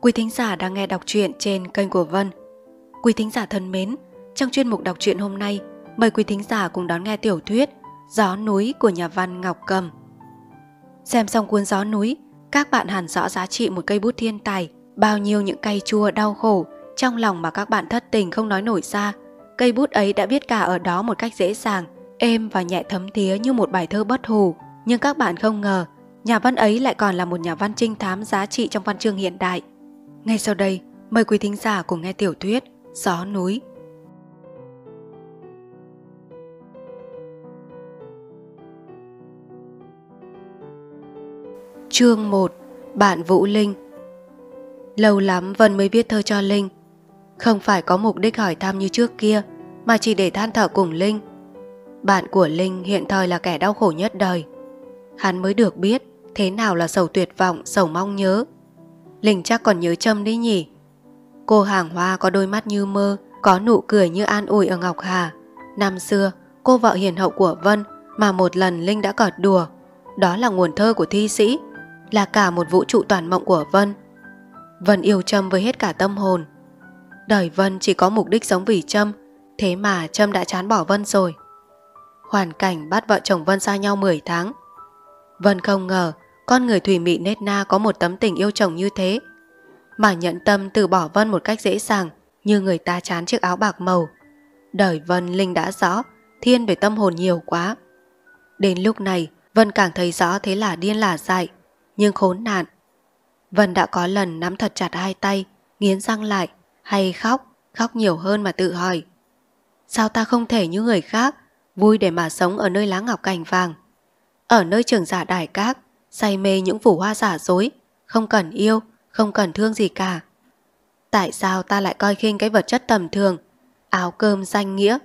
Quý thính giả đang nghe đọc truyện trên kênh của Vân. Quý thính giả thân mến, trong chuyên mục đọc truyện hôm nay, mời quý thính giả cùng đón nghe tiểu thuyết Gió núi của nhà văn Ngọc Cầm. Xem xong cuốn Gió núi, các bạn hẳn rõ giá trị một cây bút thiên tài, bao nhiêu những cay chua đau khổ trong lòng mà các bạn thất tình không nói nổi ra. Cây bút ấy đã viết cả ở đó một cách dễ dàng, êm và nhẹ thấm thía như một bài thơ bất hủ. Nhưng các bạn không ngờ, nhà văn ấy lại còn là một nhà văn trinh thám giá trị trong văn chương hiện đại – ngay sau đây, mời quý thính giả cùng nghe tiểu thuyết Gió núi. Chương 1 Bạn Vũ Linh Lâu lắm Vân mới viết thơ cho Linh. Không phải có mục đích hỏi thăm như trước kia, mà chỉ để than thở cùng Linh. Bạn của Linh hiện thời là kẻ đau khổ nhất đời. Hắn mới được biết thế nào là sầu tuyệt vọng, sầu mong nhớ, Linh chắc còn nhớ Trâm đấy nhỉ Cô hàng hoa có đôi mắt như mơ Có nụ cười như an ủi ở Ngọc Hà Năm xưa cô vợ hiền hậu của Vân Mà một lần Linh đã cọt đùa Đó là nguồn thơ của thi sĩ Là cả một vũ trụ toàn mộng của Vân Vân yêu Trâm với hết cả tâm hồn Đời Vân chỉ có mục đích sống vì Trâm Thế mà Trâm đã chán bỏ Vân rồi Hoàn cảnh bắt vợ chồng Vân xa nhau 10 tháng Vân không ngờ con người thủy mị nết na có một tấm tình yêu chồng như thế. Mà nhận tâm từ bỏ Vân một cách dễ dàng như người ta chán chiếc áo bạc màu. Đời Vân Linh đã rõ, thiên về tâm hồn nhiều quá. Đến lúc này, Vân càng thấy rõ thế là điên là dại, nhưng khốn nạn. Vân đã có lần nắm thật chặt hai tay, nghiến răng lại, hay khóc, khóc nhiều hơn mà tự hỏi. Sao ta không thể như người khác, vui để mà sống ở nơi lá ngọc cành vàng, ở nơi trường giả đài các, say mê những phủ hoa giả dối, không cần yêu, không cần thương gì cả. Tại sao ta lại coi khinh cái vật chất tầm thường, áo cơm danh nghĩa?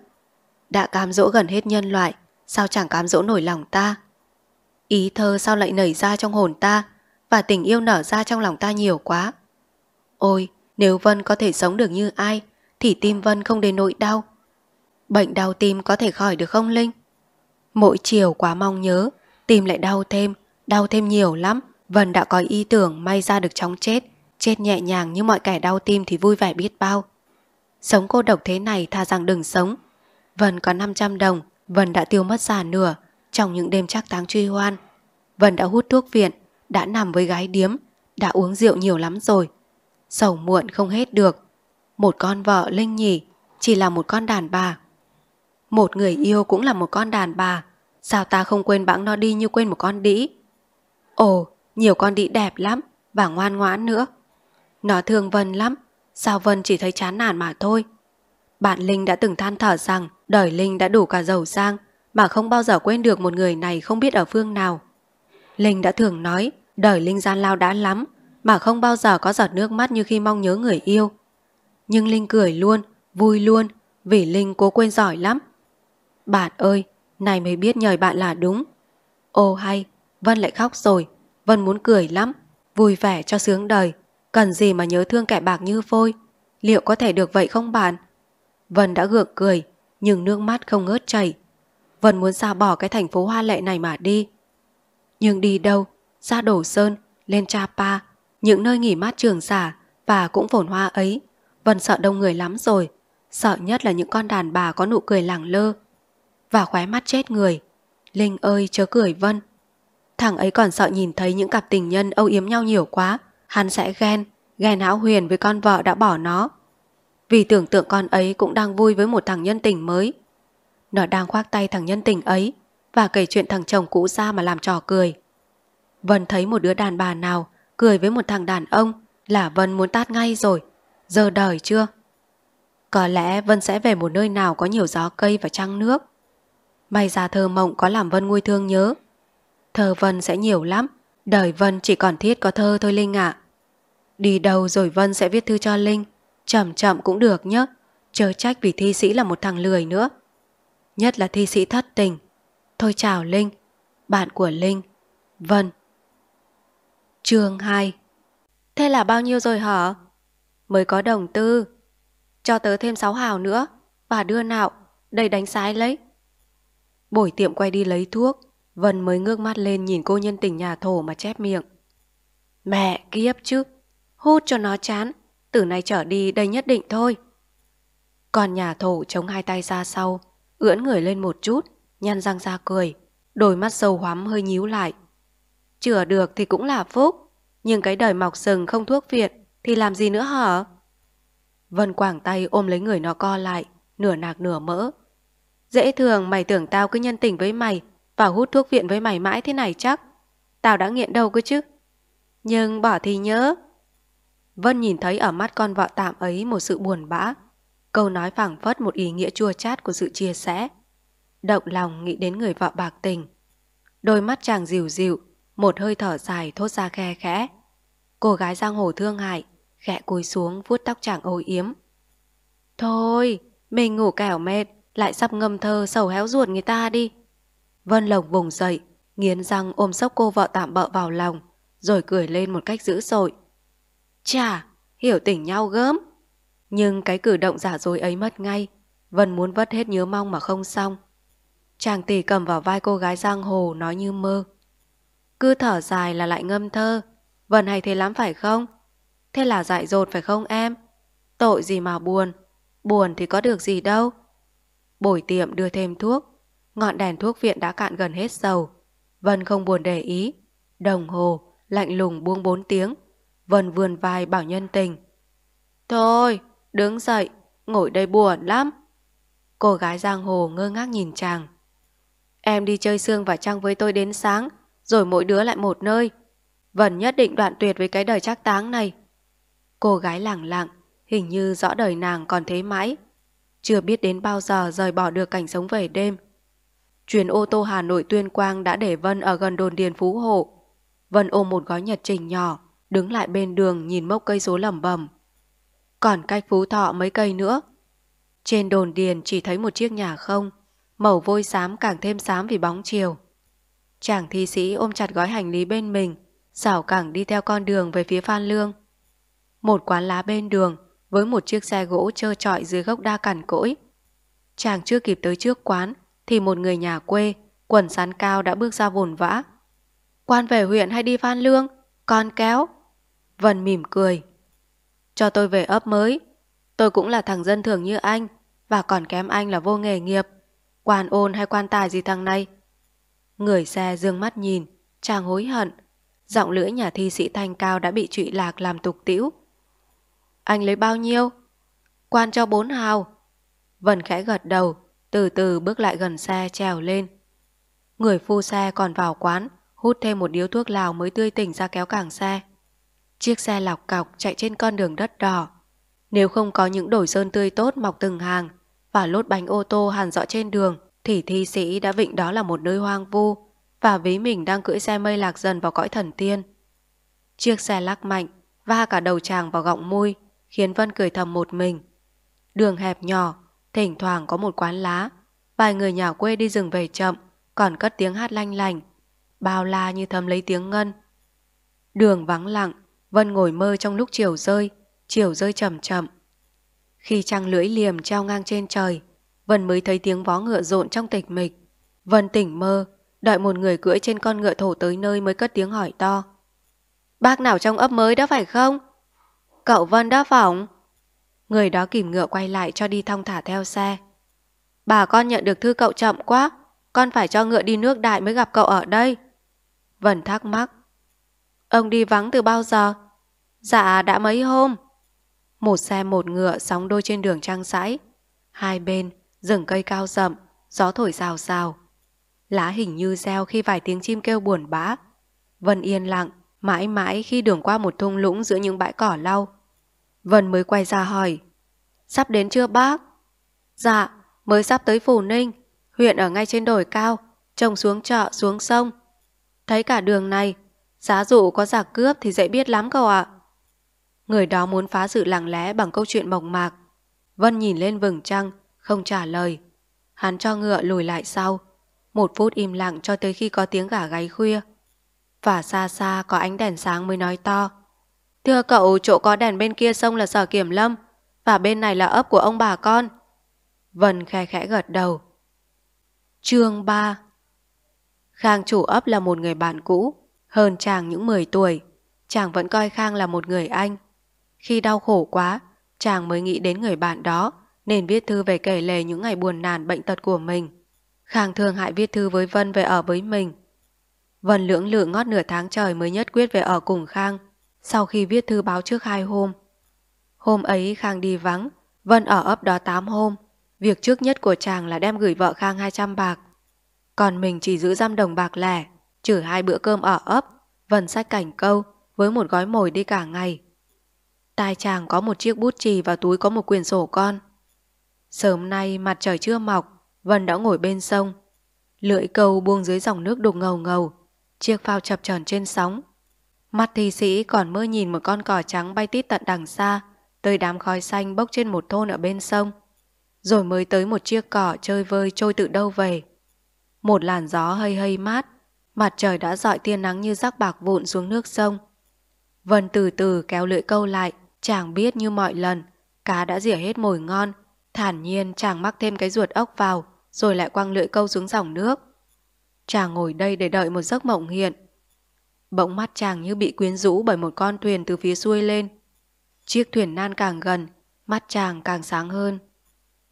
Đã cám dỗ gần hết nhân loại, sao chẳng cám dỗ nổi lòng ta? Ý thơ sao lại nảy ra trong hồn ta và tình yêu nở ra trong lòng ta nhiều quá. Ôi, nếu Vân có thể sống được như ai thì tim Vân không đến nỗi đau. Bệnh đau tim có thể khỏi được không Linh? Mỗi chiều quá mong nhớ, tim lại đau thêm, Đau thêm nhiều lắm, Vân đã có ý tưởng may ra được chóng chết, chết nhẹ nhàng như mọi kẻ đau tim thì vui vẻ biết bao. Sống cô độc thế này tha rằng đừng sống. Vân có 500 đồng, Vân đã tiêu mất già nửa trong những đêm chắc táng truy hoan. Vân đã hút thuốc viện, đã nằm với gái điếm, đã uống rượu nhiều lắm rồi. Sầu muộn không hết được. Một con vợ Linh Nhỉ chỉ là một con đàn bà. Một người yêu cũng là một con đàn bà. Sao ta không quên bẵng nó đi như quên một con đĩ? Ồ, nhiều con đĩ đẹp lắm và ngoan ngoãn nữa. Nó thương Vân lắm, sao Vân chỉ thấy chán nản mà thôi. Bạn Linh đã từng than thở rằng đời Linh đã đủ cả giàu sang mà không bao giờ quên được một người này không biết ở phương nào. Linh đã thường nói đời Linh gian lao đã lắm mà không bao giờ có giọt nước mắt như khi mong nhớ người yêu. Nhưng Linh cười luôn, vui luôn vì Linh cố quên giỏi lắm. Bạn ơi, này mới biết nhờ bạn là đúng. Ô hay, Vân lại khóc rồi. Vân muốn cười lắm, vui vẻ cho sướng đời. Cần gì mà nhớ thương kẻ bạc như phôi? Liệu có thể được vậy không bạn? Vân đã gượng cười, nhưng nước mắt không ngớt chảy. Vân muốn xa bỏ cái thành phố hoa lệ này mà đi. Nhưng đi đâu? Ra Đổ Sơn, lên Cha Pa, những nơi nghỉ mát trường giả và cũng phồn hoa ấy. Vân sợ đông người lắm rồi, sợ nhất là những con đàn bà có nụ cười lẳng lơ và khóe mắt chết người. Linh ơi chớ cười Vân. Thằng ấy còn sợ nhìn thấy những cặp tình nhân âu yếm nhau nhiều quá, hắn sẽ ghen, ghen hão huyền với con vợ đã bỏ nó. Vì tưởng tượng con ấy cũng đang vui với một thằng nhân tình mới. Nó đang khoác tay thằng nhân tình ấy và kể chuyện thằng chồng cũ ra mà làm trò cười. Vân thấy một đứa đàn bà nào cười với một thằng đàn ông là Vân muốn tát ngay rồi. Giờ đời chưa? Có lẽ Vân sẽ về một nơi nào có nhiều gió cây và trăng nước. May ra thơ mộng có làm Vân nguôi thương nhớ thơ Vân sẽ nhiều lắm. Đời Vân chỉ còn thiết có thơ thôi Linh ạ. À. Đi đâu rồi Vân sẽ viết thư cho Linh. Chậm chậm cũng được nhé. Chớ trách vì thi sĩ là một thằng lười nữa. Nhất là thi sĩ thất tình. Thôi chào Linh. Bạn của Linh. Vân. chương 2 Thế là bao nhiêu rồi hả? Mới có đồng tư. Cho tớ thêm sáu hào nữa. Và đưa nạo, đầy đánh sái lấy. Bổi tiệm quay đi lấy thuốc Vân mới ngước mắt lên nhìn cô nhân tình nhà thổ mà chép miệng. Mẹ kiếp chứ, hút cho nó chán, từ nay trở đi đây nhất định thôi. Còn nhà thổ chống hai tay ra sau, ưỡn người lên một chút, nhăn răng ra cười, đôi mắt sâu hoắm hơi nhíu lại. Chữa được thì cũng là phúc, nhưng cái đời mọc sừng không thuốc viện thì làm gì nữa hả? Vân quảng tay ôm lấy người nó co lại, nửa nạc nửa mỡ. Dễ thường mày tưởng tao cứ nhân tình với mày vào hút thuốc viện với mày mãi thế này chắc. Tao đã nghiện đâu cơ chứ. Nhưng bỏ thì nhớ. Vân nhìn thấy ở mắt con vợ tạm ấy một sự buồn bã. Câu nói phảng phất một ý nghĩa chua chát của sự chia sẻ. Động lòng nghĩ đến người vợ bạc tình. Đôi mắt chàng dịu dịu, một hơi thở dài thốt ra khe khẽ. Cô gái giang hồ thương hại, khẽ cúi xuống vuốt tóc chàng ôi yếm. Thôi, mình ngủ kẻo mệt, lại sắp ngâm thơ sầu héo ruột người ta đi. Vân Lộc vùng dậy, nghiến răng ôm sốc cô vợ tạm bợ vào lòng, rồi cười lên một cách dữ dội. Chà, hiểu tình nhau gớm. Nhưng cái cử động giả dối ấy mất ngay, Vân muốn vất hết nhớ mong mà không xong. Chàng tỷ cầm vào vai cô gái giang hồ nói như mơ. Cứ thở dài là lại ngâm thơ, Vân hay thế lắm phải không? Thế là dại dột phải không em? Tội gì mà buồn, buồn thì có được gì đâu. Bồi tiệm đưa thêm thuốc, Ngọn đèn thuốc viện đã cạn gần hết dầu. Vân không buồn để ý. Đồng hồ, lạnh lùng buông bốn tiếng. Vân vươn vai bảo nhân tình. Thôi, đứng dậy, ngồi đây buồn lắm. Cô gái giang hồ ngơ ngác nhìn chàng. Em đi chơi xương và trăng với tôi đến sáng, rồi mỗi đứa lại một nơi. Vân nhất định đoạn tuyệt với cái đời trác táng này. Cô gái lẳng lặng, hình như rõ đời nàng còn thế mãi. Chưa biết đến bao giờ rời bỏ được cảnh sống về đêm. Chuyến ô tô Hà Nội tuyên quang đã để Vân ở gần đồn điền Phú Hộ. Vân ôm một gói nhật trình nhỏ, đứng lại bên đường nhìn mốc cây số lẩm bẩm. Còn cách Phú Thọ mấy cây nữa. Trên đồn điền chỉ thấy một chiếc nhà không, màu vôi xám càng thêm xám vì bóng chiều. Chàng thi sĩ ôm chặt gói hành lý bên mình, xảo cảng đi theo con đường về phía Phan Lương. Một quán lá bên đường, với một chiếc xe gỗ trơ trọi dưới gốc đa cằn cỗi. Chàng chưa kịp tới trước quán, thì một người nhà quê, quần sán cao đã bước ra vồn vã. Quan về huyện hay đi Phan Lương? Con kéo. Vân mỉm cười. Cho tôi về ấp mới. Tôi cũng là thằng dân thường như anh và còn kém anh là vô nghề nghiệp. Quan ôn hay quan tài gì thằng này? Người xe dương mắt nhìn, chàng hối hận. Giọng lưỡi nhà thi sĩ thanh cao đã bị trụy lạc làm tục tĩu. Anh lấy bao nhiêu? Quan cho bốn hào. Vân khẽ gật đầu, từ từ bước lại gần xe trèo lên. Người phu xe còn vào quán, hút thêm một điếu thuốc lào mới tươi tỉnh ra kéo càng xe. Chiếc xe lọc cọc chạy trên con đường đất đỏ. Nếu không có những đổi sơn tươi tốt mọc từng hàng và lốt bánh ô tô hàn rõ trên đường, thì thi sĩ đã vịnh đó là một nơi hoang vu và ví mình đang cưỡi xe mây lạc dần vào cõi thần tiên. Chiếc xe lắc mạnh, va cả đầu chàng vào gọng môi, khiến Vân cười thầm một mình. Đường hẹp nhỏ, Thỉnh thoảng có một quán lá, vài người nhà quê đi rừng về chậm, còn cất tiếng hát lanh lành, bao la như thầm lấy tiếng ngân. Đường vắng lặng, Vân ngồi mơ trong lúc chiều rơi, chiều rơi chậm chậm. Khi trăng lưỡi liềm treo ngang trên trời, Vân mới thấy tiếng vó ngựa rộn trong tịch mịch. Vân tỉnh mơ, đợi một người cưỡi trên con ngựa thổ tới nơi mới cất tiếng hỏi to. Bác nào trong ấp mới đó phải không? Cậu Vân đã phỏng. Người đó kìm ngựa quay lại cho đi thong thả theo xe. Bà con nhận được thư cậu chậm quá, con phải cho ngựa đi nước đại mới gặp cậu ở đây. Vân thắc mắc. Ông đi vắng từ bao giờ? Dạ đã mấy hôm. Một xe một ngựa sóng đôi trên đường trang sãi. Hai bên, rừng cây cao rậm, gió thổi rào rào. Lá hình như reo khi vài tiếng chim kêu buồn bã. Vân yên lặng, mãi mãi khi đường qua một thung lũng giữa những bãi cỏ lau, Vân mới quay ra hỏi. Sắp đến chưa bác? Dạ, mới sắp tới Phủ Ninh, huyện ở ngay trên đồi cao, trông xuống chợ, xuống sông. Thấy cả đường này, giá dụ có giả cướp thì dễ biết lắm cậu ạ. Người đó muốn phá sự lặng lẽ bằng câu chuyện mộc mạc. Vân nhìn lên vừng trăng, không trả lời. Hắn cho ngựa lùi lại sau. Một phút im lặng cho tới khi có tiếng gà gáy khuya. Và xa xa có ánh đèn sáng mới nói to. Thưa cậu, chỗ có đèn bên kia sông là sở kiểm lâm và bên này là ấp của ông bà con. Vân khe khẽ gật đầu. chương 3 Khang chủ ấp là một người bạn cũ, hơn chàng những 10 tuổi. Chàng vẫn coi Khang là một người anh. Khi đau khổ quá, chàng mới nghĩ đến người bạn đó nên viết thư về kể lể những ngày buồn nàn bệnh tật của mình. Khang thường hại viết thư với Vân về ở với mình. Vân lưỡng lự ngót nửa tháng trời mới nhất quyết về ở cùng Khang sau khi viết thư báo trước hai hôm. Hôm ấy Khang đi vắng, Vân ở ấp đó 8 hôm. Việc trước nhất của chàng là đem gửi vợ Khang 200 bạc. Còn mình chỉ giữ giam đồng bạc lẻ, trừ hai bữa cơm ở ấp, Vân sách cảnh câu với một gói mồi đi cả ngày. Tài chàng có một chiếc bút chì và túi có một quyển sổ con. Sớm nay mặt trời chưa mọc, Vân đã ngồi bên sông. Lưỡi câu buông dưới dòng nước đục ngầu ngầu, chiếc phao chập tròn trên sóng Mắt thi sĩ còn mơ nhìn một con cỏ trắng bay tít tận đằng xa, tới đám khói xanh bốc trên một thôn ở bên sông. Rồi mới tới một chiếc cỏ chơi vơi trôi tự đâu về. Một làn gió hơi hơi mát, mặt trời đã dọi tia nắng như rắc bạc vụn xuống nước sông. Vân từ từ kéo lưỡi câu lại, chàng biết như mọi lần, cá đã rỉa hết mồi ngon, thản nhiên chàng mắc thêm cái ruột ốc vào, rồi lại quăng lưỡi câu xuống dòng nước. Chàng ngồi đây để đợi một giấc mộng hiện, Bỗng mắt chàng như bị quyến rũ bởi một con thuyền từ phía xuôi lên. Chiếc thuyền nan càng gần, mắt chàng càng sáng hơn.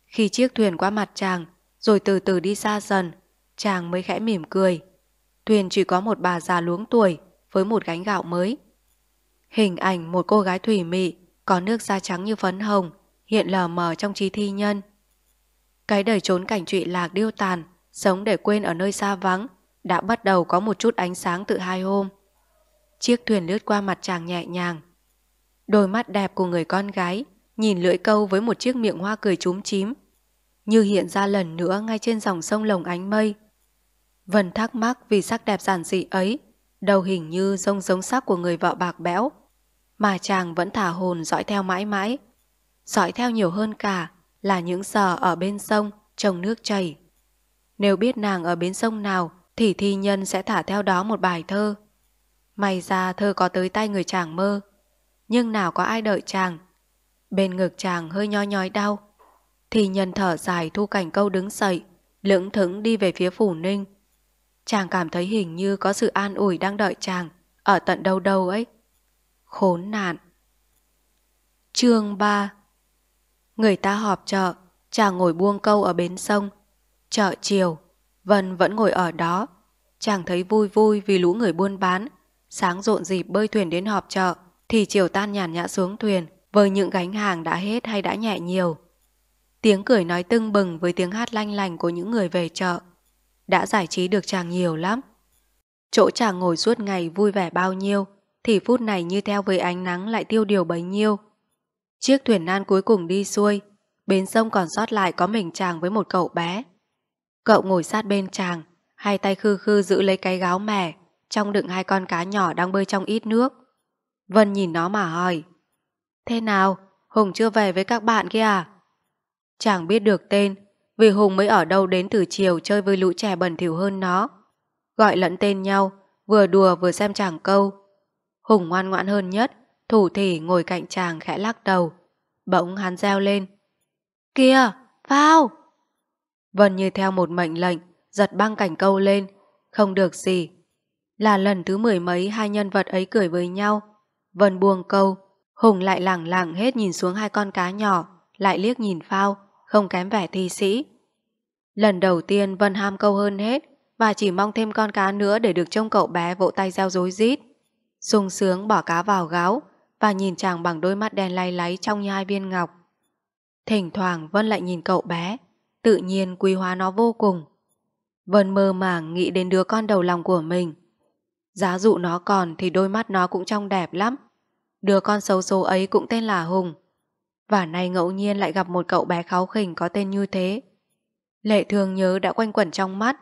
Khi chiếc thuyền qua mặt chàng, rồi từ từ đi xa dần, chàng mới khẽ mỉm cười. Thuyền chỉ có một bà già luống tuổi với một gánh gạo mới. Hình ảnh một cô gái thủy mị, có nước da trắng như phấn hồng, hiện lờ mờ trong trí thi nhân. Cái đời trốn cảnh trụy lạc điêu tàn, sống để quên ở nơi xa vắng, đã bắt đầu có một chút ánh sáng từ hai hôm. Chiếc thuyền lướt qua mặt chàng nhẹ nhàng. Đôi mắt đẹp của người con gái nhìn lưỡi câu với một chiếc miệng hoa cười trúm chím. Như hiện ra lần nữa ngay trên dòng sông lồng ánh mây. Vân thắc mắc vì sắc đẹp giản dị ấy, đầu hình như rông giống sắc của người vợ bạc bẽo. Mà chàng vẫn thả hồn dõi theo mãi mãi. Dõi theo nhiều hơn cả là những sờ ở bên sông trồng nước chảy. Nếu biết nàng ở bến sông nào thì thi nhân sẽ thả theo đó một bài thơ. May ra thơ có tới tay người chàng mơ Nhưng nào có ai đợi chàng Bên ngực chàng hơi nho nhói đau Thì nhân thở dài thu cảnh câu đứng dậy Lưỡng thững đi về phía phủ ninh Chàng cảm thấy hình như có sự an ủi đang đợi chàng Ở tận đâu đâu ấy Khốn nạn chương 3 Người ta họp chợ Chàng ngồi buông câu ở bến sông Chợ chiều Vân vẫn ngồi ở đó Chàng thấy vui vui vì lũ người buôn bán Sáng rộn dịp bơi thuyền đến họp chợ, thì chiều tan nhàn nhã xuống thuyền với những gánh hàng đã hết hay đã nhẹ nhiều. Tiếng cười nói tưng bừng với tiếng hát lanh lành của những người về chợ. Đã giải trí được chàng nhiều lắm. Chỗ chàng ngồi suốt ngày vui vẻ bao nhiêu, thì phút này như theo với ánh nắng lại tiêu điều bấy nhiêu. Chiếc thuyền nan cuối cùng đi xuôi, bến sông còn sót lại có mình chàng với một cậu bé. Cậu ngồi sát bên chàng, hai tay khư khư giữ lấy cái gáo mẻ, trong đựng hai con cá nhỏ đang bơi trong ít nước. Vân nhìn nó mà hỏi. Thế nào, Hùng chưa về với các bạn kia à? Chẳng biết được tên, vì Hùng mới ở đâu đến từ chiều chơi với lũ trẻ bẩn thỉu hơn nó. Gọi lẫn tên nhau, vừa đùa vừa xem chàng câu. Hùng ngoan ngoãn hơn nhất, thủ thỉ ngồi cạnh chàng khẽ lắc đầu. Bỗng hắn reo lên. Kìa, phao! Vân như theo một mệnh lệnh, giật băng cảnh câu lên. Không được gì, là lần thứ mười mấy hai nhân vật ấy cười với nhau. Vân buông câu, Hùng lại lẳng lặng hết nhìn xuống hai con cá nhỏ, lại liếc nhìn phao, không kém vẻ thi sĩ. Lần đầu tiên Vân ham câu hơn hết và chỉ mong thêm con cá nữa để được trông cậu bé vỗ tay reo rối rít. sung sướng bỏ cá vào gáo và nhìn chàng bằng đôi mắt đen lay láy trong nhai viên ngọc. Thỉnh thoảng Vân lại nhìn cậu bé, tự nhiên quý hóa nó vô cùng. Vân mơ màng nghĩ đến đứa con đầu lòng của mình, Giá dụ nó còn thì đôi mắt nó cũng trong đẹp lắm. Đứa con xấu số ấy cũng tên là Hùng. Và nay ngẫu nhiên lại gặp một cậu bé kháu khỉnh có tên như thế. Lệ thường nhớ đã quanh quẩn trong mắt.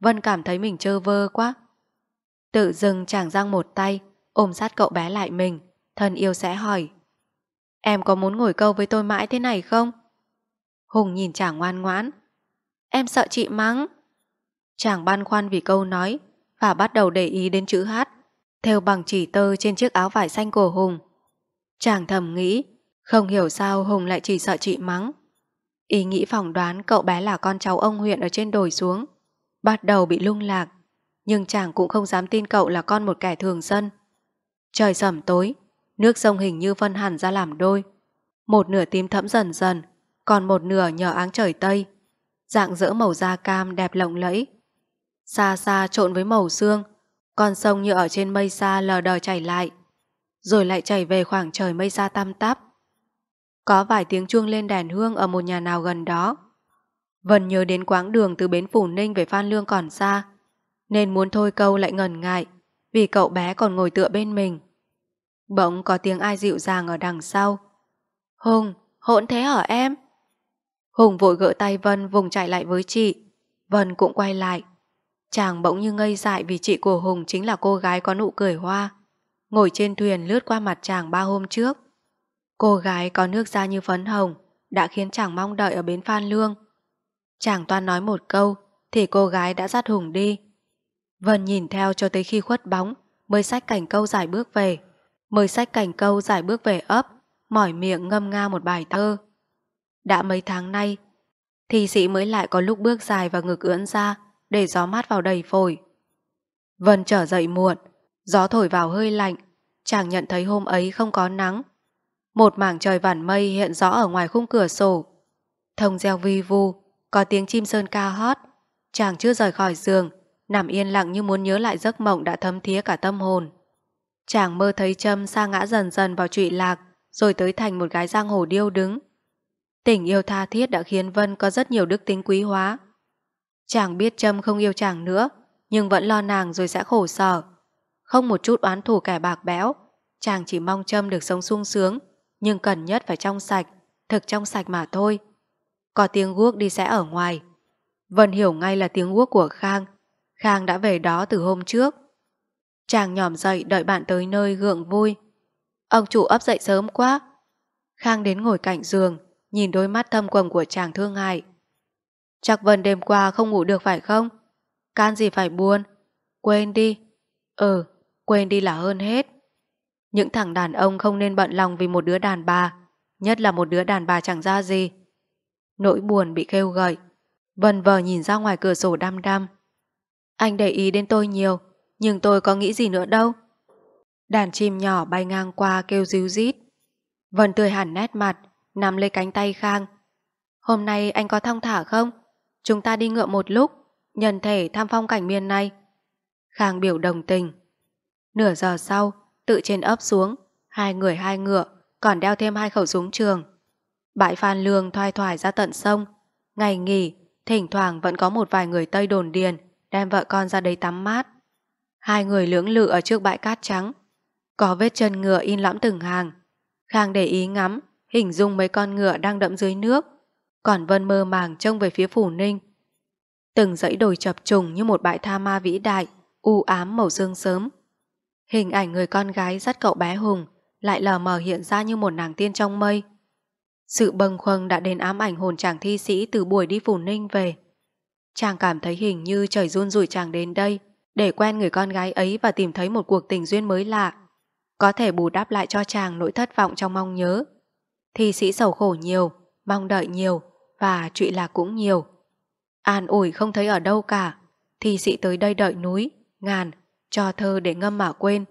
Vân cảm thấy mình trơ vơ quá. Tự dừng chàng giang một tay, ôm sát cậu bé lại mình. Thân yêu sẽ hỏi. Em có muốn ngồi câu với tôi mãi thế này không? Hùng nhìn chàng ngoan ngoãn. Em sợ chị mắng. Chàng băn khoăn vì câu nói và bắt đầu để ý đến chữ hát theo bằng chỉ tơ trên chiếc áo vải xanh của Hùng. Chàng thầm nghĩ, không hiểu sao Hùng lại chỉ sợ chị mắng. Ý nghĩ phỏng đoán cậu bé là con cháu ông huyện ở trên đồi xuống, bắt đầu bị lung lạc, nhưng chàng cũng không dám tin cậu là con một kẻ thường dân. Trời sẩm tối, nước sông hình như phân hẳn ra làm đôi. Một nửa tím thẫm dần dần, còn một nửa nhờ áng trời Tây. Dạng dỡ màu da cam đẹp lộng lẫy, xa xa trộn với màu xương, con sông như ở trên mây xa lờ đờ chảy lại, rồi lại chảy về khoảng trời mây xa tăm tắp. Có vài tiếng chuông lên đèn hương ở một nhà nào gần đó. Vân nhớ đến quãng đường từ bến Phủ Ninh về Phan Lương còn xa, nên muốn thôi câu lại ngần ngại, vì cậu bé còn ngồi tựa bên mình. Bỗng có tiếng ai dịu dàng ở đằng sau. Hùng, hỗn thế ở em? Hùng vội gỡ tay Vân vùng chạy lại với chị. Vân cũng quay lại. Chàng bỗng như ngây dại vì chị của Hùng chính là cô gái có nụ cười hoa. Ngồi trên thuyền lướt qua mặt chàng ba hôm trước. Cô gái có nước da như phấn hồng đã khiến chàng mong đợi ở bến Phan Lương. Chàng toan nói một câu thì cô gái đã dắt Hùng đi. Vân nhìn theo cho tới khi khuất bóng mới sách cảnh câu giải bước về. Mới sách cảnh câu giải bước về ấp mỏi miệng ngâm nga một bài thơ. Đã mấy tháng nay thì sĩ mới lại có lúc bước dài và ngực ưỡn ra để gió mát vào đầy phổi. Vân trở dậy muộn, gió thổi vào hơi lạnh, chàng nhận thấy hôm ấy không có nắng. Một mảng trời vản mây hiện rõ ở ngoài khung cửa sổ. Thông reo vi vu, có tiếng chim sơn ca hót. Chàng chưa rời khỏi giường, nằm yên lặng như muốn nhớ lại giấc mộng đã thấm thía cả tâm hồn. Chàng mơ thấy Trâm sa ngã dần dần vào trụy lạc, rồi tới thành một gái giang hồ điêu đứng. Tình yêu tha thiết đã khiến Vân có rất nhiều đức tính quý hóa, Chàng biết Trâm không yêu chàng nữa, nhưng vẫn lo nàng rồi sẽ khổ sở. Không một chút oán thù kẻ bạc béo, chàng chỉ mong Trâm được sống sung sướng, nhưng cần nhất phải trong sạch, thực trong sạch mà thôi. Có tiếng guốc đi sẽ ở ngoài. Vân hiểu ngay là tiếng guốc của Khang. Khang đã về đó từ hôm trước. Chàng nhòm dậy đợi bạn tới nơi gượng vui. Ông chủ ấp dậy sớm quá. Khang đến ngồi cạnh giường, nhìn đôi mắt thâm quầng của chàng thương hại. Chắc Vân đêm qua không ngủ được phải không? Can gì phải buồn? Quên đi. Ừ, quên đi là hơn hết. Những thằng đàn ông không nên bận lòng vì một đứa đàn bà, nhất là một đứa đàn bà chẳng ra gì. Nỗi buồn bị kêu gợi. Vân vờ nhìn ra ngoài cửa sổ đăm đăm. Anh để ý đến tôi nhiều, nhưng tôi có nghĩ gì nữa đâu. Đàn chim nhỏ bay ngang qua kêu ríu rít. Vân tươi hẳn nét mặt, nằm lấy cánh tay Khang. Hôm nay anh có thong thả không? Chúng ta đi ngựa một lúc Nhân thể tham phong cảnh miền này Khang biểu đồng tình Nửa giờ sau Tự trên ấp xuống Hai người hai ngựa Còn đeo thêm hai khẩu súng trường Bãi phan lương thoai thoải ra tận sông Ngày nghỉ Thỉnh thoảng vẫn có một vài người Tây đồn điền Đem vợ con ra đây tắm mát Hai người lưỡng lự ở trước bãi cát trắng Có vết chân ngựa in lõm từng hàng Khang để ý ngắm Hình dung mấy con ngựa đang đẫm dưới nước còn Vân mơ màng trông về phía phủ ninh Từng dãy đồi chập trùng như một bãi tha ma vĩ đại u ám màu dương sớm Hình ảnh người con gái dắt cậu bé Hùng lại lờ mờ hiện ra như một nàng tiên trong mây. Sự bâng khuâng đã đến ám ảnh hồn chàng thi sĩ từ buổi đi phủ ninh về. Chàng cảm thấy hình như trời run rủi chàng đến đây để quen người con gái ấy và tìm thấy một cuộc tình duyên mới lạ. Có thể bù đắp lại cho chàng nỗi thất vọng trong mong nhớ. Thi sĩ sầu khổ nhiều, mong đợi nhiều, và trụy lạc cũng nhiều. An ủi không thấy ở đâu cả, thì sĩ tới đây đợi núi, ngàn, cho thơ để ngâm mà quên.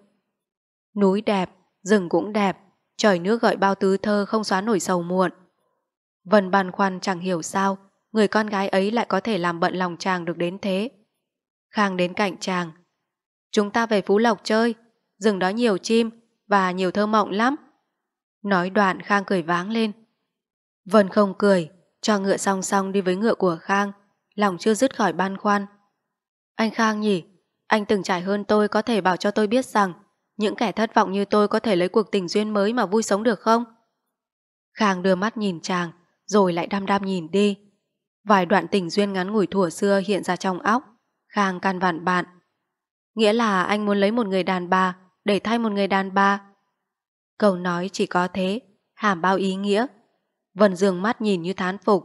Núi đẹp, rừng cũng đẹp, trời nước gợi bao tứ thơ không xóa nổi sầu muộn. Vân băn khoăn chẳng hiểu sao, người con gái ấy lại có thể làm bận lòng chàng được đến thế. Khang đến cạnh chàng. Chúng ta về Phú Lộc chơi, rừng đó nhiều chim và nhiều thơ mộng lắm. Nói đoạn Khang cười váng lên. Vân không cười, cho ngựa song song đi với ngựa của Khang, lòng chưa dứt khỏi băn khoăn. Anh Khang nhỉ, anh từng trải hơn tôi có thể bảo cho tôi biết rằng những kẻ thất vọng như tôi có thể lấy cuộc tình duyên mới mà vui sống được không? Khang đưa mắt nhìn chàng, rồi lại đăm đăm nhìn đi. Vài đoạn tình duyên ngắn ngủi thủa xưa hiện ra trong óc, Khang can vặn bạn. Nghĩa là anh muốn lấy một người đàn bà để thay một người đàn bà. Câu nói chỉ có thế, hàm bao ý nghĩa Vân Dương mắt nhìn như thán phục.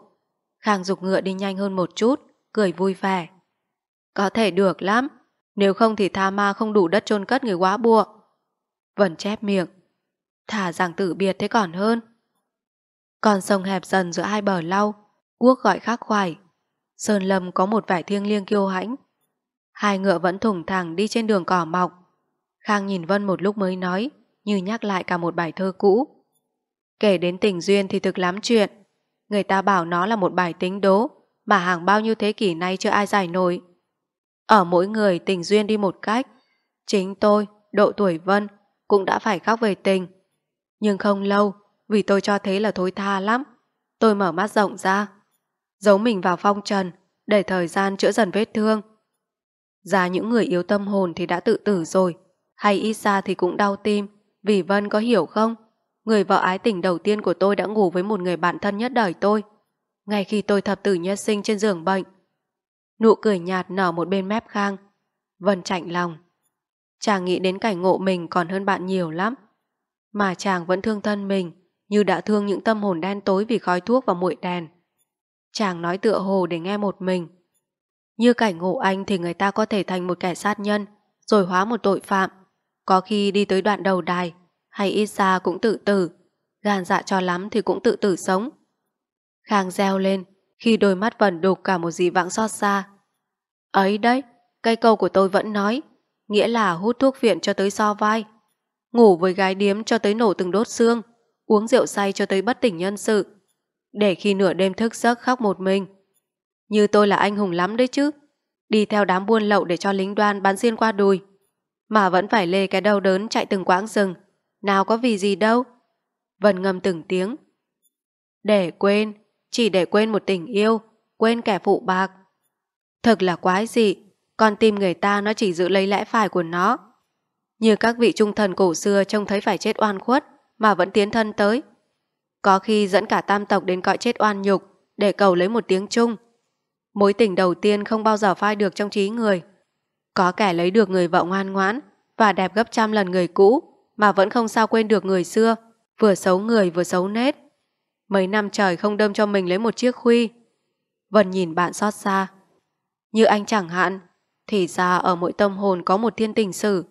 Khang dục ngựa đi nhanh hơn một chút, cười vui vẻ. Có thể được lắm, nếu không thì tha ma không đủ đất chôn cất người quá bụa. Vân chép miệng. Thả rằng tử biệt thế còn hơn. Con sông hẹp dần giữa hai bờ lau, quốc gọi khắc khoải. Sơn lâm có một vẻ thiêng liêng kiêu hãnh. Hai ngựa vẫn thủng thẳng đi trên đường cỏ mọc. Khang nhìn Vân một lúc mới nói, như nhắc lại cả một bài thơ cũ. Kể đến tình duyên thì thực lắm chuyện. Người ta bảo nó là một bài tính đố mà hàng bao nhiêu thế kỷ nay chưa ai giải nổi. Ở mỗi người tình duyên đi một cách. Chính tôi, độ tuổi Vân, cũng đã phải khóc về tình. Nhưng không lâu, vì tôi cho thế là thối tha lắm. Tôi mở mắt rộng ra, giấu mình vào phong trần để thời gian chữa dần vết thương. Giá những người yếu tâm hồn thì đã tự tử rồi, hay ít ra thì cũng đau tim, vì Vân có hiểu không? Người vợ ái tình đầu tiên của tôi đã ngủ với một người bạn thân nhất đời tôi. Ngay khi tôi thập tử nhất sinh trên giường bệnh, nụ cười nhạt nở một bên mép khang. Vân chạnh lòng. Chàng nghĩ đến cảnh ngộ mình còn hơn bạn nhiều lắm. Mà chàng vẫn thương thân mình, như đã thương những tâm hồn đen tối vì khói thuốc và muội đèn. Chàng nói tựa hồ để nghe một mình. Như cảnh ngộ anh thì người ta có thể thành một kẻ sát nhân, rồi hóa một tội phạm, có khi đi tới đoạn đầu đài hay ít ra cũng tự tử. Gan dạ cho lắm thì cũng tự tử sống. Khang reo lên khi đôi mắt vẩn đục cả một dì vãng xót xa. Ấy đấy, cây câu của tôi vẫn nói, nghĩa là hút thuốc viện cho tới so vai, ngủ với gái điếm cho tới nổ từng đốt xương, uống rượu say cho tới bất tỉnh nhân sự, để khi nửa đêm thức giấc khóc một mình. Như tôi là anh hùng lắm đấy chứ, đi theo đám buôn lậu để cho lính đoan bắn xuyên qua đùi, mà vẫn phải lê cái đau đớn chạy từng quãng rừng nào có vì gì đâu. Vân ngâm từng tiếng. Để quên, chỉ để quên một tình yêu, quên kẻ phụ bạc. Thật là quái dị, con tim người ta nó chỉ giữ lấy lẽ phải của nó. Như các vị trung thần cổ xưa trông thấy phải chết oan khuất mà vẫn tiến thân tới. Có khi dẫn cả tam tộc đến cõi chết oan nhục để cầu lấy một tiếng chung. Mối tình đầu tiên không bao giờ phai được trong trí người. Có kẻ lấy được người vợ ngoan ngoãn và đẹp gấp trăm lần người cũ mà vẫn không sao quên được người xưa, vừa xấu người vừa xấu nết. Mấy năm trời không đâm cho mình lấy một chiếc khuy. Vân nhìn bạn xót xa. Như anh chẳng hạn, thì ra ở mỗi tâm hồn có một thiên tình sử.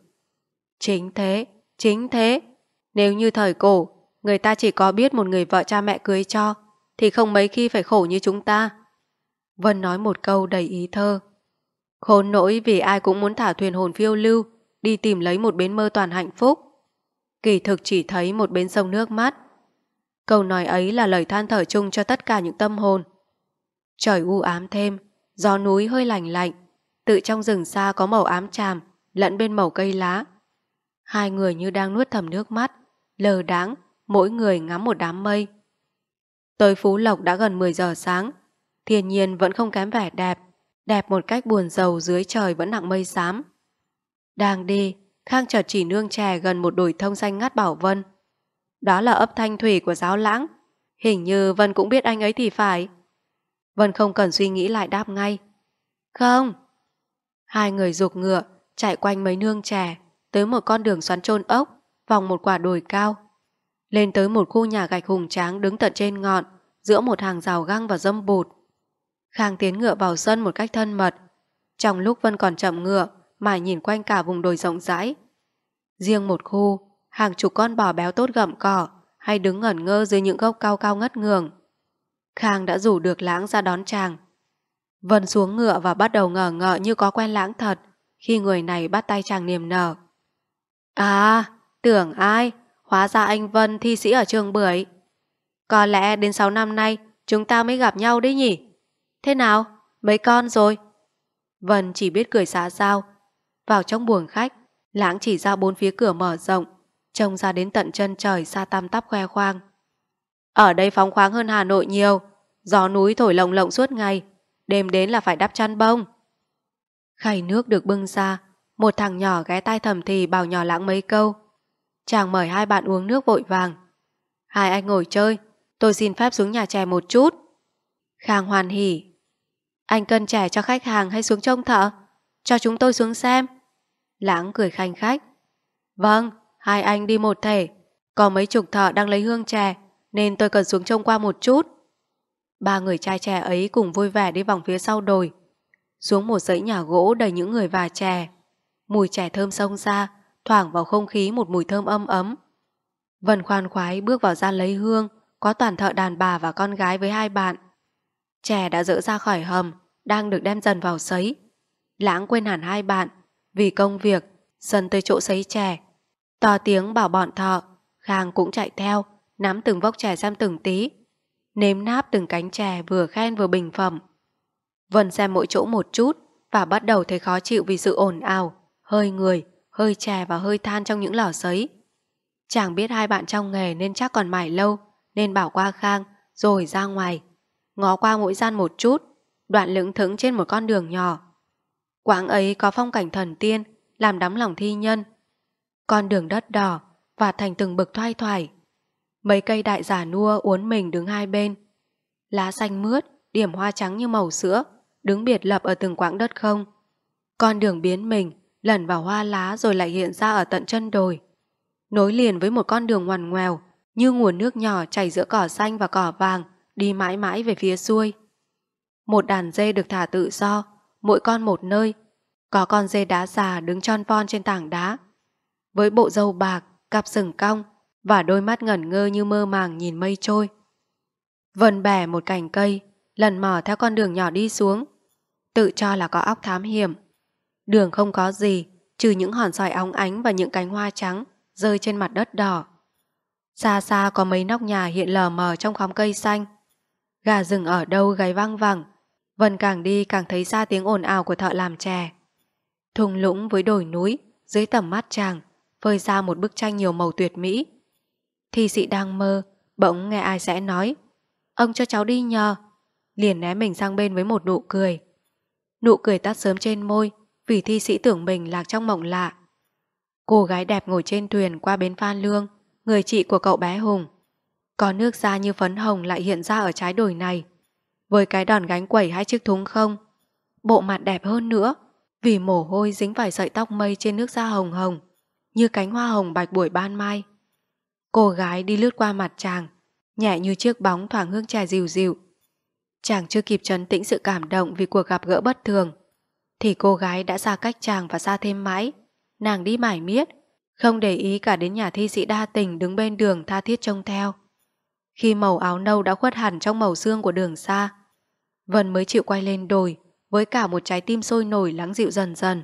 Chính thế, chính thế. Nếu như thời cổ, người ta chỉ có biết một người vợ cha mẹ cưới cho, thì không mấy khi phải khổ như chúng ta. Vân nói một câu đầy ý thơ. Khốn nỗi vì ai cũng muốn thả thuyền hồn phiêu lưu, đi tìm lấy một bến mơ toàn hạnh phúc kỳ thực chỉ thấy một bên sông nước mắt. Câu nói ấy là lời than thở chung cho tất cả những tâm hồn. Trời u ám thêm, gió núi hơi lạnh lạnh, tự trong rừng xa có màu ám tràm, lẫn bên màu cây lá. Hai người như đang nuốt thầm nước mắt, lờ đáng, mỗi người ngắm một đám mây. Tới Phú Lộc đã gần 10 giờ sáng, thiên nhiên vẫn không kém vẻ đẹp, đẹp một cách buồn rầu dưới trời vẫn nặng mây xám. Đang đi, Khang chợt chỉ nương chè gần một đồi thông xanh ngắt bảo Vân. Đó là ấp thanh thủy của giáo lãng. Hình như Vân cũng biết anh ấy thì phải. Vân không cần suy nghĩ lại đáp ngay. Không. Hai người rục ngựa, chạy quanh mấy nương chè, tới một con đường xoắn trôn ốc, vòng một quả đồi cao. Lên tới một khu nhà gạch hùng tráng đứng tận trên ngọn, giữa một hàng rào găng và dâm bụt. Khang tiến ngựa vào sân một cách thân mật. Trong lúc Vân còn chậm ngựa, mà nhìn quanh cả vùng đồi rộng rãi. Riêng một khu, hàng chục con bò béo tốt gặm cỏ hay đứng ngẩn ngơ dưới những gốc cao cao ngất ngường. Khang đã rủ được lãng ra đón chàng. Vân xuống ngựa và bắt đầu ngờ ngợ như có quen lãng thật khi người này bắt tay chàng niềm nở. À, tưởng ai? Hóa ra anh Vân thi sĩ ở trường bưởi. Có lẽ đến 6 năm nay chúng ta mới gặp nhau đấy nhỉ? Thế nào? Mấy con rồi? Vân chỉ biết cười xã giao vào trong buồng khách, lãng chỉ ra bốn phía cửa mở rộng, trông ra đến tận chân trời xa tam tắp khoe khoang. Ở đây phóng khoáng hơn Hà Nội nhiều, gió núi thổi lồng lộng suốt ngày, đêm đến là phải đắp chăn bông. Khay nước được bưng ra, một thằng nhỏ ghé tai thầm thì bảo nhỏ lãng mấy câu. Chàng mời hai bạn uống nước vội vàng. Hai anh ngồi chơi, tôi xin phép xuống nhà trẻ một chút. Khang hoàn hỉ. Anh cân trẻ cho khách hàng hay xuống trông thợ? cho chúng tôi xuống xem. Lãng cười khanh khách. Vâng, hai anh đi một thể. Có mấy chục thợ đang lấy hương chè, nên tôi cần xuống trông qua một chút. Ba người trai trẻ ấy cùng vui vẻ đi vòng phía sau đồi, xuống một dãy nhà gỗ đầy những người và chè. Mùi chè thơm sông ra, thoảng vào không khí một mùi thơm âm ấm. Vân khoan khoái bước vào gian lấy hương, có toàn thợ đàn bà và con gái với hai bạn. Chè đã dỡ ra khỏi hầm, đang được đem dần vào sấy. Lãng quên hẳn hai bạn Vì công việc dần tới chỗ sấy chè To tiếng bảo bọn thợ Khang cũng chạy theo Nắm từng vốc chè xem từng tí Nếm náp từng cánh chè vừa khen vừa bình phẩm Vân xem mỗi chỗ một chút Và bắt đầu thấy khó chịu vì sự ồn ào Hơi người, hơi chè và hơi than trong những lò sấy Chàng biết hai bạn trong nghề nên chắc còn mải lâu Nên bảo qua Khang Rồi ra ngoài Ngó qua mỗi gian một chút Đoạn lững thững trên một con đường nhỏ Quãng ấy có phong cảnh thần tiên, làm đắm lòng thi nhân. Con đường đất đỏ và thành từng bực thoai thoải. Mấy cây đại giả nua uốn mình đứng hai bên. Lá xanh mướt, điểm hoa trắng như màu sữa, đứng biệt lập ở từng quãng đất không. Con đường biến mình, lẩn vào hoa lá rồi lại hiện ra ở tận chân đồi. Nối liền với một con đường ngoằn ngoèo, như nguồn nước nhỏ chảy giữa cỏ xanh và cỏ vàng, đi mãi mãi về phía xuôi. Một đàn dê được thả tự do, mỗi con một nơi. Có con dê đá già đứng tròn von trên tảng đá. Với bộ râu bạc, cặp sừng cong và đôi mắt ngẩn ngơ như mơ màng nhìn mây trôi. Vần bẻ một cành cây, lần mò theo con đường nhỏ đi xuống. Tự cho là có óc thám hiểm. Đường không có gì, trừ những hòn sỏi óng ánh và những cánh hoa trắng rơi trên mặt đất đỏ. Xa xa có mấy nóc nhà hiện lờ mờ trong khóm cây xanh. Gà rừng ở đâu gáy vang vẳng, Vân càng đi càng thấy ra tiếng ồn ào của thợ làm chè. Thùng lũng với đồi núi, dưới tầm mắt chàng, phơi ra một bức tranh nhiều màu tuyệt mỹ. Thi sĩ đang mơ, bỗng nghe ai sẽ nói, ông cho cháu đi nhờ, liền né mình sang bên với một nụ cười. Nụ cười tắt sớm trên môi, vì thi sĩ tưởng mình lạc trong mộng lạ. Cô gái đẹp ngồi trên thuyền qua bến Phan Lương, người chị của cậu bé Hùng. Có nước da như phấn hồng lại hiện ra ở trái đồi này với cái đòn gánh quẩy hai chiếc thúng không. Bộ mặt đẹp hơn nữa, vì mồ hôi dính phải sợi tóc mây trên nước da hồng hồng, như cánh hoa hồng bạch buổi ban mai. Cô gái đi lướt qua mặt chàng, nhẹ như chiếc bóng thoảng hương trà dịu dịu. Chàng chưa kịp trấn tĩnh sự cảm động vì cuộc gặp gỡ bất thường, thì cô gái đã xa cách chàng và xa thêm mãi. Nàng đi mải miết, không để ý cả đến nhà thi sĩ đa tình đứng bên đường tha thiết trông theo khi màu áo nâu đã khuất hẳn trong màu xương của đường xa. Vân mới chịu quay lên đồi với cả một trái tim sôi nổi lắng dịu dần dần.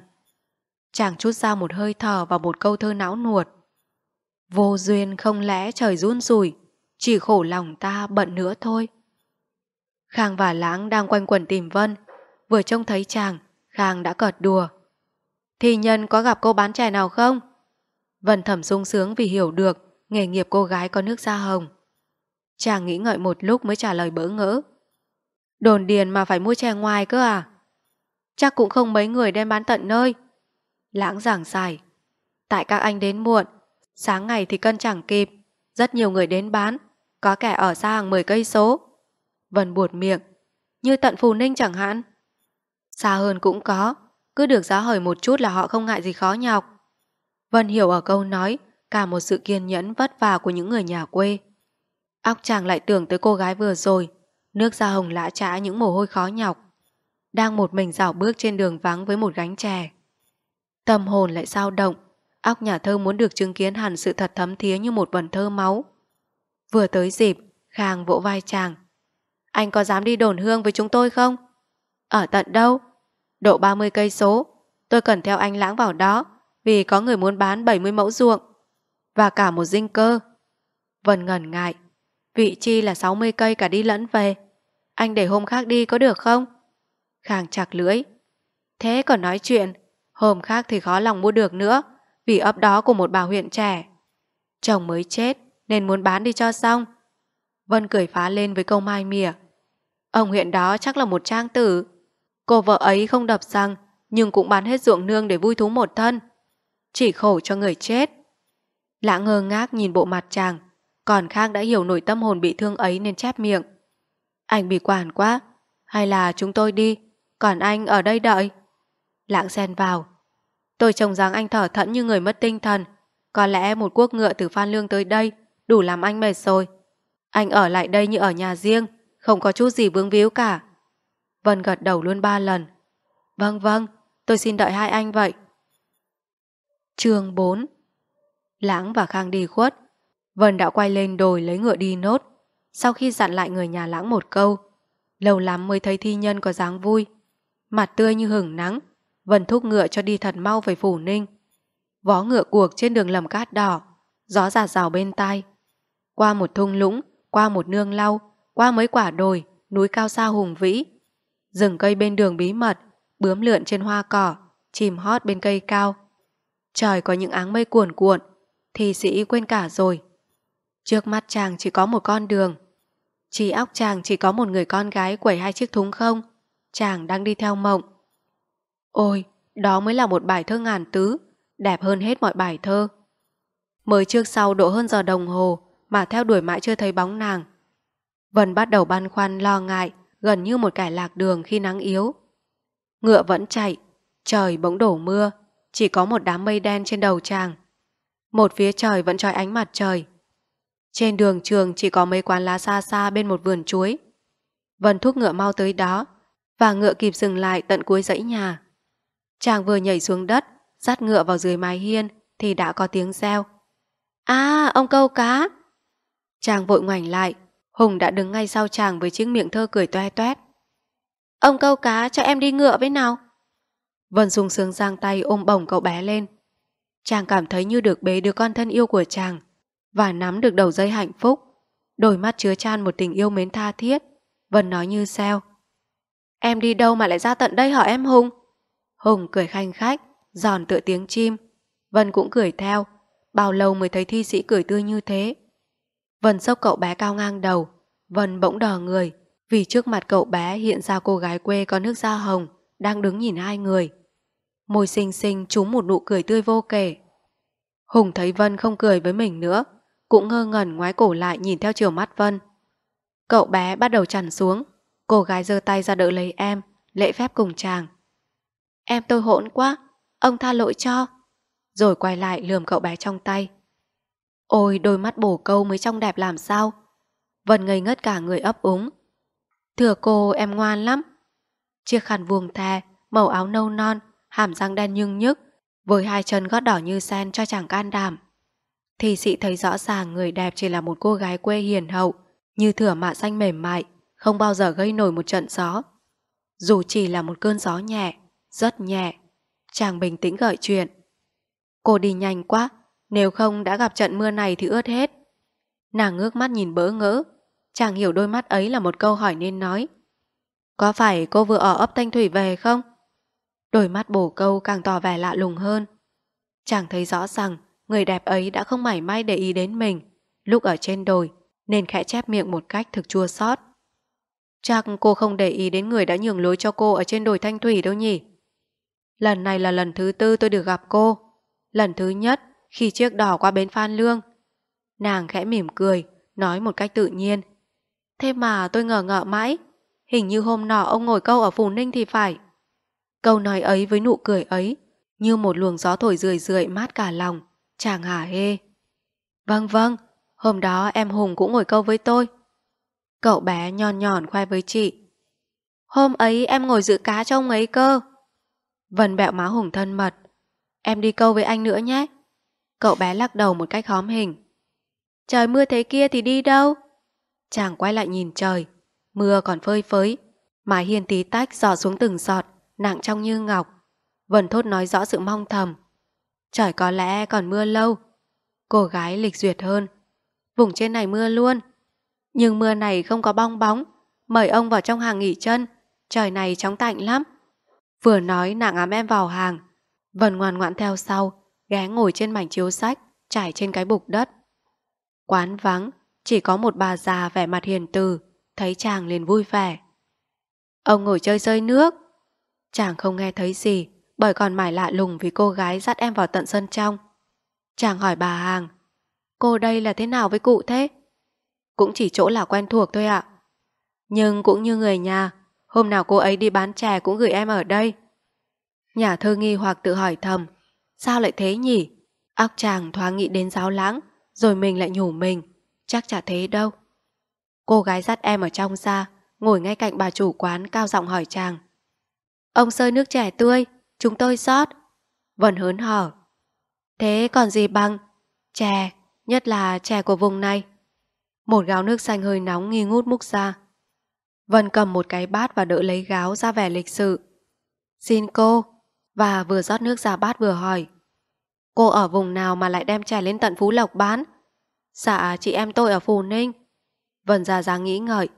Chàng chút ra một hơi thở và một câu thơ não nuột. Vô duyên không lẽ trời run rủi, chỉ khổ lòng ta bận nữa thôi. Khang và Lãng đang quanh quẩn tìm Vân, vừa trông thấy chàng, Khang đã cợt đùa. Thì nhân có gặp cô bán trẻ nào không? Vân thẩm sung sướng vì hiểu được nghề nghiệp cô gái có nước da hồng. Chàng nghĩ ngợi một lúc mới trả lời bỡ ngỡ. Đồn điền mà phải mua tre ngoài cơ à? Chắc cũng không mấy người đem bán tận nơi. Lãng giảng xài. Tại các anh đến muộn, sáng ngày thì cân chẳng kịp. Rất nhiều người đến bán, có kẻ ở xa hàng 10 cây số. Vân buột miệng, như tận Phù Ninh chẳng hạn. Xa hơn cũng có, cứ được giá hời một chút là họ không ngại gì khó nhọc. Vân hiểu ở câu nói, cả một sự kiên nhẫn vất vả của những người nhà quê. Óc chàng lại tưởng tới cô gái vừa rồi, nước da hồng lã trã những mồ hôi khó nhọc, đang một mình dạo bước trên đường vắng với một gánh chè. Tâm hồn lại dao động, óc nhà thơ muốn được chứng kiến hẳn sự thật thấm thía như một vần thơ máu. Vừa tới dịp, Khang vỗ vai chàng. Anh có dám đi đồn hương với chúng tôi không? Ở tận đâu? Độ 30 cây số, tôi cần theo anh lãng vào đó vì có người muốn bán 70 mẫu ruộng và cả một dinh cơ. vần ngần ngại, vị chi là 60 cây cả đi lẫn về. Anh để hôm khác đi có được không? Khang chặt lưỡi. Thế còn nói chuyện, hôm khác thì khó lòng mua được nữa, vì ấp đó của một bà huyện trẻ. Chồng mới chết nên muốn bán đi cho xong. Vân cười phá lên với câu mai mỉa. Ông huyện đó chắc là một trang tử. Cô vợ ấy không đập răng, nhưng cũng bán hết ruộng nương để vui thú một thân. Chỉ khổ cho người chết. Lã ngơ ngác nhìn bộ mặt chàng, còn Khang đã hiểu nổi tâm hồn bị thương ấy nên chép miệng. Anh bị quản quá, hay là chúng tôi đi, còn anh ở đây đợi. Lạng xen vào. Tôi trông rằng anh thở thẫn như người mất tinh thần. Có lẽ một cuốc ngựa từ Phan Lương tới đây đủ làm anh mệt rồi. Anh ở lại đây như ở nhà riêng, không có chút gì vướng víu cả. Vân gật đầu luôn ba lần. Vâng vâng, tôi xin đợi hai anh vậy. chương 4 Lãng và Khang đi khuất, Vân đã quay lên đồi lấy ngựa đi nốt. Sau khi dặn lại người nhà lãng một câu, lâu lắm mới thấy thi nhân có dáng vui. Mặt tươi như hửng nắng, Vân thúc ngựa cho đi thật mau về phủ ninh. Vó ngựa cuộc trên đường lầm cát đỏ, gió giả rào bên tai. Qua một thung lũng, qua một nương lau, qua mấy quả đồi, núi cao xa hùng vĩ. Rừng cây bên đường bí mật, bướm lượn trên hoa cỏ, chìm hót bên cây cao. Trời có những áng mây cuồn cuộn, thì sĩ quên cả rồi Trước mắt chàng chỉ có một con đường. Trí óc chàng chỉ có một người con gái quẩy hai chiếc thúng không. Chàng đang đi theo mộng. Ôi, đó mới là một bài thơ ngàn tứ, đẹp hơn hết mọi bài thơ. Mới trước sau độ hơn giờ đồng hồ mà theo đuổi mãi chưa thấy bóng nàng. Vân bắt đầu băn khoăn lo ngại, gần như một kẻ lạc đường khi nắng yếu. Ngựa vẫn chạy, trời bỗng đổ mưa, chỉ có một đám mây đen trên đầu chàng. Một phía trời vẫn trói ánh mặt trời, trên đường trường chỉ có mấy quán lá xa xa bên một vườn chuối. Vân thúc ngựa mau tới đó và ngựa kịp dừng lại tận cuối dãy nhà. Chàng vừa nhảy xuống đất, dắt ngựa vào dưới mái hiên thì đã có tiếng reo. À, ông câu cá! Chàng vội ngoảnh lại, Hùng đã đứng ngay sau chàng với chiếc miệng thơ cười toe toét. Ông câu cá cho em đi ngựa với nào. Vân sung sướng giang tay ôm bổng cậu bé lên. Chàng cảm thấy như được bế đứa con thân yêu của chàng và nắm được đầu dây hạnh phúc. Đôi mắt chứa chan một tình yêu mến tha thiết. Vân nói như sao. Em đi đâu mà lại ra tận đây hỏi em Hùng? Hùng cười khanh khách, giòn tựa tiếng chim. Vân cũng cười theo. Bao lâu mới thấy thi sĩ cười tươi như thế? Vân sốc cậu bé cao ngang đầu. Vân bỗng đờ người, vì trước mặt cậu bé hiện ra cô gái quê có nước da hồng, đang đứng nhìn hai người. Môi xinh xinh trúng một nụ cười tươi vô kể. Hùng thấy Vân không cười với mình nữa, cũng ngơ ngẩn ngoái cổ lại nhìn theo chiều mắt Vân. Cậu bé bắt đầu chằn xuống, cô gái giơ tay ra đỡ lấy em, lễ phép cùng chàng. Em tôi hỗn quá, ông tha lỗi cho. Rồi quay lại lườm cậu bé trong tay. Ôi đôi mắt bổ câu mới trong đẹp làm sao. Vân ngây ngất cả người ấp úng. Thưa cô em ngoan lắm. Chiếc khăn vuông thè, màu áo nâu non, hàm răng đen nhưng nhức, với hai chân gót đỏ như sen cho chàng can đảm thì chị thấy rõ ràng người đẹp chỉ là một cô gái quê hiền hậu, như thửa mạ xanh mềm mại, không bao giờ gây nổi một trận gió. Dù chỉ là một cơn gió nhẹ, rất nhẹ, chàng bình tĩnh gợi chuyện. Cô đi nhanh quá, nếu không đã gặp trận mưa này thì ướt hết. Nàng ngước mắt nhìn bỡ ngỡ, chàng hiểu đôi mắt ấy là một câu hỏi nên nói. Có phải cô vừa ở ấp Thanh Thủy về không? Đôi mắt bổ câu càng tỏ vẻ lạ lùng hơn. Chàng thấy rõ rằng Người đẹp ấy đã không mảy may để ý đến mình lúc ở trên đồi nên khẽ chép miệng một cách thực chua xót. Chắc cô không để ý đến người đã nhường lối cho cô ở trên đồi Thanh Thủy đâu nhỉ? Lần này là lần thứ tư tôi được gặp cô. Lần thứ nhất khi chiếc đỏ qua bến Phan Lương. Nàng khẽ mỉm cười, nói một cách tự nhiên. Thế mà tôi ngờ ngợ mãi. Hình như hôm nọ ông ngồi câu ở Phù Ninh thì phải. Câu nói ấy với nụ cười ấy, như một luồng gió thổi rười rượi mát cả lòng. Chàng hả hê. Vâng vâng, hôm đó em Hùng cũng ngồi câu với tôi. Cậu bé nhon nhòn khoe với chị. Hôm ấy em ngồi giữ cá cho ông ấy cơ. Vân bẹo má Hùng thân mật. Em đi câu với anh nữa nhé. Cậu bé lắc đầu một cách khóm hình. Trời mưa thế kia thì đi đâu? Chàng quay lại nhìn trời. Mưa còn phơi phới. Mái hiên tí tách giọt xuống từng giọt, nặng trong như ngọc. Vân thốt nói rõ sự mong thầm. Trời có lẽ còn mưa lâu. Cô gái lịch duyệt hơn. Vùng trên này mưa luôn. Nhưng mưa này không có bong bóng. Mời ông vào trong hàng nghỉ chân. Trời này chóng tạnh lắm. Vừa nói nàng ám em vào hàng. Vân ngoan ngoãn theo sau. Ghé ngồi trên mảnh chiếu sách. Trải trên cái bục đất. Quán vắng. Chỉ có một bà già vẻ mặt hiền từ. Thấy chàng liền vui vẻ. Ông ngồi chơi rơi nước. Chàng không nghe thấy gì bởi còn mải lạ lùng vì cô gái dắt em vào tận sân trong. Chàng hỏi bà hàng, cô đây là thế nào với cụ thế? Cũng chỉ chỗ là quen thuộc thôi ạ. Nhưng cũng như người nhà, hôm nào cô ấy đi bán chè cũng gửi em ở đây. Nhà thơ nghi hoặc tự hỏi thầm, sao lại thế nhỉ? Óc chàng thoáng nghĩ đến giáo lãng, rồi mình lại nhủ mình, chắc chả thế đâu. Cô gái dắt em ở trong ra, ngồi ngay cạnh bà chủ quán cao giọng hỏi chàng. Ông sơi nước chè tươi, Chúng tôi sót. Vân hớn hở. Thế còn gì bằng? Chè, nhất là chè của vùng này. Một gáo nước xanh hơi nóng nghi ngút múc ra. Vân cầm một cái bát và đỡ lấy gáo ra vẻ lịch sự. Xin cô. Và vừa rót nước ra bát vừa hỏi. Cô ở vùng nào mà lại đem chè lên tận Phú Lộc bán? Dạ, chị em tôi ở Phù Ninh. Vân già già nghĩ ngợi.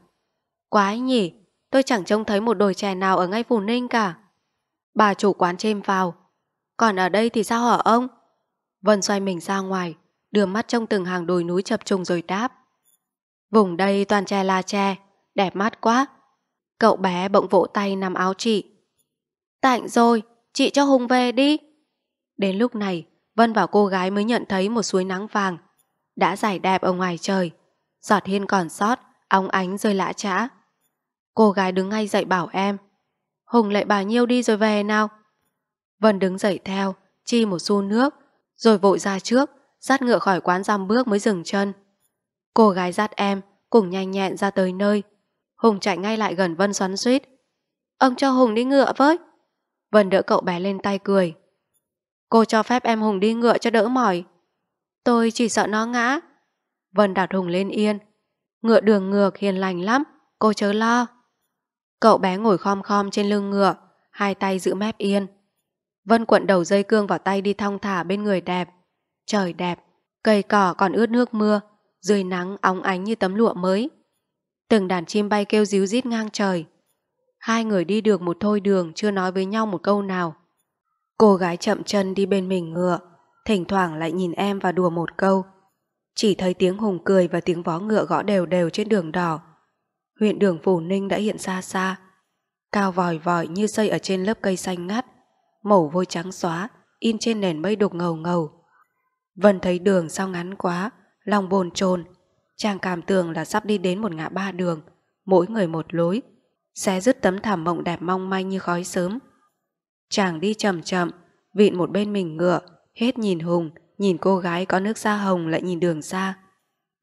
Quái nhỉ, tôi chẳng trông thấy một đồi chè nào ở ngay Phù Ninh cả. Bà chủ quán chêm vào. Còn ở đây thì sao hả ông? Vân xoay mình ra ngoài, đưa mắt trong từng hàng đồi núi chập trùng rồi đáp. Vùng đây toàn tre la tre, đẹp mắt quá. Cậu bé bỗng vỗ tay nằm áo chị. Tạnh rồi, chị cho Hùng về đi. Đến lúc này, Vân và cô gái mới nhận thấy một suối nắng vàng. Đã giải đẹp ở ngoài trời. Giọt hiên còn sót, óng ánh rơi lã trã. Cô gái đứng ngay dậy bảo em. Hùng lại bà nhiêu đi rồi về nào. Vân đứng dậy theo, chi một xu nước, rồi vội ra trước, dắt ngựa khỏi quán dăm bước mới dừng chân. Cô gái dắt em, cùng nhanh nhẹn ra tới nơi. Hùng chạy ngay lại gần Vân xoắn suýt. Ông cho Hùng đi ngựa với. Vân đỡ cậu bé lên tay cười. Cô cho phép em Hùng đi ngựa cho đỡ mỏi. Tôi chỉ sợ nó ngã. Vân đặt Hùng lên yên. Ngựa đường ngược hiền lành lắm, cô chớ lo. Cậu bé ngồi khom khom trên lưng ngựa, hai tay giữ mép yên. Vân cuộn đầu dây cương vào tay đi thong thả bên người đẹp. Trời đẹp, cây cỏ còn ướt nước mưa, dưới nắng óng ánh như tấm lụa mới. Từng đàn chim bay kêu ríu rít ngang trời. Hai người đi được một thôi đường chưa nói với nhau một câu nào. Cô gái chậm chân đi bên mình ngựa, thỉnh thoảng lại nhìn em và đùa một câu. Chỉ thấy tiếng hùng cười và tiếng vó ngựa gõ đều đều trên đường đỏ, huyện đường Phù Ninh đã hiện xa xa, cao vòi vòi như xây ở trên lớp cây xanh ngắt, màu vôi trắng xóa, in trên nền mây đục ngầu ngầu. Vân thấy đường sao ngắn quá, lòng bồn chồn chàng cảm tưởng là sắp đi đến một ngã ba đường, mỗi người một lối, xé dứt tấm thảm mộng đẹp mong manh như khói sớm. Chàng đi chậm chậm, vịn một bên mình ngựa, hết nhìn Hùng, nhìn cô gái có nước da hồng lại nhìn đường xa.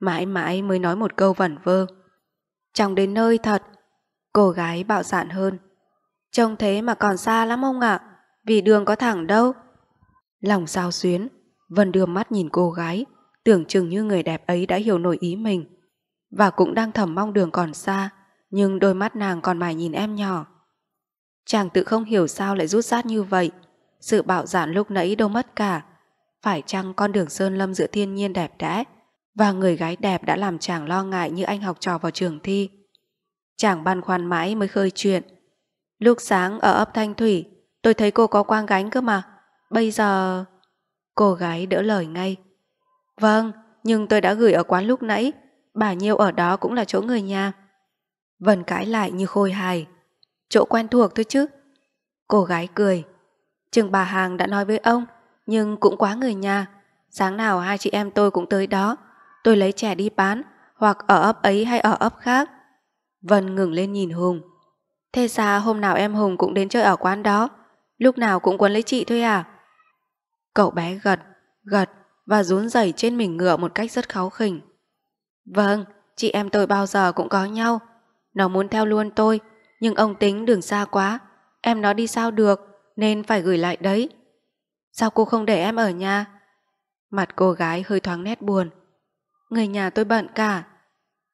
Mãi mãi mới nói một câu vẩn vơ chồng đến nơi thật. Cô gái bạo dạn hơn. Trông thế mà còn xa lắm ông ạ, vì đường có thẳng đâu. Lòng sao xuyến, Vân đưa mắt nhìn cô gái, tưởng chừng như người đẹp ấy đã hiểu nổi ý mình. Và cũng đang thầm mong đường còn xa, nhưng đôi mắt nàng còn mải nhìn em nhỏ. Chàng tự không hiểu sao lại rút rát như vậy. Sự bạo dạn lúc nãy đâu mất cả. Phải chăng con đường sơn lâm giữa thiên nhiên đẹp đẽ và người gái đẹp đã làm chàng lo ngại như anh học trò vào trường thi. Chàng băn khoăn mãi mới khơi chuyện. Lúc sáng ở ấp Thanh Thủy, tôi thấy cô có quang gánh cơ mà. Bây giờ... Cô gái đỡ lời ngay. Vâng, nhưng tôi đã gửi ở quán lúc nãy. Bà Nhiêu ở đó cũng là chỗ người nhà. Vân cãi lại như khôi hài. Chỗ quen thuộc thôi chứ. Cô gái cười. trường bà Hàng đã nói với ông, nhưng cũng quá người nhà. Sáng nào hai chị em tôi cũng tới đó tôi lấy trẻ đi bán, hoặc ở ấp ấy hay ở ấp khác. Vân ngừng lên nhìn Hùng. Thế ra hôm nào em Hùng cũng đến chơi ở quán đó, lúc nào cũng quấn lấy chị thôi à? Cậu bé gật, gật và rún rẩy trên mình ngựa một cách rất kháu khỉnh. Vâng, chị em tôi bao giờ cũng có nhau. Nó muốn theo luôn tôi, nhưng ông tính đường xa quá. Em nó đi sao được, nên phải gửi lại đấy. Sao cô không để em ở nhà? Mặt cô gái hơi thoáng nét buồn. Người nhà tôi bận cả.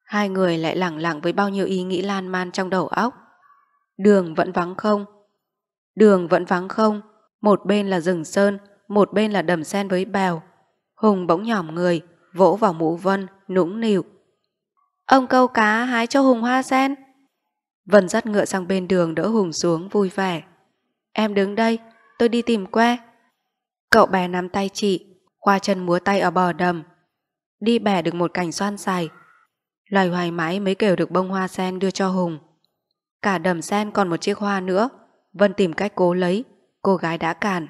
Hai người lại lẳng lặng với bao nhiêu ý nghĩ lan man trong đầu óc. Đường vẫn vắng không? Đường vẫn vắng không? Một bên là rừng sơn, một bên là đầm sen với bèo. Hùng bỗng nhỏm người, vỗ vào mũ Vân, nũng nịu. Ông câu cá hái cho Hùng hoa sen. Vân dắt ngựa sang bên đường đỡ Hùng xuống vui vẻ. Em đứng đây, tôi đi tìm que. Cậu bé nắm tay chị, qua chân múa tay ở bờ đầm, đi bẻ được một cành xoan xài. Loài hoài mãi mới kêu được bông hoa sen đưa cho Hùng. Cả đầm sen còn một chiếc hoa nữa, Vân tìm cách cố lấy, cô gái đã cản.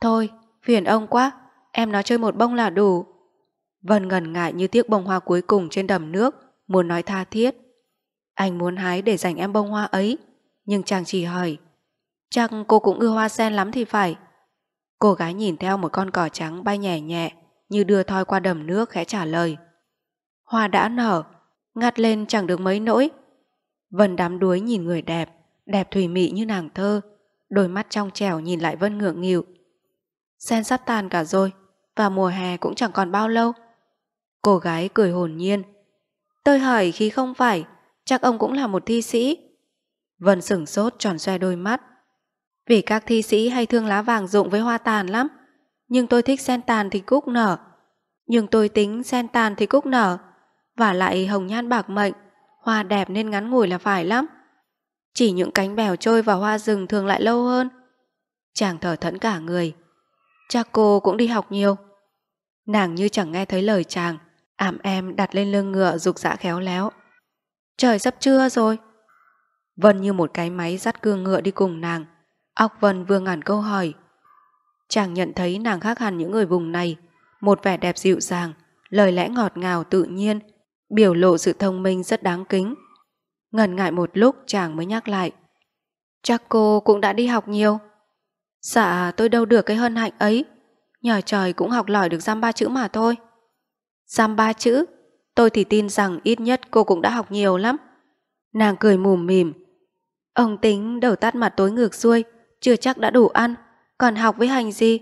Thôi, phiền ông quá, em nói chơi một bông là đủ. Vân ngần ngại như tiếc bông hoa cuối cùng trên đầm nước, muốn nói tha thiết. Anh muốn hái để dành em bông hoa ấy, nhưng chàng chỉ hỏi. Chắc cô cũng ưa hoa sen lắm thì phải. Cô gái nhìn theo một con cỏ trắng bay nhẹ nhẹ, như đưa thoi qua đầm nước khẽ trả lời. Hoa đã nở, ngắt lên chẳng được mấy nỗi. Vân đám đuối nhìn người đẹp, đẹp thủy mị như nàng thơ, đôi mắt trong trẻo nhìn lại Vân ngượng nghịu. Sen sắp tàn cả rồi, và mùa hè cũng chẳng còn bao lâu. Cô gái cười hồn nhiên. Tôi hỏi khi không phải, chắc ông cũng là một thi sĩ. Vân sửng sốt tròn xoe đôi mắt. Vì các thi sĩ hay thương lá vàng dụng với hoa tàn lắm nhưng tôi thích sen tàn thì cúc nở. Nhưng tôi tính sen tàn thì cúc nở, và lại hồng nhan bạc mệnh, hoa đẹp nên ngắn ngủi là phải lắm. Chỉ những cánh bèo trôi vào hoa rừng thường lại lâu hơn. Chàng thở thẫn cả người. Cha cô cũng đi học nhiều. Nàng như chẳng nghe thấy lời chàng, ảm em đặt lên lưng ngựa rục rã khéo léo. Trời sắp trưa rồi. Vân như một cái máy dắt cương ngựa đi cùng nàng. Óc Vân vừa ngàn câu hỏi, Chàng nhận thấy nàng khác hẳn những người vùng này, một vẻ đẹp dịu dàng, lời lẽ ngọt ngào tự nhiên, biểu lộ sự thông minh rất đáng kính. Ngần ngại một lúc chàng mới nhắc lại. Chắc cô cũng đã đi học nhiều. Dạ tôi đâu được cái hân hạnh ấy, nhờ trời cũng học lỏi được giam ba chữ mà thôi. Giam ba chữ? Tôi thì tin rằng ít nhất cô cũng đã học nhiều lắm. Nàng cười mùm mìm Ông tính đầu tắt mặt tối ngược xuôi, chưa chắc đã đủ ăn còn học với hành gì?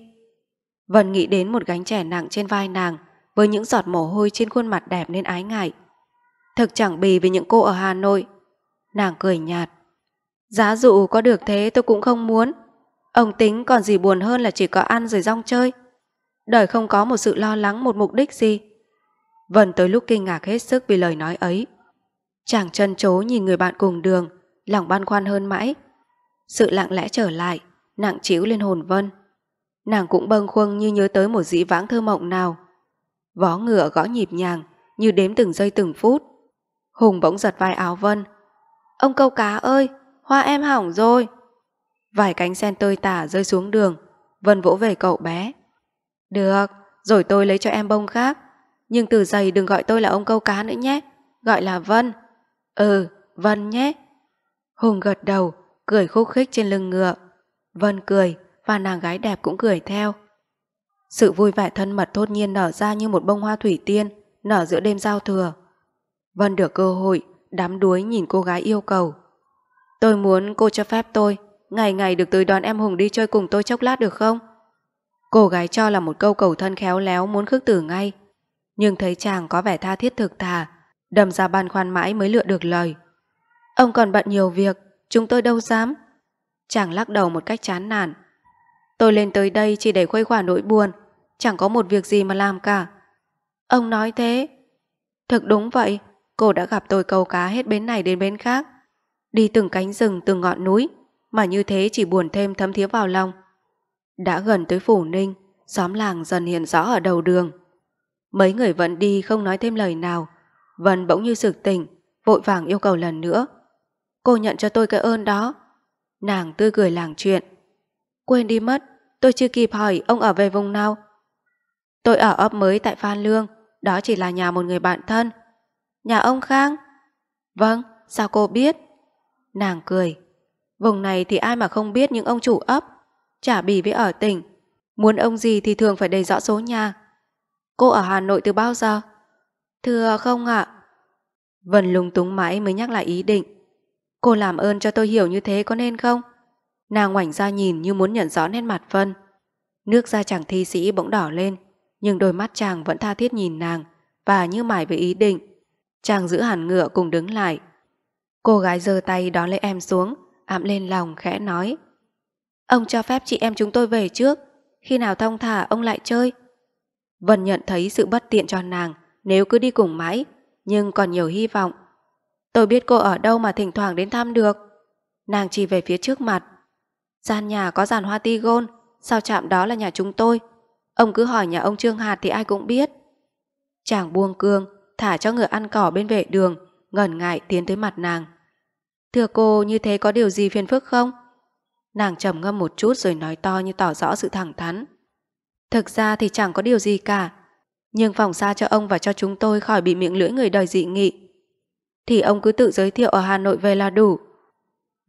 Vân nghĩ đến một gánh trẻ nặng trên vai nàng với những giọt mồ hôi trên khuôn mặt đẹp nên ái ngại. Thực chẳng bì với những cô ở Hà Nội. Nàng cười nhạt. Giá dụ có được thế tôi cũng không muốn. Ông tính còn gì buồn hơn là chỉ có ăn rồi rong chơi. Đời không có một sự lo lắng một mục đích gì. Vân tới lúc kinh ngạc hết sức vì lời nói ấy. Chàng chân chố nhìn người bạn cùng đường, lòng băn khoăn hơn mãi. Sự lặng lẽ trở lại, nặng chiếu lên hồn vân. Nàng cũng bâng khuâng như nhớ tới một dĩ vãng thơ mộng nào. Vó ngựa gõ nhịp nhàng, như đếm từng giây từng phút. Hùng bỗng giật vai áo vân. Ông câu cá ơi, hoa em hỏng rồi. Vài cánh sen tơi tả rơi xuống đường, vân vỗ về cậu bé. Được, rồi tôi lấy cho em bông khác. Nhưng từ giày đừng gọi tôi là ông câu cá nữa nhé, gọi là Vân. Ừ, Vân nhé. Hùng gật đầu, cười khúc khích trên lưng ngựa. Vân cười và nàng gái đẹp cũng cười theo. Sự vui vẻ thân mật thốt nhiên nở ra như một bông hoa thủy tiên nở giữa đêm giao thừa. Vân được cơ hội, đám đuối nhìn cô gái yêu cầu. Tôi muốn cô cho phép tôi, ngày ngày được tới đón em Hùng đi chơi cùng tôi chốc lát được không? Cô gái cho là một câu cầu thân khéo léo muốn khước từ ngay. Nhưng thấy chàng có vẻ tha thiết thực thà, đầm ra băn khoăn mãi mới lựa được lời. Ông còn bận nhiều việc, chúng tôi đâu dám. Chàng lắc đầu một cách chán nản. Tôi lên tới đây chỉ để khuây khỏa nỗi buồn, chẳng có một việc gì mà làm cả. Ông nói thế. Thực đúng vậy, cô đã gặp tôi câu cá hết bến này đến bến khác. Đi từng cánh rừng, từng ngọn núi, mà như thế chỉ buồn thêm thấm thía vào lòng. Đã gần tới Phủ Ninh, xóm làng dần hiện rõ ở đầu đường. Mấy người vẫn đi không nói thêm lời nào. Vân bỗng như sực tỉnh, vội vàng yêu cầu lần nữa. Cô nhận cho tôi cái ơn đó, Nàng tươi cười làng chuyện. Quên đi mất, tôi chưa kịp hỏi ông ở về vùng nào. Tôi ở ấp mới tại Phan Lương, đó chỉ là nhà một người bạn thân. Nhà ông Khang? Vâng, sao cô biết? Nàng cười. Vùng này thì ai mà không biết những ông chủ ấp, chả bì với ở tỉnh. Muốn ông gì thì thường phải đầy rõ số nhà. Cô ở Hà Nội từ bao giờ? Thưa không ạ. À? Vân lúng túng mãi mới nhắc lại ý định. Cô làm ơn cho tôi hiểu như thế có nên không? Nàng ngoảnh ra nhìn như muốn nhận rõ nét mặt Vân. Nước da chàng thi sĩ bỗng đỏ lên, nhưng đôi mắt chàng vẫn tha thiết nhìn nàng và như mải với ý định. Chàng giữ hẳn ngựa cùng đứng lại. Cô gái giơ tay đón lấy em xuống, ạm lên lòng khẽ nói. Ông cho phép chị em chúng tôi về trước, khi nào thông thả ông lại chơi. Vân nhận thấy sự bất tiện cho nàng nếu cứ đi cùng mãi, nhưng còn nhiều hy vọng Tôi biết cô ở đâu mà thỉnh thoảng đến thăm được. Nàng chỉ về phía trước mặt. Gian nhà có giàn hoa ti gôn, sao chạm đó là nhà chúng tôi. Ông cứ hỏi nhà ông Trương Hạt thì ai cũng biết. Chàng buông cương, thả cho ngựa ăn cỏ bên vệ đường, ngẩn ngại tiến tới mặt nàng. Thưa cô, như thế có điều gì phiền phức không? Nàng trầm ngâm một chút rồi nói to như tỏ rõ sự thẳng thắn. Thực ra thì chẳng có điều gì cả, nhưng phòng xa cho ông và cho chúng tôi khỏi bị miệng lưỡi người đời dị nghị thì ông cứ tự giới thiệu ở Hà Nội về là đủ.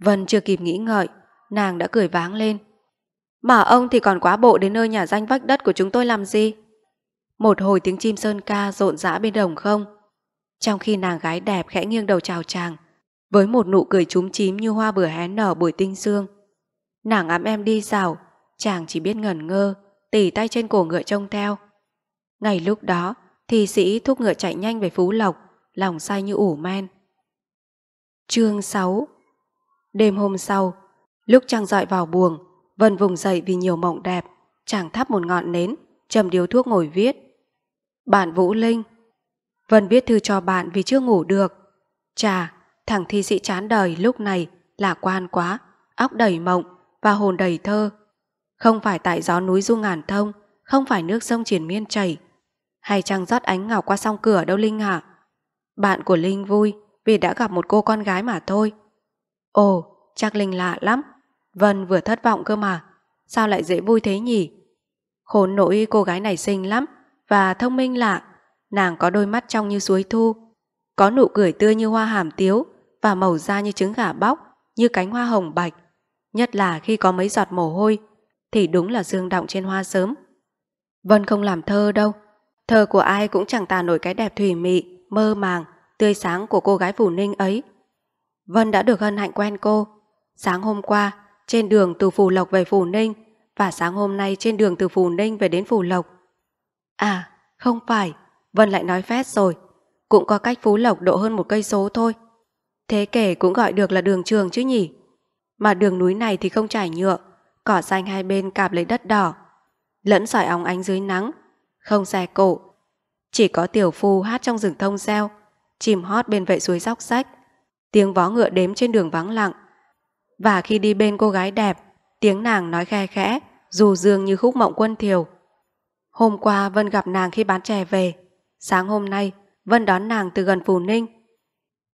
Vân chưa kịp nghĩ ngợi, nàng đã cười váng lên. Mà ông thì còn quá bộ đến nơi nhà danh vách đất của chúng tôi làm gì? Một hồi tiếng chim sơn ca rộn rã bên đồng không? Trong khi nàng gái đẹp khẽ nghiêng đầu chào chàng, với một nụ cười trúng chím như hoa bừa hé nở buổi tinh sương. Nàng ám em đi rào, chàng chỉ biết ngẩn ngơ, tỉ tay trên cổ ngựa trông theo. Ngày lúc đó, thì sĩ thúc ngựa chạy nhanh về Phú Lộc, lòng say như ủ men. Chương 6 Đêm hôm sau, lúc trăng dọi vào buồng, Vân vùng dậy vì nhiều mộng đẹp, chàng thắp một ngọn nến, trầm điếu thuốc ngồi viết. Bạn Vũ Linh Vân viết thư cho bạn vì chưa ngủ được. Chà, thằng thi sĩ chán đời lúc này là quan quá, óc đầy mộng và hồn đầy thơ. Không phải tại gió núi du ngàn thông, không phải nước sông triển miên chảy, hay trăng rót ánh ngọc qua song cửa đâu Linh hả? Bạn của Linh vui vì đã gặp một cô con gái mà thôi. Ồ, chắc Linh lạ lắm. Vân vừa thất vọng cơ mà. Sao lại dễ vui thế nhỉ? Khốn nỗi cô gái này xinh lắm và thông minh lạ. Nàng có đôi mắt trong như suối thu, có nụ cười tươi như hoa hàm tiếu và màu da như trứng gà bóc, như cánh hoa hồng bạch. Nhất là khi có mấy giọt mồ hôi thì đúng là dương động trên hoa sớm. Vân không làm thơ đâu. Thơ của ai cũng chẳng tả nổi cái đẹp thủy mị mơ màng, tươi sáng của cô gái Phủ Ninh ấy. Vân đã được hân hạnh quen cô. Sáng hôm qua, trên đường từ Phù Lộc về phù Ninh và sáng hôm nay trên đường từ Phù Ninh về đến Phù Lộc. À, không phải, Vân lại nói phét rồi. Cũng có cách Phú Lộc độ hơn một cây số thôi. Thế kể cũng gọi được là đường trường chứ nhỉ? Mà đường núi này thì không trải nhựa, cỏ xanh hai bên cạp lấy đất đỏ, lẫn sỏi óng ánh dưới nắng, không xe cổ, chỉ có tiểu phu hát trong rừng thông reo, chìm hót bên vệ suối róc rách, tiếng vó ngựa đếm trên đường vắng lặng. Và khi đi bên cô gái đẹp, tiếng nàng nói khe khẽ, dù dương như khúc mộng quân thiều. Hôm qua Vân gặp nàng khi bán chè về, sáng hôm nay Vân đón nàng từ gần Phù Ninh.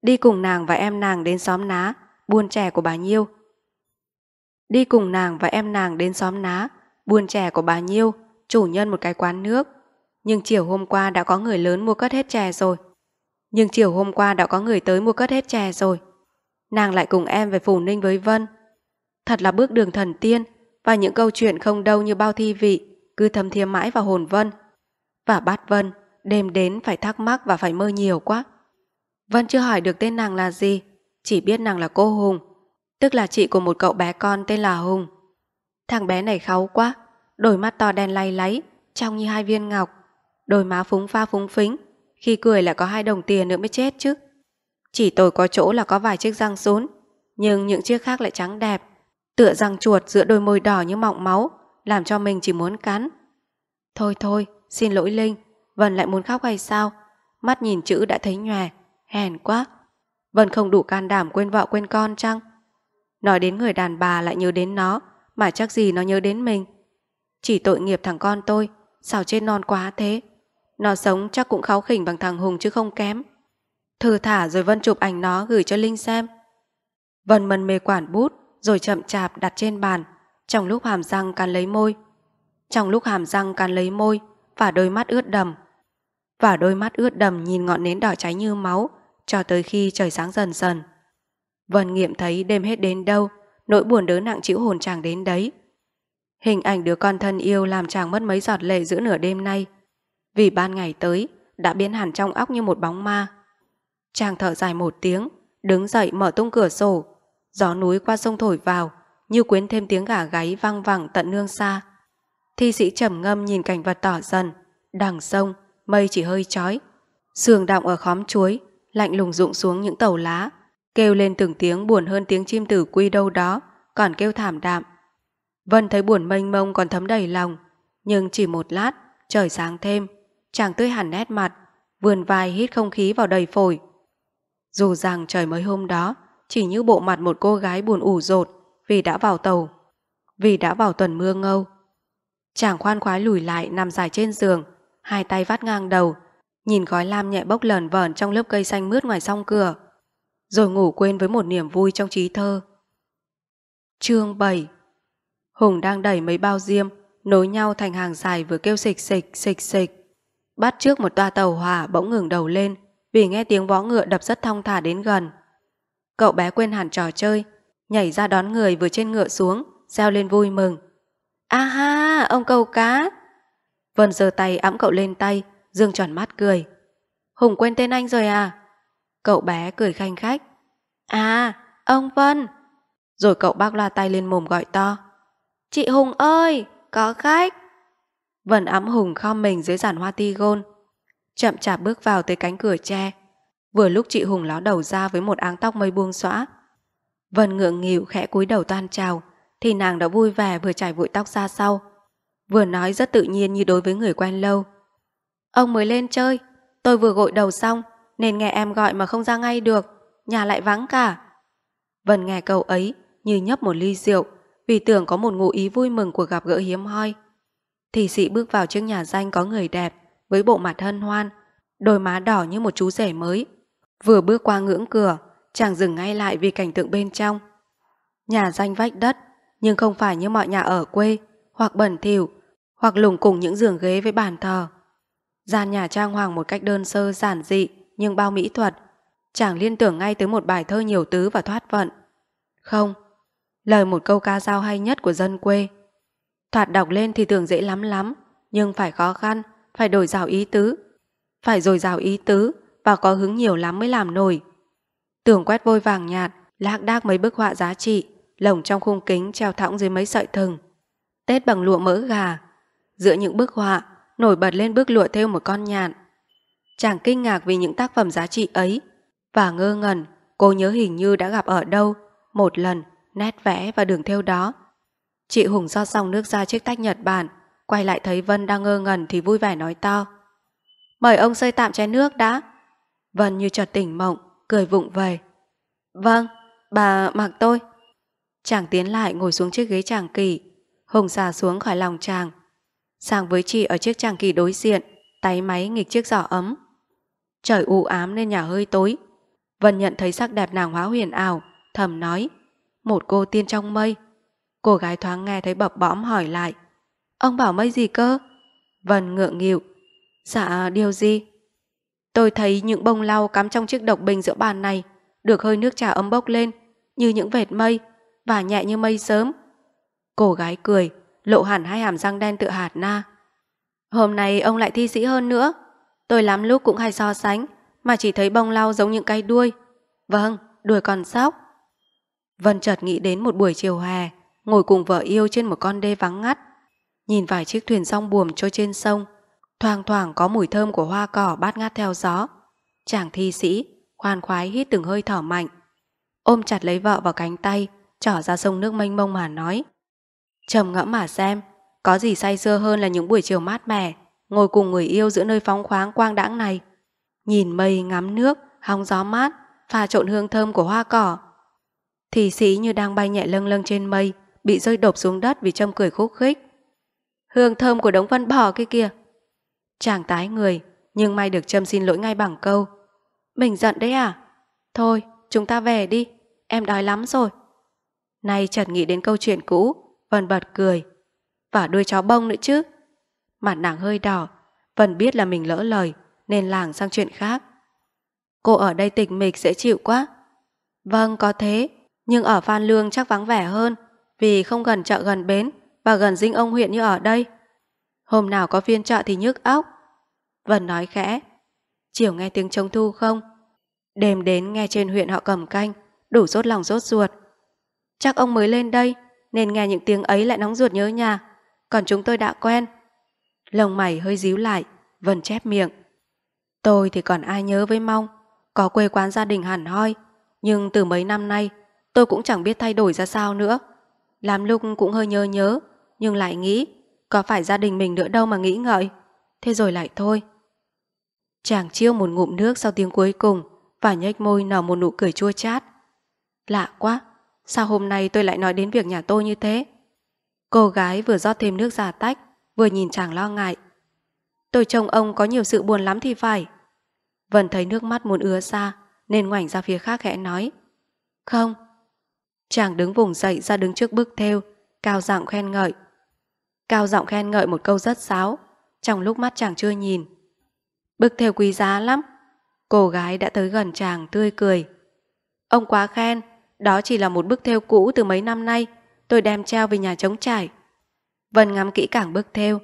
Đi cùng nàng và em nàng đến xóm ná, buôn chè của bà Nhiêu. Đi cùng nàng và em nàng đến xóm ná, buôn chè của bà Nhiêu, chủ nhân một cái quán nước nhưng chiều hôm qua đã có người lớn mua cất hết chè rồi. Nhưng chiều hôm qua đã có người tới mua cất hết chè rồi. Nàng lại cùng em về Phủ Ninh với Vân. Thật là bước đường thần tiên và những câu chuyện không đâu như bao thi vị cứ thầm thiêm mãi vào hồn Vân. Và bát Vân, đêm đến phải thắc mắc và phải mơ nhiều quá. Vân chưa hỏi được tên nàng là gì, chỉ biết nàng là cô Hùng, tức là chị của một cậu bé con tên là Hùng. Thằng bé này kháu quá, đôi mắt to đen lay láy, trong như hai viên ngọc đôi má phúng pha phúng phính, khi cười lại có hai đồng tiền nữa mới chết chứ. Chỉ tôi có chỗ là có vài chiếc răng sún, nhưng những chiếc khác lại trắng đẹp, tựa răng chuột giữa đôi môi đỏ như mọng máu, làm cho mình chỉ muốn cắn. Thôi thôi, xin lỗi Linh, Vân lại muốn khóc hay sao? Mắt nhìn chữ đã thấy nhòe, hèn quá. Vân không đủ can đảm quên vợ quên con chăng? Nói đến người đàn bà lại nhớ đến nó, mà chắc gì nó nhớ đến mình. Chỉ tội nghiệp thằng con tôi, sao trên non quá thế? Nó sống chắc cũng kháo khỉnh bằng thằng Hùng chứ không kém. Thư thả rồi Vân chụp ảnh nó gửi cho Linh xem. Vân mân mê quản bút rồi chậm chạp đặt trên bàn trong lúc hàm răng cắn lấy môi. Trong lúc hàm răng cắn lấy môi và đôi mắt ướt đầm. Và đôi mắt ướt đầm nhìn ngọn nến đỏ cháy như máu cho tới khi trời sáng dần dần. Vân nghiệm thấy đêm hết đến đâu nỗi buồn đớn nặng chịu hồn chàng đến đấy. Hình ảnh đứa con thân yêu làm chàng mất mấy giọt lệ giữa nửa đêm nay vì ban ngày tới đã biến hẳn trong óc như một bóng ma. Chàng thở dài một tiếng, đứng dậy mở tung cửa sổ, gió núi qua sông thổi vào, như quyến thêm tiếng gà gáy vang vẳng tận nương xa. Thi sĩ trầm ngâm nhìn cảnh vật tỏ dần, đằng sông, mây chỉ hơi chói. Sương đọng ở khóm chuối, lạnh lùng rụng xuống những tàu lá, kêu lên từng tiếng buồn hơn tiếng chim tử quy đâu đó, còn kêu thảm đạm. Vân thấy buồn mênh mông còn thấm đầy lòng, nhưng chỉ một lát, trời sáng thêm, chàng tươi hẳn nét mặt, vườn vai hít không khí vào đầy phổi. Dù rằng trời mới hôm đó, chỉ như bộ mặt một cô gái buồn ủ rột vì đã vào tàu, vì đã vào tuần mưa ngâu. Chàng khoan khoái lùi lại nằm dài trên giường, hai tay vắt ngang đầu, nhìn khói lam nhẹ bốc lờn vờn trong lớp cây xanh mướt ngoài song cửa, rồi ngủ quên với một niềm vui trong trí thơ. Chương 7 Hùng đang đẩy mấy bao diêm, nối nhau thành hàng dài vừa kêu xịch xịch xịch xịch. Bắt trước một toa tàu hỏa bỗng ngừng đầu lên vì nghe tiếng võ ngựa đập rất thong thả đến gần. Cậu bé quên hẳn trò chơi, nhảy ra đón người vừa trên ngựa xuống, reo lên vui mừng. A ha, ông câu cá! Vân giơ tay ẵm cậu lên tay, dương tròn mắt cười. Hùng quên tên anh rồi à? Cậu bé cười khanh khách. À, ông Vân! Rồi cậu bác loa tay lên mồm gọi to. Chị Hùng ơi, có khách! Vân ám hùng khom mình dưới giàn hoa ti gôn. Chậm chạp bước vào tới cánh cửa tre. Vừa lúc chị Hùng ló đầu ra với một áng tóc mây buông xõa. Vân ngượng nghịu khẽ cúi đầu toan chào thì nàng đã vui vẻ vừa trải vội tóc ra sau. Vừa nói rất tự nhiên như đối với người quen lâu. Ông mới lên chơi, tôi vừa gội đầu xong nên nghe em gọi mà không ra ngay được, nhà lại vắng cả. Vân nghe câu ấy như nhấp một ly rượu vì tưởng có một ngụ ý vui mừng của gặp gỡ hiếm hoi thì sĩ bước vào trước nhà danh có người đẹp với bộ mặt hân hoan, đôi má đỏ như một chú rể mới. Vừa bước qua ngưỡng cửa, chàng dừng ngay lại vì cảnh tượng bên trong. Nhà danh vách đất, nhưng không phải như mọi nhà ở quê, hoặc bẩn thỉu, hoặc lủng cùng những giường ghế với bàn thờ. Gian nhà trang hoàng một cách đơn sơ giản dị nhưng bao mỹ thuật. Chàng liên tưởng ngay tới một bài thơ nhiều tứ và thoát vận. Không, lời một câu ca dao hay nhất của dân quê Thoạt đọc lên thì tưởng dễ lắm lắm, nhưng phải khó khăn, phải đổi rào ý tứ. Phải rồi dào ý tứ và có hứng nhiều lắm mới làm nổi. Tưởng quét vôi vàng nhạt, lác đác mấy bức họa giá trị, lồng trong khung kính treo thõng dưới mấy sợi thừng. Tết bằng lụa mỡ gà. Giữa những bức họa, nổi bật lên bức lụa thêu một con nhạn. Chàng kinh ngạc vì những tác phẩm giá trị ấy và ngơ ngẩn cô nhớ hình như đã gặp ở đâu một lần nét vẽ và đường thêu đó Chị Hùng do dòng nước ra chiếc tách Nhật Bản, quay lại thấy Vân đang ngơ ngẩn thì vui vẻ nói to. Mời ông xây tạm chén nước đã. Vân như chợt tỉnh mộng, cười vụng về. Vâng, bà mặc tôi. Chàng tiến lại ngồi xuống chiếc ghế chàng kỳ. Hùng xà xuống khỏi lòng chàng. Sang với chị ở chiếc chàng kỳ đối diện, tay máy nghịch chiếc giỏ ấm. Trời u ám nên nhà hơi tối. Vân nhận thấy sắc đẹp nàng hóa huyền ảo, thầm nói. Một cô tiên trong mây, Cô gái thoáng nghe thấy bập bõm hỏi lại Ông bảo mấy gì cơ? Vân ngượng nghịu Dạ điều gì? Tôi thấy những bông lau cắm trong chiếc độc bình giữa bàn này được hơi nước trà ấm bốc lên như những vệt mây và nhẹ như mây sớm. Cô gái cười lộ hẳn hai hàm răng đen tự hạt na. Hôm nay ông lại thi sĩ hơn nữa. Tôi lắm lúc cũng hay so sánh mà chỉ thấy bông lau giống những cái đuôi. Vâng, đuôi còn sóc. Vân chợt nghĩ đến một buổi chiều hè ngồi cùng vợ yêu trên một con đê vắng ngắt, nhìn vài chiếc thuyền rong buồm trôi trên sông, thoang thoảng có mùi thơm của hoa cỏ bát ngát theo gió. Chàng thi sĩ, khoan khoái hít từng hơi thở mạnh, ôm chặt lấy vợ vào cánh tay, trỏ ra sông nước mênh mông mà nói. Trầm ngẫm mà xem, có gì say sưa hơn là những buổi chiều mát mẻ, ngồi cùng người yêu giữa nơi phóng khoáng quang đãng này. Nhìn mây ngắm nước, hóng gió mát, pha trộn hương thơm của hoa cỏ. Thì sĩ như đang bay nhẹ lâng lâng trên mây, bị rơi đột xuống đất vì trông cười khúc khích. Hương thơm của đống văn bò kia kìa. Chàng tái người, nhưng may được Trâm xin lỗi ngay bằng câu. Mình giận đấy à? Thôi, chúng ta về đi, em đói lắm rồi. Nay chợt nghĩ đến câu chuyện cũ, Vân bật cười. Và đuôi chó bông nữa chứ. Mặt nàng hơi đỏ, Vân biết là mình lỡ lời, nên làng sang chuyện khác. Cô ở đây tịch mịch dễ chịu quá. Vâng, có thế, nhưng ở Phan Lương chắc vắng vẻ hơn vì không gần chợ gần bến và gần dinh ông huyện như ở đây. Hôm nào có phiên chợ thì nhức óc. Vân nói khẽ, chiều nghe tiếng trông thu không? Đêm đến nghe trên huyện họ cầm canh, đủ sốt lòng rốt ruột. Chắc ông mới lên đây nên nghe những tiếng ấy lại nóng ruột nhớ nhà, còn chúng tôi đã quen. lồng mày hơi díu lại, Vân chép miệng. Tôi thì còn ai nhớ với mong, có quê quán gia đình hẳn hoi, nhưng từ mấy năm nay tôi cũng chẳng biết thay đổi ra sao nữa. Làm lúc cũng hơi nhớ nhớ Nhưng lại nghĩ Có phải gia đình mình nữa đâu mà nghĩ ngợi Thế rồi lại thôi Chàng chiêu một ngụm nước sau tiếng cuối cùng Và nhếch môi nở một nụ cười chua chát Lạ quá Sao hôm nay tôi lại nói đến việc nhà tôi như thế Cô gái vừa rót thêm nước giả tách Vừa nhìn chàng lo ngại Tôi trông ông có nhiều sự buồn lắm thì phải vần thấy nước mắt muốn ứa ra Nên ngoảnh ra phía khác khẽ nói Không Chàng đứng vùng dậy ra đứng trước bức theo, cao giọng khen ngợi. Cao giọng khen ngợi một câu rất sáo, trong lúc mắt chàng chưa nhìn. Bức theo quý giá lắm. Cô gái đã tới gần chàng tươi cười. Ông quá khen, đó chỉ là một bức theo cũ từ mấy năm nay, tôi đem treo về nhà trống trải. Vân ngắm kỹ cảng bức theo.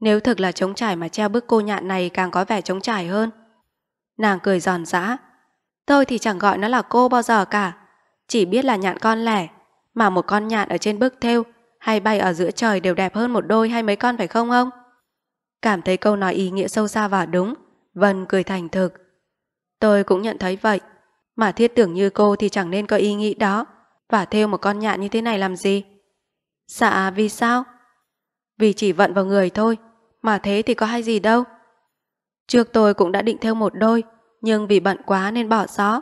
Nếu thực là trống trải mà treo bức cô nhạn này càng có vẻ trống trải hơn. Nàng cười giòn giã. Tôi thì chẳng gọi nó là cô bao giờ cả chỉ biết là nhạn con lẻ, mà một con nhạn ở trên bức thêu hay bay ở giữa trời đều đẹp hơn một đôi hay mấy con phải không ông? Cảm thấy câu nói ý nghĩa sâu xa và đúng, Vân cười thành thực. Tôi cũng nhận thấy vậy, mà thiết tưởng như cô thì chẳng nên có ý nghĩ đó, và thêu một con nhạn như thế này làm gì? Dạ, vì sao? Vì chỉ vận vào người thôi, mà thế thì có hay gì đâu. Trước tôi cũng đã định thêu một đôi, nhưng vì bận quá nên bỏ gió.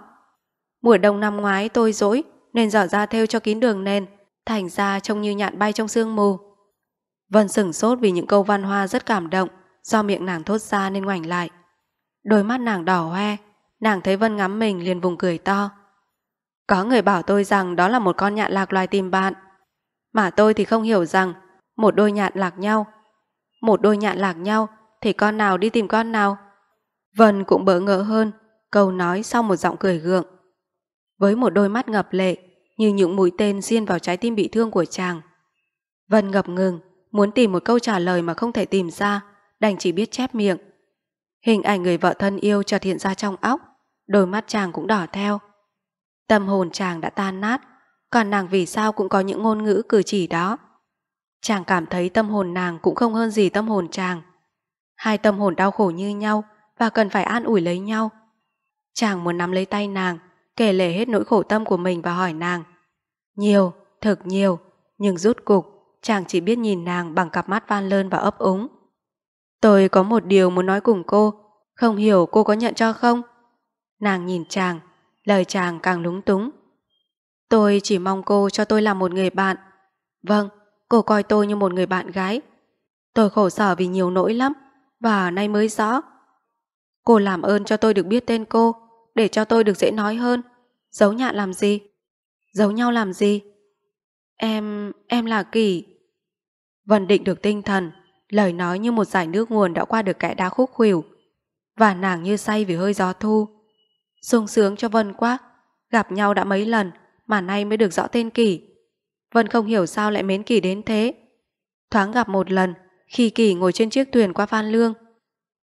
Mùa đông năm ngoái tôi dỗi nên dở ra theo cho kín đường nền, thành ra trông như nhạn bay trong sương mù. Vân sửng sốt vì những câu văn hoa rất cảm động, do miệng nàng thốt ra nên ngoảnh lại. Đôi mắt nàng đỏ hoe, nàng thấy Vân ngắm mình liền vùng cười to. Có người bảo tôi rằng đó là một con nhạn lạc loài tìm bạn. Mà tôi thì không hiểu rằng một đôi nhạn lạc nhau. Một đôi nhạn lạc nhau thì con nào đi tìm con nào? Vân cũng bỡ ngỡ hơn, câu nói sau một giọng cười gượng với một đôi mắt ngập lệ như những mũi tên xiên vào trái tim bị thương của chàng. Vân ngập ngừng, muốn tìm một câu trả lời mà không thể tìm ra, đành chỉ biết chép miệng. Hình ảnh người vợ thân yêu chợt hiện ra trong óc, đôi mắt chàng cũng đỏ theo. Tâm hồn chàng đã tan nát, còn nàng vì sao cũng có những ngôn ngữ cử chỉ đó. Chàng cảm thấy tâm hồn nàng cũng không hơn gì tâm hồn chàng. Hai tâm hồn đau khổ như nhau và cần phải an ủi lấy nhau. Chàng muốn nắm lấy tay nàng, kể lể hết nỗi khổ tâm của mình và hỏi nàng. Nhiều, thực nhiều, nhưng rút cục, chàng chỉ biết nhìn nàng bằng cặp mắt van lơn và ấp úng. Tôi có một điều muốn nói cùng cô, không hiểu cô có nhận cho không? Nàng nhìn chàng, lời chàng càng lúng túng. Tôi chỉ mong cô cho tôi làm một người bạn. Vâng, cô coi tôi như một người bạn gái. Tôi khổ sở vì nhiều nỗi lắm, và nay mới rõ. Cô làm ơn cho tôi được biết tên cô, để cho tôi được dễ nói hơn. Giấu nhạn làm gì? Giấu nhau làm gì? Em... em là Kỳ. Vân định được tinh thần, lời nói như một dải nước nguồn đã qua được kẽ đá khúc khuỷu và nàng như say vì hơi gió thu. sung sướng cho Vân quá, gặp nhau đã mấy lần mà nay mới được rõ tên Kỳ. Vân không hiểu sao lại mến Kỳ đến thế. Thoáng gặp một lần, khi Kỳ ngồi trên chiếc thuyền qua Phan Lương,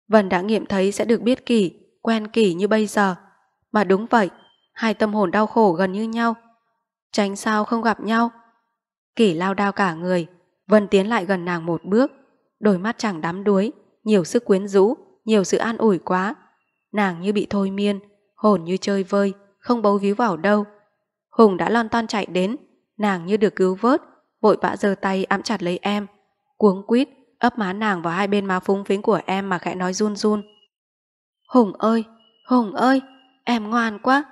Vân đã nghiệm thấy sẽ được biết Kỳ, quen Kỳ như bây giờ. Mà đúng vậy, hai tâm hồn đau khổ gần như nhau. Tránh sao không gặp nhau? Kỷ lao đao cả người, Vân tiến lại gần nàng một bước, đôi mắt chẳng đắm đuối, nhiều sức quyến rũ, nhiều sự an ủi quá. Nàng như bị thôi miên, hồn như chơi vơi, không bấu víu vào đâu. Hùng đã lon ton chạy đến, nàng như được cứu vớt, vội vã giơ tay ẵm chặt lấy em, cuống quýt ấp má nàng vào hai bên má phúng phính của em mà khẽ nói run run. Hùng ơi, Hùng ơi! em ngoan quá.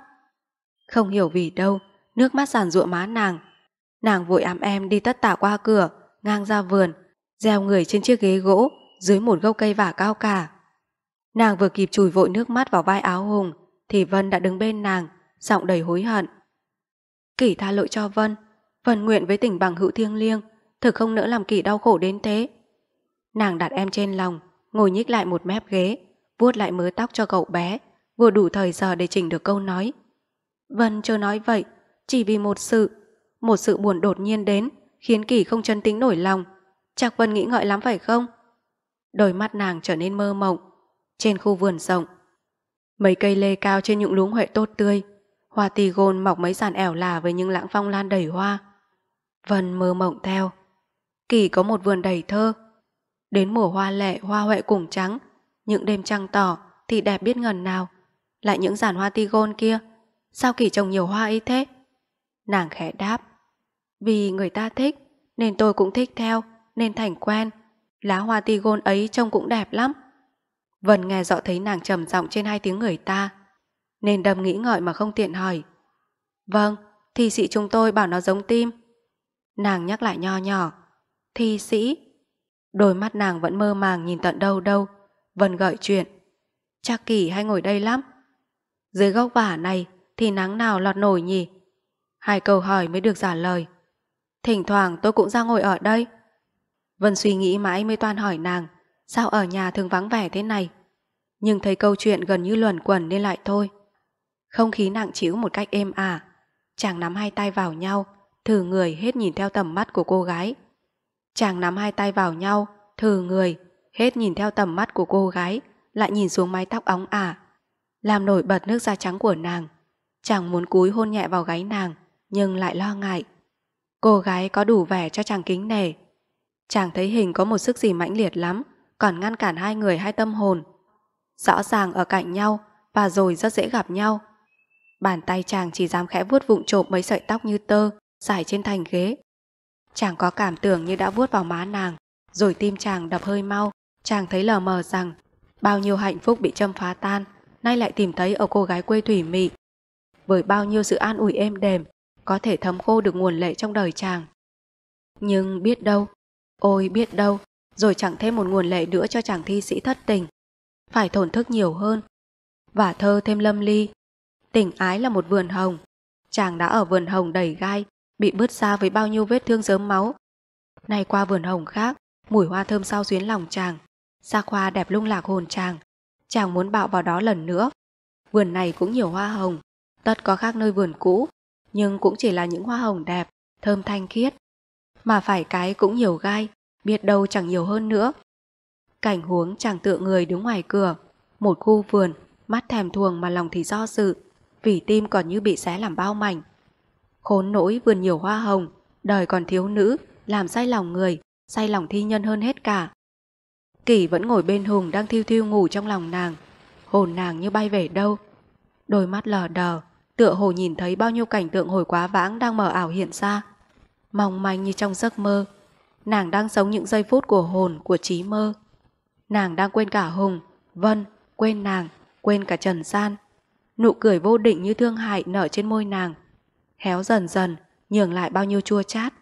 Không hiểu vì đâu, nước mắt giàn ruộng má nàng. Nàng vội ám em đi tất tả qua cửa, ngang ra vườn, gieo người trên chiếc ghế gỗ, dưới một gốc cây vả cao cả. Nàng vừa kịp chùi vội nước mắt vào vai áo hùng, thì Vân đã đứng bên nàng, giọng đầy hối hận. Kỷ tha lỗi cho Vân, Vân nguyện với tình bằng hữu thiêng liêng, thực không nỡ làm Kỷ đau khổ đến thế. Nàng đặt em trên lòng, ngồi nhích lại một mép ghế, vuốt lại mớ tóc cho cậu bé, vừa đủ thời giờ để chỉnh được câu nói. Vân chưa nói vậy, chỉ vì một sự, một sự buồn đột nhiên đến, khiến Kỳ không chân tính nổi lòng. Chắc Vân nghĩ ngợi lắm phải không? Đôi mắt nàng trở nên mơ mộng, trên khu vườn rộng. Mấy cây lê cao trên những luống huệ tốt tươi, hoa tì gôn mọc mấy dàn ẻo là với những lãng phong lan đầy hoa. Vân mơ mộng theo. Kỳ có một vườn đầy thơ. Đến mùa hoa lệ, hoa huệ cùng trắng, những đêm trăng tỏ thì đẹp biết ngần nào lại những giàn hoa tigon kia. Sao kỳ trồng nhiều hoa ấy thế? Nàng khẽ đáp. Vì người ta thích, nên tôi cũng thích theo, nên thành quen. Lá hoa tigon ấy trông cũng đẹp lắm. Vân nghe rõ thấy nàng trầm giọng trên hai tiếng người ta, nên đầm nghĩ ngợi mà không tiện hỏi. Vâng, thi sĩ chúng tôi bảo nó giống tim. Nàng nhắc lại nho nhỏ. Thi sĩ? Đôi mắt nàng vẫn mơ màng nhìn tận đâu đâu. Vân gợi chuyện. Chắc kỳ hay ngồi đây lắm. Dưới góc vả này thì nắng nào lọt nổi nhỉ? Hai câu hỏi mới được trả lời. Thỉnh thoảng tôi cũng ra ngồi ở đây. Vân suy nghĩ mãi mới toan hỏi nàng sao ở nhà thường vắng vẻ thế này. Nhưng thấy câu chuyện gần như luẩn quẩn nên lại thôi. Không khí nặng trĩu một cách êm ả. Chàng nắm hai tay vào nhau, thử người hết nhìn theo tầm mắt của cô gái. Chàng nắm hai tay vào nhau, thử người, hết nhìn theo tầm mắt của cô gái, lại nhìn xuống mái tóc óng ả, làm nổi bật nước da trắng của nàng. Chàng muốn cúi hôn nhẹ vào gáy nàng, nhưng lại lo ngại. Cô gái có đủ vẻ cho chàng kính nể. Chàng thấy hình có một sức gì mãnh liệt lắm, còn ngăn cản hai người hai tâm hồn. Rõ ràng ở cạnh nhau và rồi rất dễ gặp nhau. Bàn tay chàng chỉ dám khẽ vuốt vụng trộm mấy sợi tóc như tơ, dài trên thành ghế. Chàng có cảm tưởng như đã vuốt vào má nàng, rồi tim chàng đập hơi mau. Chàng thấy lờ mờ rằng bao nhiêu hạnh phúc bị châm phá tan, nay lại tìm thấy ở cô gái quê thủy mị. Với bao nhiêu sự an ủi êm đềm, có thể thấm khô được nguồn lệ trong đời chàng. Nhưng biết đâu, ôi biết đâu, rồi chẳng thêm một nguồn lệ nữa cho chàng thi sĩ thất tình. Phải thổn thức nhiều hơn, và thơ thêm lâm ly. Tình ái là một vườn hồng, chàng đã ở vườn hồng đầy gai, bị bứt ra với bao nhiêu vết thương dớm máu. Nay qua vườn hồng khác, mùi hoa thơm sao xuyến lòng chàng, xa khoa đẹp lung lạc hồn chàng, chàng muốn bạo vào đó lần nữa. Vườn này cũng nhiều hoa hồng, tất có khác nơi vườn cũ, nhưng cũng chỉ là những hoa hồng đẹp, thơm thanh khiết. Mà phải cái cũng nhiều gai, biết đâu chẳng nhiều hơn nữa. Cảnh huống chàng tựa người đứng ngoài cửa, một khu vườn, mắt thèm thuồng mà lòng thì do sự, vì tim còn như bị xé làm bao mảnh. Khốn nỗi vườn nhiều hoa hồng, đời còn thiếu nữ, làm say lòng người, say lòng thi nhân hơn hết cả. Kỳ vẫn ngồi bên Hùng đang thiêu thiêu ngủ trong lòng nàng. Hồn nàng như bay về đâu. Đôi mắt lờ đờ, tựa hồ nhìn thấy bao nhiêu cảnh tượng hồi quá vãng đang mở ảo hiện ra. Mong manh như trong giấc mơ. Nàng đang sống những giây phút của hồn, của trí mơ. Nàng đang quên cả Hùng, Vân, quên nàng, quên cả Trần San. Nụ cười vô định như thương hại nở trên môi nàng. Héo dần dần, nhường lại bao nhiêu chua chát.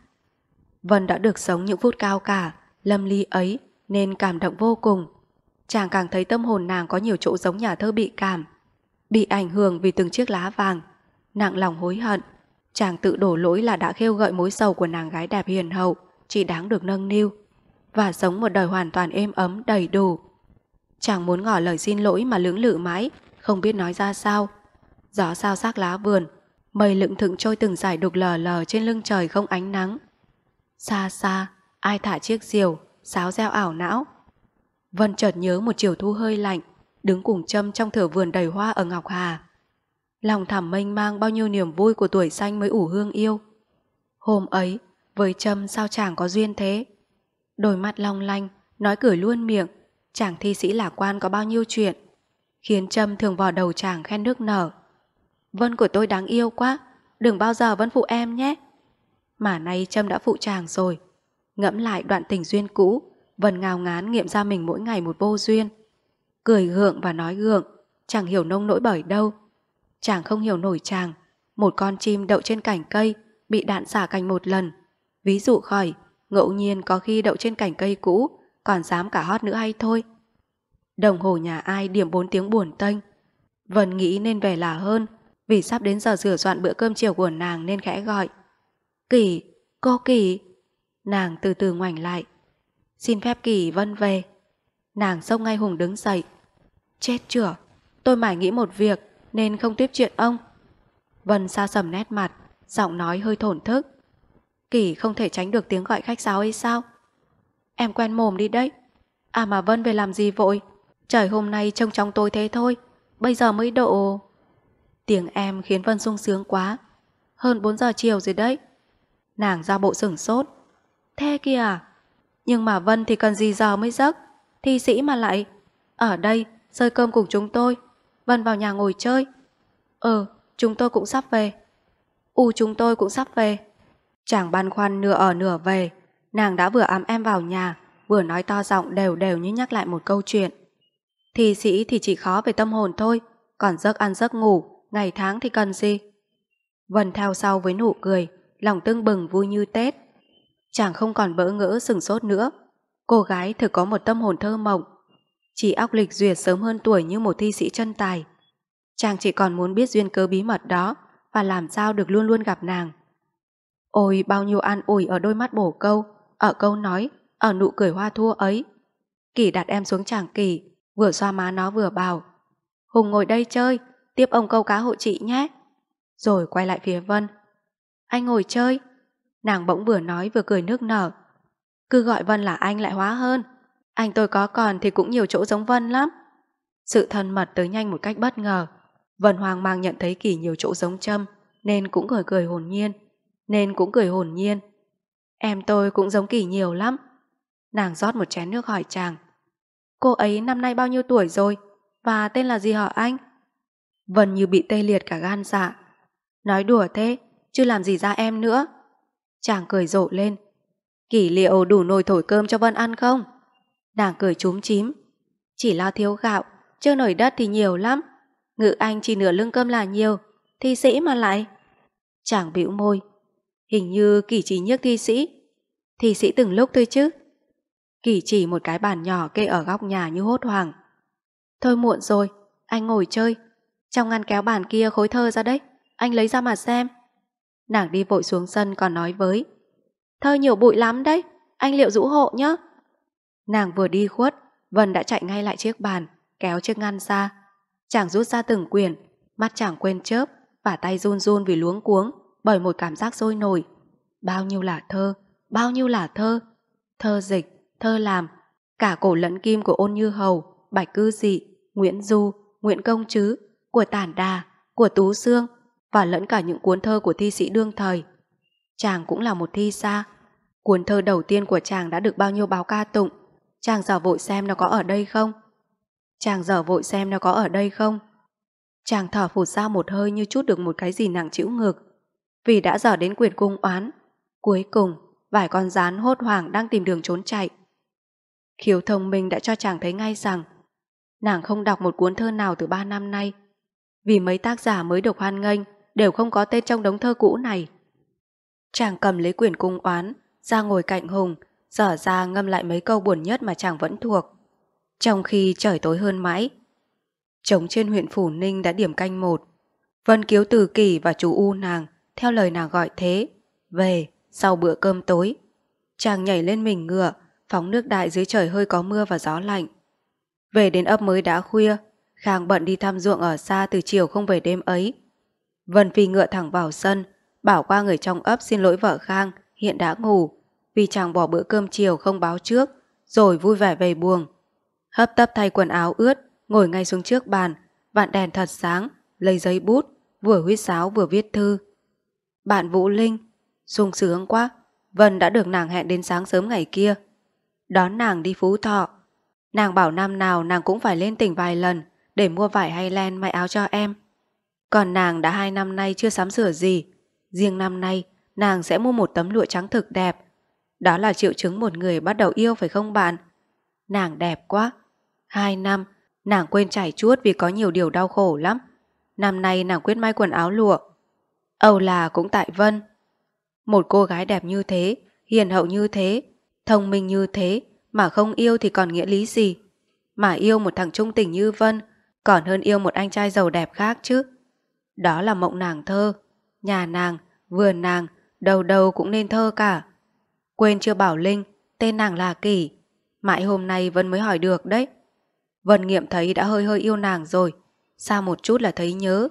Vân đã được sống những phút cao cả, lâm ly ấy nên cảm động vô cùng. Chàng càng thấy tâm hồn nàng có nhiều chỗ giống nhà thơ bị cảm, bị ảnh hưởng vì từng chiếc lá vàng, nặng lòng hối hận. Chàng tự đổ lỗi là đã khêu gợi mối sầu của nàng gái đẹp hiền hậu, chỉ đáng được nâng niu, và sống một đời hoàn toàn êm ấm đầy đủ. Chàng muốn ngỏ lời xin lỗi mà lưỡng lự mãi, không biết nói ra sao. Gió sao xác lá vườn, mây lững thững trôi từng dải đục lờ lờ trên lưng trời không ánh nắng. Xa xa, ai thả chiếc diều sáo reo ảo não. Vân chợt nhớ một chiều thu hơi lạnh, đứng cùng châm trong thửa vườn đầy hoa ở Ngọc Hà. Lòng thảm mênh mang bao nhiêu niềm vui của tuổi xanh mới ủ hương yêu. Hôm ấy, với châm sao chàng có duyên thế. Đôi mắt long lanh, nói cười luôn miệng, chàng thi sĩ lạc quan có bao nhiêu chuyện, khiến châm thường vò đầu chàng khen nước nở. Vân của tôi đáng yêu quá, đừng bao giờ Vân phụ em nhé. Mà nay Trâm đã phụ chàng rồi, Ngẫm lại đoạn tình duyên cũ, vần ngào ngán nghiệm ra mình mỗi ngày một vô duyên. Cười gượng và nói gượng, chẳng hiểu nông nỗi bởi đâu. Chàng không hiểu nổi chàng, một con chim đậu trên cành cây, bị đạn xả cành một lần. Ví dụ khỏi, ngẫu nhiên có khi đậu trên cành cây cũ, còn dám cả hót nữa hay thôi. Đồng hồ nhà ai điểm bốn tiếng buồn tênh. vần nghĩ nên về là hơn, vì sắp đến giờ rửa soạn bữa cơm chiều của nàng nên khẽ gọi. Kỳ, cô Kỳ. Nàng từ từ ngoảnh lại. Xin phép kỳ vân về. Nàng xông ngay Hùng đứng dậy. Chết chửa, tôi mải nghĩ một việc nên không tiếp chuyện ông. Vân xa sầm nét mặt, giọng nói hơi thổn thức. Kỳ không thể tránh được tiếng gọi khách sáo ấy sao? Em quen mồm đi đấy. À mà Vân về làm gì vội? Trời hôm nay trông trong tôi thế thôi. Bây giờ mới độ... Tiếng em khiến Vân sung sướng quá. Hơn 4 giờ chiều rồi đấy. Nàng ra bộ sửng sốt. Thế kìa Nhưng mà Vân thì cần gì giờ mới giấc Thi sĩ mà lại Ở đây rơi cơm cùng chúng tôi Vân vào nhà ngồi chơi Ừ chúng tôi cũng sắp về U chúng tôi cũng sắp về Chàng băn khoăn nửa ở nửa về Nàng đã vừa ám em vào nhà Vừa nói to giọng đều đều như nhắc lại một câu chuyện Thi sĩ thì chỉ khó về tâm hồn thôi Còn giấc ăn giấc ngủ Ngày tháng thì cần gì Vân theo sau với nụ cười Lòng tưng bừng vui như Tết chàng không còn bỡ ngỡ sừng sốt nữa. Cô gái thực có một tâm hồn thơ mộng. Chỉ óc lịch duyệt sớm hơn tuổi như một thi sĩ chân tài. Chàng chỉ còn muốn biết duyên cớ bí mật đó và làm sao được luôn luôn gặp nàng. Ôi bao nhiêu an ủi ở đôi mắt bổ câu, ở câu nói, ở nụ cười hoa thua ấy. Kỳ đặt em xuống chàng kỳ, vừa xoa má nó vừa bảo. Hùng ngồi đây chơi, tiếp ông câu cá hộ chị nhé. Rồi quay lại phía Vân. Anh ngồi chơi, Nàng bỗng vừa nói vừa cười nước nở. Cứ gọi Vân là anh lại hóa hơn. Anh tôi có còn thì cũng nhiều chỗ giống Vân lắm. Sự thân mật tới nhanh một cách bất ngờ. Vân hoang mang nhận thấy kỳ nhiều chỗ giống châm, nên cũng cười cười hồn nhiên. Nên cũng cười hồn nhiên. Em tôi cũng giống kỳ nhiều lắm. Nàng rót một chén nước hỏi chàng. Cô ấy năm nay bao nhiêu tuổi rồi? Và tên là gì họ anh? Vân như bị tê liệt cả gan dạ. Nói đùa thế, chứ làm gì ra em nữa. Chàng cười rộ lên. Kỷ liệu đủ nồi thổi cơm cho Vân ăn không? Nàng cười trúng chím. Chỉ lo thiếu gạo, chưa nổi đất thì nhiều lắm. Ngự anh chỉ nửa lưng cơm là nhiều, thi sĩ mà lại. Chàng bĩu môi. Hình như kỷ chỉ nhức thi sĩ. Thi sĩ từng lúc thôi chứ. Kỷ chỉ một cái bàn nhỏ kê ở góc nhà như hốt hoảng. Thôi muộn rồi, anh ngồi chơi. Trong ngăn kéo bàn kia khối thơ ra đấy, anh lấy ra mà xem. Nàng đi vội xuống sân còn nói với Thơ nhiều bụi lắm đấy Anh liệu rũ hộ nhé Nàng vừa đi khuất Vân đã chạy ngay lại chiếc bàn Kéo chiếc ngăn ra Chàng rút ra từng quyển Mắt chàng quên chớp Và tay run run vì luống cuống Bởi một cảm giác sôi nổi Bao nhiêu là thơ Bao nhiêu là thơ Thơ dịch, thơ làm Cả cổ lẫn kim của ôn như hầu Bạch cư dị, Nguyễn Du, Nguyễn Công Chứ Của Tản Đà, của Tú xương và lẫn cả những cuốn thơ của thi sĩ đương thời. Chàng cũng là một thi xa. Cuốn thơ đầu tiên của chàng đã được bao nhiêu báo ca tụng. Chàng dở vội xem nó có ở đây không? Chàng dở vội xem nó có ở đây không? Chàng thở phụt ra một hơi như chút được một cái gì nặng chịu ngược, Vì đã dở đến quyền cung oán. Cuối cùng, vài con rán hốt hoảng đang tìm đường trốn chạy. Khiếu thông minh đã cho chàng thấy ngay rằng nàng không đọc một cuốn thơ nào từ ba năm nay. Vì mấy tác giả mới được hoan nghênh đều không có tên trong đống thơ cũ này. Chàng cầm lấy quyển cung oán, ra ngồi cạnh Hùng, dở ra ngâm lại mấy câu buồn nhất mà chàng vẫn thuộc. Trong khi trời tối hơn mãi, trống trên huyện Phủ Ninh đã điểm canh một. Vân Kiếu Từ Kỳ và chú U nàng, theo lời nàng gọi thế, về sau bữa cơm tối. Chàng nhảy lên mình ngựa, phóng nước đại dưới trời hơi có mưa và gió lạnh. Về đến ấp mới đã khuya, Khang bận đi thăm ruộng ở xa từ chiều không về đêm ấy, Vân Phi ngựa thẳng vào sân, bảo qua người trong ấp xin lỗi vợ Khang, hiện đã ngủ, vì chàng bỏ bữa cơm chiều không báo trước, rồi vui vẻ về buồng. Hấp tấp thay quần áo ướt, ngồi ngay xuống trước bàn, vạn đèn thật sáng, lấy giấy bút, vừa huýt sáo vừa viết thư. Bạn Vũ Linh, sung sướng quá, Vân đã được nàng hẹn đến sáng sớm ngày kia. Đón nàng đi Phú Thọ. Nàng bảo năm nào nàng cũng phải lên tỉnh vài lần để mua vải hay len may áo cho em. Còn nàng đã hai năm nay chưa sắm sửa gì. Riêng năm nay, nàng sẽ mua một tấm lụa trắng thực đẹp. Đó là triệu chứng một người bắt đầu yêu phải không bạn? Nàng đẹp quá. Hai năm, nàng quên trải chuốt vì có nhiều điều đau khổ lắm. Năm nay nàng quyết may quần áo lụa. Âu là cũng tại Vân. Một cô gái đẹp như thế, hiền hậu như thế, thông minh như thế, mà không yêu thì còn nghĩa lý gì? Mà yêu một thằng trung tình như Vân, còn hơn yêu một anh trai giàu đẹp khác chứ. Đó là mộng nàng thơ, nhà nàng, vườn nàng, đầu đầu cũng nên thơ cả. Quên chưa bảo Linh, tên nàng là kỷ, Mãi hôm nay Vân mới hỏi được đấy. Vân nghiệm thấy đã hơi hơi yêu nàng rồi, xa một chút là thấy nhớ.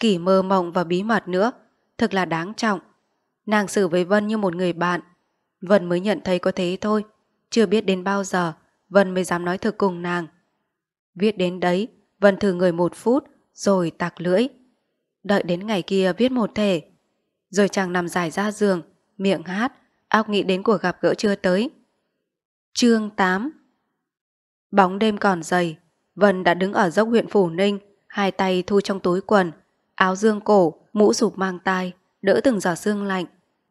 Kỷ mơ mộng và bí mật nữa, thật là đáng trọng. Nàng xử với Vân như một người bạn. Vân mới nhận thấy có thế thôi, chưa biết đến bao giờ Vân mới dám nói thực cùng nàng. Viết đến đấy, Vân thử người một phút rồi tạc lưỡi đợi đến ngày kia viết một thể. Rồi chàng nằm dài ra giường, miệng hát, óc nghĩ đến cuộc gặp gỡ chưa tới. chương 8 Bóng đêm còn dày, Vân đã đứng ở dốc huyện Phủ Ninh, hai tay thu trong túi quần, áo dương cổ, mũ sụp mang tai, đỡ từng giỏ xương lạnh.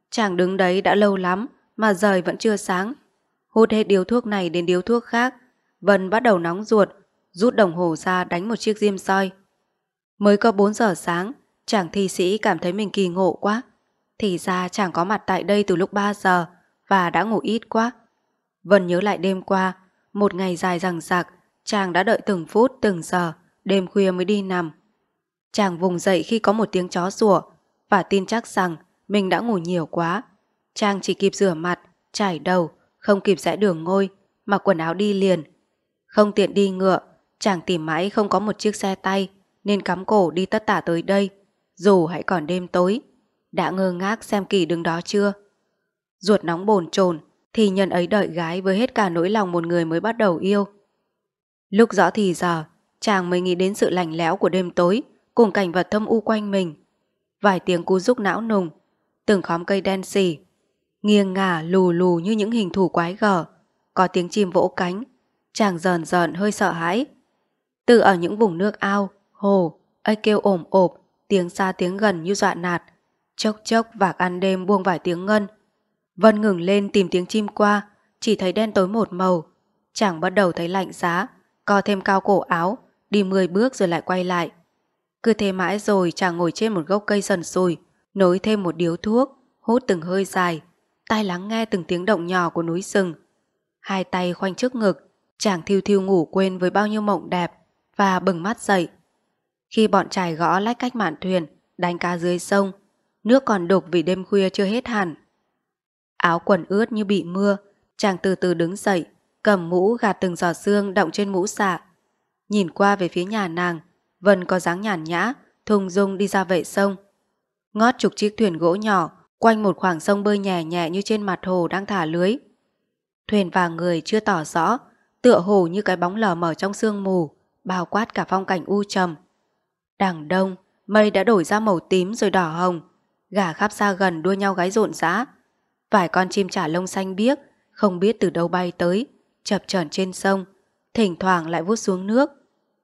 Chàng đứng đấy đã lâu lắm mà rời vẫn chưa sáng. Hút hết điếu thuốc này đến điếu thuốc khác, Vân bắt đầu nóng ruột, rút đồng hồ ra đánh một chiếc diêm soi. Mới có 4 giờ sáng, Chàng thi sĩ cảm thấy mình kỳ ngộ quá. Thì ra chàng có mặt tại đây từ lúc 3 giờ và đã ngủ ít quá. Vân nhớ lại đêm qua, một ngày dài rằng rạc, chàng đã đợi từng phút từng giờ, đêm khuya mới đi nằm. Chàng vùng dậy khi có một tiếng chó sủa và tin chắc rằng mình đã ngủ nhiều quá. Chàng chỉ kịp rửa mặt, chải đầu, không kịp rẽ đường ngôi, mặc quần áo đi liền. Không tiện đi ngựa, chàng tìm mãi không có một chiếc xe tay nên cắm cổ đi tất tả tới đây dù hãy còn đêm tối. Đã ngơ ngác xem kỳ đứng đó chưa? Ruột nóng bồn chồn thì nhân ấy đợi gái với hết cả nỗi lòng một người mới bắt đầu yêu. Lúc rõ thì giờ, chàng mới nghĩ đến sự lạnh lẽo của đêm tối cùng cảnh vật thâm u quanh mình. Vài tiếng cú rúc não nùng, từng khóm cây đen xì nghiêng ngả lù lù như những hình thù quái gở, có tiếng chim vỗ cánh, chàng dần dần hơi sợ hãi. Từ ở những vùng nước ao, hồ, ấy kêu ồm ộp, tiếng xa tiếng gần như dọa nạt, chốc chốc vạc ăn đêm buông vài tiếng ngân. Vân ngừng lên tìm tiếng chim qua, chỉ thấy đen tối một màu. Chàng bắt đầu thấy lạnh giá, co thêm cao cổ áo, đi 10 bước rồi lại quay lại. Cứ thế mãi rồi chàng ngồi trên một gốc cây sần sùi, nối thêm một điếu thuốc, hút từng hơi dài, tai lắng nghe từng tiếng động nhỏ của núi rừng. Hai tay khoanh trước ngực, chàng thiêu thiêu ngủ quên với bao nhiêu mộng đẹp và bừng mắt dậy. Khi bọn trài gõ lách cách mạn thuyền, đánh cá dưới sông, nước còn đục vì đêm khuya chưa hết hẳn. Áo quần ướt như bị mưa, chàng từ từ đứng dậy, cầm mũ gạt từng giò xương động trên mũ xạ. Nhìn qua về phía nhà nàng, Vân có dáng nhàn nhã, thùng dung đi ra vệ sông. Ngót chục chiếc thuyền gỗ nhỏ, quanh một khoảng sông bơi nhẹ nhẹ như trên mặt hồ đang thả lưới. Thuyền và người chưa tỏ rõ, tựa hồ như cái bóng lờ mờ trong sương mù, bao quát cả phong cảnh u trầm đằng đông, mây đã đổi ra màu tím rồi đỏ hồng. Gà khắp xa gần đua nhau gáy rộn rã. Vài con chim trả lông xanh biếc, không biết từ đâu bay tới, chập chờn trên sông, thỉnh thoảng lại vút xuống nước.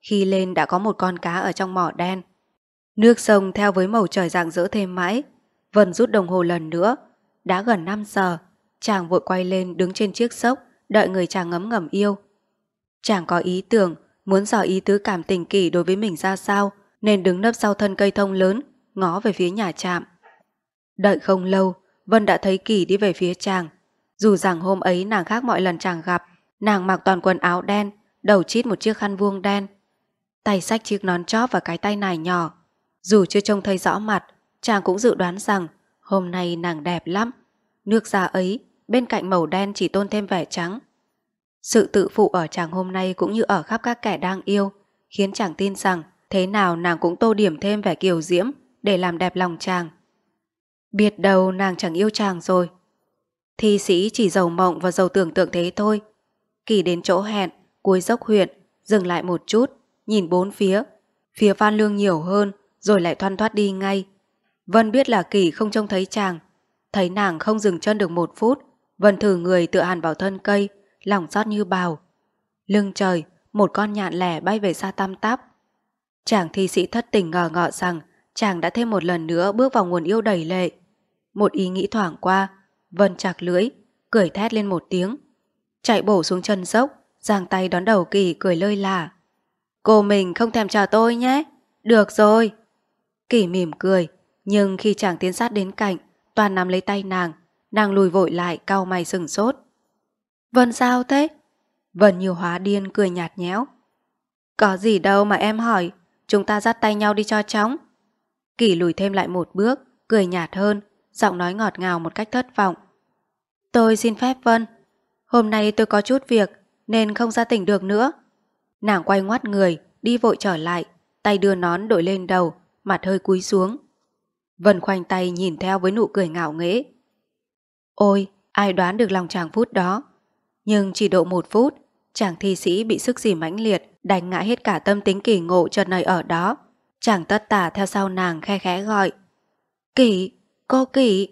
Khi lên đã có một con cá ở trong mỏ đen. Nước sông theo với màu trời rạng rỡ thêm mãi. Vân rút đồng hồ lần nữa. Đã gần 5 giờ, chàng vội quay lên đứng trên chiếc sốc, đợi người chàng ngấm ngầm yêu. Chàng có ý tưởng muốn dò ý tứ cảm tình kỷ đối với mình ra sao, nên đứng nấp sau thân cây thông lớn, ngó về phía nhà trạm. Đợi không lâu, Vân đã thấy Kỳ đi về phía chàng. Dù rằng hôm ấy nàng khác mọi lần chàng gặp, nàng mặc toàn quần áo đen, đầu chít một chiếc khăn vuông đen. Tay sách chiếc nón chóp và cái tay nải nhỏ. Dù chưa trông thấy rõ mặt, chàng cũng dự đoán rằng hôm nay nàng đẹp lắm. Nước da ấy, bên cạnh màu đen chỉ tôn thêm vẻ trắng. Sự tự phụ ở chàng hôm nay cũng như ở khắp các kẻ đang yêu, khiến chàng tin rằng thế nào nàng cũng tô điểm thêm vẻ kiều diễm để làm đẹp lòng chàng. Biệt đầu nàng chẳng yêu chàng rồi. Thi sĩ chỉ giàu mộng và giàu tưởng tượng thế thôi. Kỳ đến chỗ hẹn, cuối dốc huyện, dừng lại một chút, nhìn bốn phía. Phía Phan Lương nhiều hơn, rồi lại thoăn thoát đi ngay. Vân biết là Kỳ không trông thấy chàng. Thấy nàng không dừng chân được một phút, Vân thử người tựa hàn vào thân cây, lòng xót như bào. Lưng trời, một con nhạn lẻ bay về xa tam táp, Chàng thi sĩ thất tình ngờ ngọ rằng chàng đã thêm một lần nữa bước vào nguồn yêu đầy lệ. Một ý nghĩ thoảng qua, Vân chặt lưỡi, cười thét lên một tiếng. Chạy bổ xuống chân dốc, giang tay đón đầu kỳ cười lơi là. Cô mình không thèm chào tôi nhé. Được rồi. Kỳ mỉm cười, nhưng khi chàng tiến sát đến cạnh, toàn nắm lấy tay nàng, nàng lùi vội lại cau mày sừng sốt. Vân sao thế? Vân nhiều hóa điên cười nhạt nhẽo. Có gì đâu mà em hỏi, Chúng ta dắt tay nhau đi cho chóng. Kỷ lùi thêm lại một bước, cười nhạt hơn, giọng nói ngọt ngào một cách thất vọng. Tôi xin phép Vân. Hôm nay tôi có chút việc, nên không ra tỉnh được nữa. Nàng quay ngoắt người, đi vội trở lại, tay đưa nón đội lên đầu, mặt hơi cúi xuống. Vân khoanh tay nhìn theo với nụ cười ngạo nghễ. Ôi, ai đoán được lòng chàng phút đó. Nhưng chỉ độ một phút, chàng thi sĩ bị sức gì mãnh liệt, đánh ngã hết cả tâm tính kỳ ngộ chợt này ở đó. Chàng tất tả theo sau nàng khe khẽ gọi. Kỳ, cô kỳ.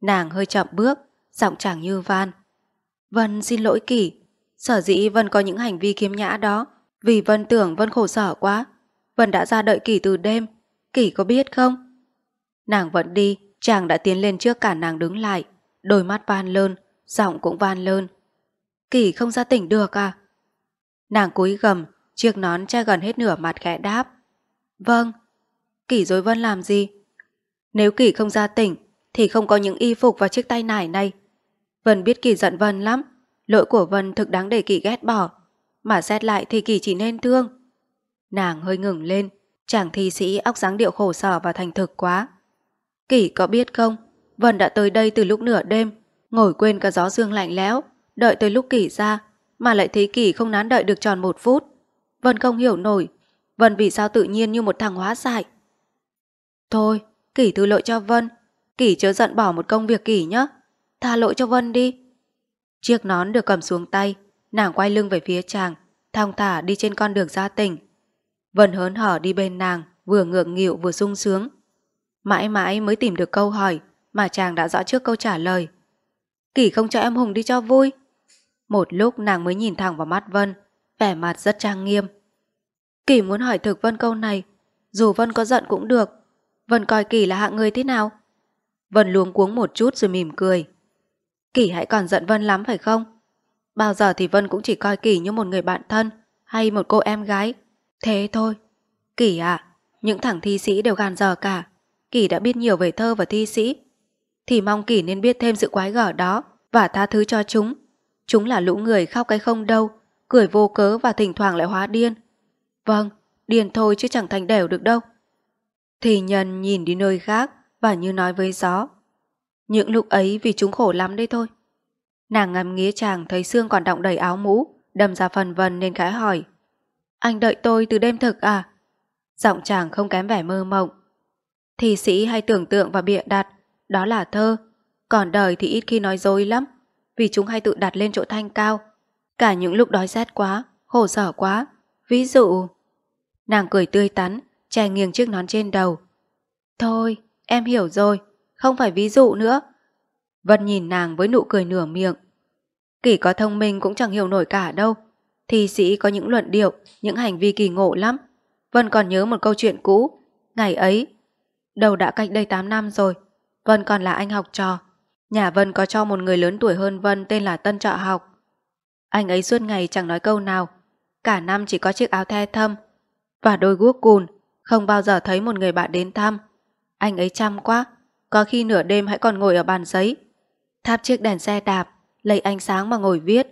Nàng hơi chậm bước, giọng chàng như van. Vân xin lỗi kỳ, sở dĩ Vân có những hành vi khiếm nhã đó, vì Vân tưởng Vân khổ sở quá. Vân đã ra đợi kỳ từ đêm, kỳ có biết không? Nàng vẫn đi, chàng đã tiến lên trước cả nàng đứng lại, đôi mắt van lơn, giọng cũng van lơn. Kỳ không ra tỉnh được à? Nàng cúi gầm, Chiếc nón che gần hết nửa mặt khẽ đáp. Vâng. Kỷ dối vân làm gì? Nếu Kỷ không ra tỉnh thì không có những y phục và chiếc tay nải này. Vân biết Kỷ giận Vân lắm. Lỗi của Vân thực đáng để Kỷ ghét bỏ. Mà xét lại thì Kỷ chỉ nên thương. Nàng hơi ngừng lên. Chàng thi sĩ óc dáng điệu khổ sở và thành thực quá. Kỷ có biết không? Vân đã tới đây từ lúc nửa đêm. Ngồi quên cả gió dương lạnh lẽo. Đợi tới lúc Kỷ ra. Mà lại thấy Kỷ không nán đợi được tròn một phút. Vân không hiểu nổi. Vân vì sao tự nhiên như một thằng hóa dại. Thôi, Kỷ thứ lỗi cho Vân. Kỷ chớ giận bỏ một công việc Kỷ nhé. Tha lỗi cho Vân đi. Chiếc nón được cầm xuống tay, nàng quay lưng về phía chàng, thong thả đi trên con đường gia tỉnh. Vân hớn hở đi bên nàng, vừa ngượng nghịu vừa sung sướng. Mãi mãi mới tìm được câu hỏi mà chàng đã rõ trước câu trả lời. Kỷ không cho em Hùng đi cho vui. Một lúc nàng mới nhìn thẳng vào mắt Vân, vẻ mặt rất trang nghiêm. Kỳ muốn hỏi thực Vân câu này, dù Vân có giận cũng được, Vân coi Kỳ là hạng người thế nào? Vân luống cuống một chút rồi mỉm cười. Kỳ hãy còn giận Vân lắm phải không? Bao giờ thì Vân cũng chỉ coi Kỳ như một người bạn thân hay một cô em gái. Thế thôi. Kỳ ạ, à, những thằng thi sĩ đều gàn dở cả. Kỳ đã biết nhiều về thơ và thi sĩ. Thì mong Kỳ nên biết thêm sự quái gở đó và tha thứ cho chúng. Chúng là lũ người khóc cái không đâu cười vô cớ và thỉnh thoảng lại hóa điên. Vâng, điên thôi chứ chẳng thành đều được đâu. Thì nhân nhìn đi nơi khác và như nói với gió. Những lúc ấy vì chúng khổ lắm đấy thôi. Nàng ngắm nghía chàng thấy xương còn động đầy áo mũ, đâm ra phần vần nên khẽ hỏi. Anh đợi tôi từ đêm thực à? Giọng chàng không kém vẻ mơ mộng. Thì sĩ hay tưởng tượng và bịa đặt, đó là thơ. Còn đời thì ít khi nói dối lắm, vì chúng hay tự đặt lên chỗ thanh cao, Cả những lúc đói rát quá, khổ sở quá. Ví dụ... Nàng cười tươi tắn, chè nghiêng chiếc nón trên đầu. Thôi, em hiểu rồi, không phải ví dụ nữa. Vân nhìn nàng với nụ cười nửa miệng. Kỷ có thông minh cũng chẳng hiểu nổi cả đâu. Thi sĩ có những luận điệu, những hành vi kỳ ngộ lắm. Vân còn nhớ một câu chuyện cũ. Ngày ấy, đầu đã cách đây 8 năm rồi, Vân còn là anh học trò. Nhà Vân có cho một người lớn tuổi hơn Vân tên là Tân Trọ học. Anh ấy suốt ngày chẳng nói câu nào, cả năm chỉ có chiếc áo the thâm và đôi guốc cùn, không bao giờ thấy một người bạn đến thăm. Anh ấy chăm quá, có khi nửa đêm hãy còn ngồi ở bàn giấy, tháp chiếc đèn xe đạp, lấy ánh sáng mà ngồi viết.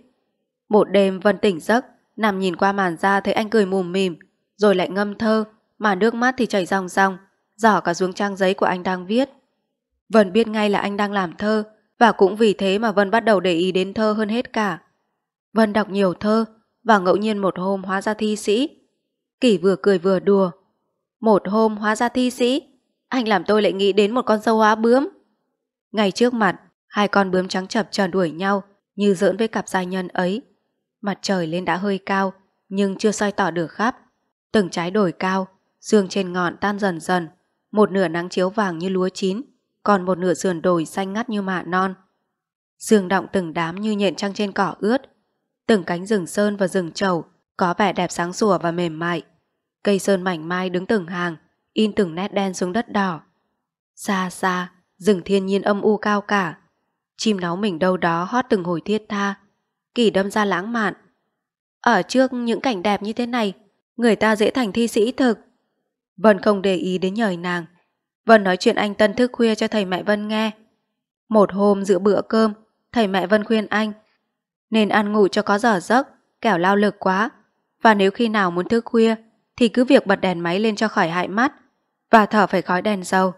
Một đêm Vân tỉnh giấc, nằm nhìn qua màn ra thấy anh cười mùm mìm, rồi lại ngâm thơ, mà nước mắt thì chảy ròng ròng, giỏ cả xuống trang giấy của anh đang viết. Vân biết ngay là anh đang làm thơ, và cũng vì thế mà Vân bắt đầu để ý đến thơ hơn hết cả. Vân đọc nhiều thơ và ngẫu nhiên một hôm hóa ra thi sĩ. Kỷ vừa cười vừa đùa. Một hôm hóa ra thi sĩ, anh làm tôi lại nghĩ đến một con sâu hóa bướm. ngày trước mặt, hai con bướm trắng chập tròn đuổi nhau như giỡn với cặp gia nhân ấy. Mặt trời lên đã hơi cao nhưng chưa soi tỏ được khắp. Từng trái đồi cao, xương trên ngọn tan dần dần, một nửa nắng chiếu vàng như lúa chín, còn một nửa sườn đồi xanh ngắt như mạ non. Sương động từng đám như nhện trăng trên cỏ ướt, từng cánh rừng sơn và rừng trầu có vẻ đẹp sáng sủa và mềm mại. Cây sơn mảnh mai đứng từng hàng, in từng nét đen xuống đất đỏ. Xa xa, rừng thiên nhiên âm u cao cả. Chim náu mình đâu đó hót từng hồi thiết tha. Kỳ đâm ra lãng mạn. Ở trước những cảnh đẹp như thế này, người ta dễ thành thi sĩ thực. Vân không để ý đến nhời nàng. Vân nói chuyện anh Tân thức khuya cho thầy mẹ Vân nghe. Một hôm giữa bữa cơm, thầy mẹ Vân khuyên anh nên ăn ngủ cho có giờ giấc, kẻo lao lực quá. Và nếu khi nào muốn thức khuya, thì cứ việc bật đèn máy lên cho khỏi hại mắt và thở phải khói đèn dầu.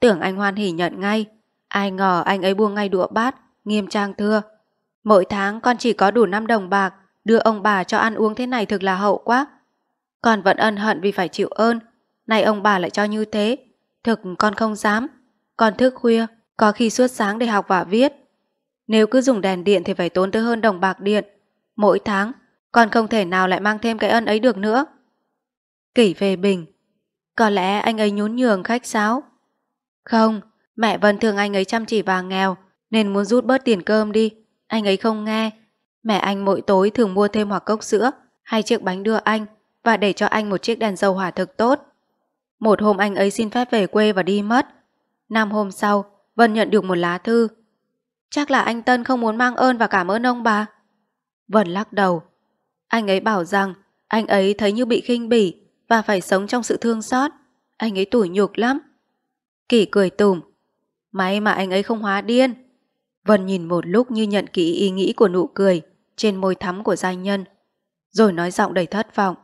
Tưởng anh hoan hỉ nhận ngay, ai ngờ anh ấy buông ngay đũa bát, nghiêm trang thưa. Mỗi tháng con chỉ có đủ 5 đồng bạc, đưa ông bà cho ăn uống thế này thực là hậu quá. Con vẫn ân hận vì phải chịu ơn, nay ông bà lại cho như thế. Thực con không dám, con thức khuya, có khi suốt sáng để học và viết. Nếu cứ dùng đèn điện thì phải tốn tới hơn đồng bạc điện. Mỗi tháng, còn không thể nào lại mang thêm cái ân ấy được nữa. Kỷ về bình. Có lẽ anh ấy nhún nhường khách sáo. Không, mẹ Vân thường anh ấy chăm chỉ và nghèo, nên muốn rút bớt tiền cơm đi. Anh ấy không nghe. Mẹ anh mỗi tối thường mua thêm hoặc cốc sữa, hay chiếc bánh đưa anh, và để cho anh một chiếc đèn dầu hỏa thực tốt. Một hôm anh ấy xin phép về quê và đi mất. Năm hôm sau, Vân nhận được một lá thư Chắc là anh Tân không muốn mang ơn và cảm ơn ông bà. Vân lắc đầu. Anh ấy bảo rằng anh ấy thấy như bị khinh bỉ và phải sống trong sự thương xót. Anh ấy tủi nhục lắm. Kỳ cười tùm. May mà anh ấy không hóa điên. Vân nhìn một lúc như nhận kỹ ý nghĩ của nụ cười trên môi thắm của giai nhân. Rồi nói giọng đầy thất vọng.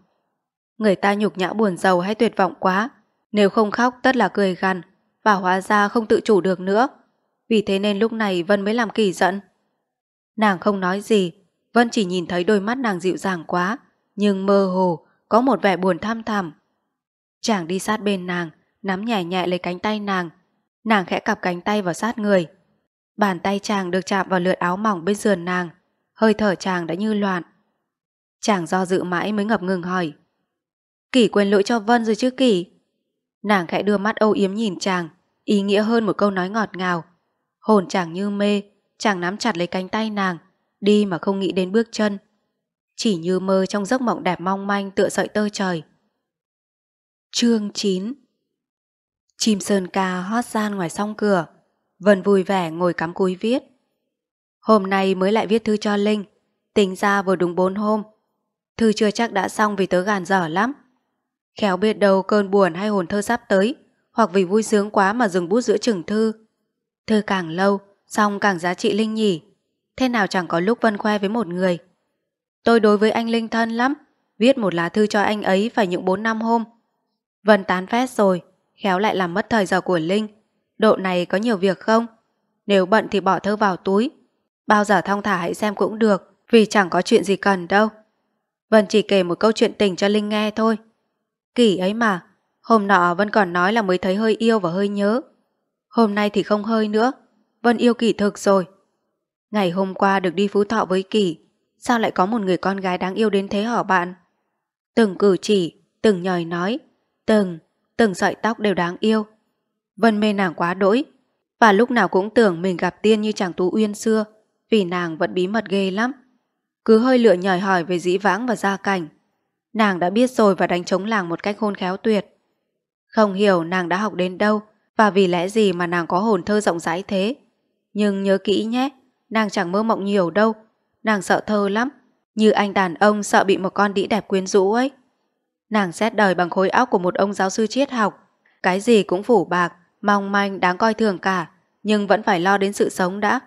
Người ta nhục nhã buồn giàu hay tuyệt vọng quá. Nếu không khóc tất là cười gằn và hóa ra không tự chủ được nữa. Vì thế nên lúc này Vân mới làm kỳ giận. Nàng không nói gì, Vân chỉ nhìn thấy đôi mắt nàng dịu dàng quá, nhưng mơ hồ, có một vẻ buồn tham thẳm. Chàng đi sát bên nàng, nắm nhẹ nhẹ lấy cánh tay nàng. Nàng khẽ cặp cánh tay vào sát người. Bàn tay chàng được chạm vào lượt áo mỏng bên giường nàng, hơi thở chàng đã như loạn. Chàng do dự mãi mới ngập ngừng hỏi. Kỷ quên lỗi cho Vân rồi chứ Kỷ. Nàng khẽ đưa mắt âu yếm nhìn chàng, ý nghĩa hơn một câu nói ngọt ngào, Hồn chàng như mê, chàng nắm chặt lấy cánh tay nàng, đi mà không nghĩ đến bước chân. Chỉ như mơ trong giấc mộng đẹp mong manh tựa sợi tơ trời. Chương 9 Chim sơn ca hót gian ngoài song cửa, vần vui vẻ ngồi cắm cúi viết. Hôm nay mới lại viết thư cho Linh, tính ra vừa đúng bốn hôm. Thư chưa chắc đã xong vì tớ gàn dở lắm. Khéo biết đâu cơn buồn hay hồn thơ sắp tới, hoặc vì vui sướng quá mà dừng bút giữa chừng thư. Chơi càng lâu, song càng giá trị Linh nhỉ. Thế nào chẳng có lúc Vân khoe với một người. Tôi đối với anh Linh thân lắm, viết một lá thư cho anh ấy phải những 4 năm hôm. Vân tán phét rồi, khéo lại làm mất thời giờ của Linh. Độ này có nhiều việc không? Nếu bận thì bỏ thơ vào túi. Bao giờ thong thả hãy xem cũng được, vì chẳng có chuyện gì cần đâu. Vân chỉ kể một câu chuyện tình cho Linh nghe thôi. Kỷ ấy mà, hôm nọ Vân còn nói là mới thấy hơi yêu và hơi nhớ. Hôm nay thì không hơi nữa. Vân yêu Kỳ thực rồi. Ngày hôm qua được đi phú thọ với Kỳ, sao lại có một người con gái đáng yêu đến thế hả bạn? Từng cử chỉ, từng nhòi nói, từng, từng sợi tóc đều đáng yêu. Vân mê nàng quá đỗi, và lúc nào cũng tưởng mình gặp tiên như chàng Tú Uyên xưa, vì nàng vẫn bí mật ghê lắm. Cứ hơi lựa nhòi hỏi về dĩ vãng và gia cảnh. Nàng đã biết rồi và đánh chống làng một cách khôn khéo tuyệt. Không hiểu nàng đã học đến đâu, và vì lẽ gì mà nàng có hồn thơ rộng rãi thế. Nhưng nhớ kỹ nhé, nàng chẳng mơ mộng nhiều đâu, nàng sợ thơ lắm, như anh đàn ông sợ bị một con đĩ đẹp quyến rũ ấy. Nàng xét đời bằng khối óc của một ông giáo sư triết học, cái gì cũng phủ bạc, mong manh đáng coi thường cả, nhưng vẫn phải lo đến sự sống đã.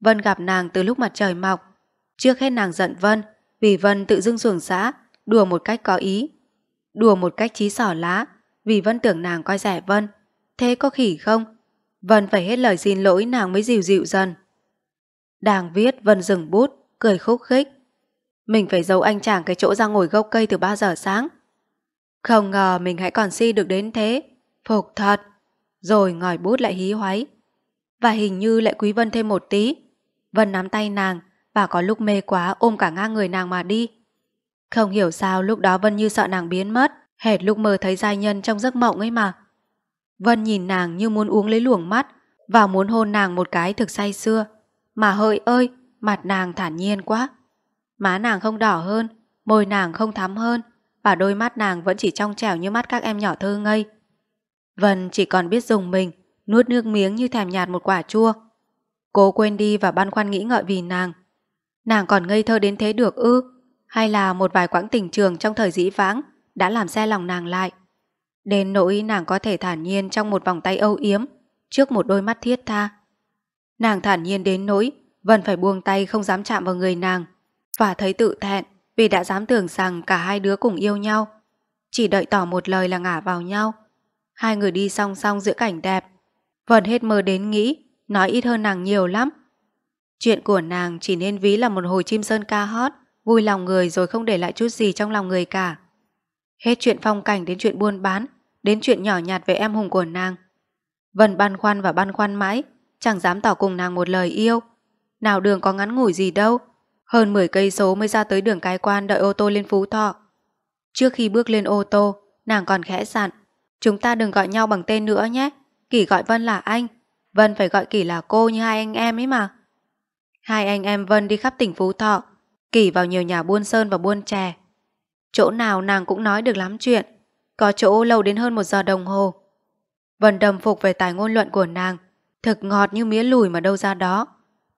Vân gặp nàng từ lúc mặt trời mọc, trước hết nàng giận Vân, vì Vân tự dưng xuồng xã, đùa một cách có ý, đùa một cách trí xỏ lá, vì Vân tưởng nàng coi rẻ Vân thế có khỉ không? Vân phải hết lời xin lỗi nàng mới dịu dịu dần. Đang viết Vân dừng bút, cười khúc khích. Mình phải giấu anh chàng cái chỗ ra ngồi gốc cây từ 3 giờ sáng. Không ngờ mình hãy còn si được đến thế. Phục thật. Rồi ngòi bút lại hí hoáy. Và hình như lại quý Vân thêm một tí. Vân nắm tay nàng và có lúc mê quá ôm cả ngang người nàng mà đi. Không hiểu sao lúc đó Vân như sợ nàng biến mất. Hệt lúc mơ thấy giai nhân trong giấc mộng ấy mà. Vân nhìn nàng như muốn uống lấy luồng mắt và muốn hôn nàng một cái thực say xưa. Mà hợi ơi, mặt nàng thản nhiên quá. Má nàng không đỏ hơn, môi nàng không thắm hơn và đôi mắt nàng vẫn chỉ trong trẻo như mắt các em nhỏ thơ ngây. Vân chỉ còn biết dùng mình, nuốt nước miếng như thèm nhạt một quả chua. Cố quên đi và băn khoăn nghĩ ngợi vì nàng. Nàng còn ngây thơ đến thế được ư? Hay là một vài quãng tình trường trong thời dĩ vãng đã làm xe lòng nàng lại? Đến nỗi nàng có thể thản nhiên trong một vòng tay âu yếm, trước một đôi mắt thiết tha. Nàng thản nhiên đến nỗi, Vân phải buông tay không dám chạm vào người nàng, và thấy tự thẹn vì đã dám tưởng rằng cả hai đứa cùng yêu nhau. Chỉ đợi tỏ một lời là ngả vào nhau. Hai người đi song song giữa cảnh đẹp. Vân hết mơ đến nghĩ, nói ít hơn nàng nhiều lắm. Chuyện của nàng chỉ nên ví là một hồi chim sơn ca hót, vui lòng người rồi không để lại chút gì trong lòng người cả. Hết chuyện phong cảnh đến chuyện buôn bán, đến chuyện nhỏ nhặt về em hùng của nàng. Vân băn khoăn và băn khoăn mãi, chẳng dám tỏ cùng nàng một lời yêu. Nào đường có ngắn ngủi gì đâu, hơn 10 cây số mới ra tới đường cái quan đợi ô tô lên Phú Thọ. Trước khi bước lên ô tô, nàng còn khẽ dặn, chúng ta đừng gọi nhau bằng tên nữa nhé, Kỷ gọi Vân là anh, Vân phải gọi Kỷ là cô như hai anh em ấy mà. Hai anh em Vân đi khắp tỉnh Phú Thọ, Kỷ vào nhiều nhà buôn sơn và buôn chè. Chỗ nào nàng cũng nói được lắm chuyện, có chỗ lâu đến hơn một giờ đồng hồ. Vân đầm phục về tài ngôn luận của nàng, thực ngọt như mía lùi mà đâu ra đó.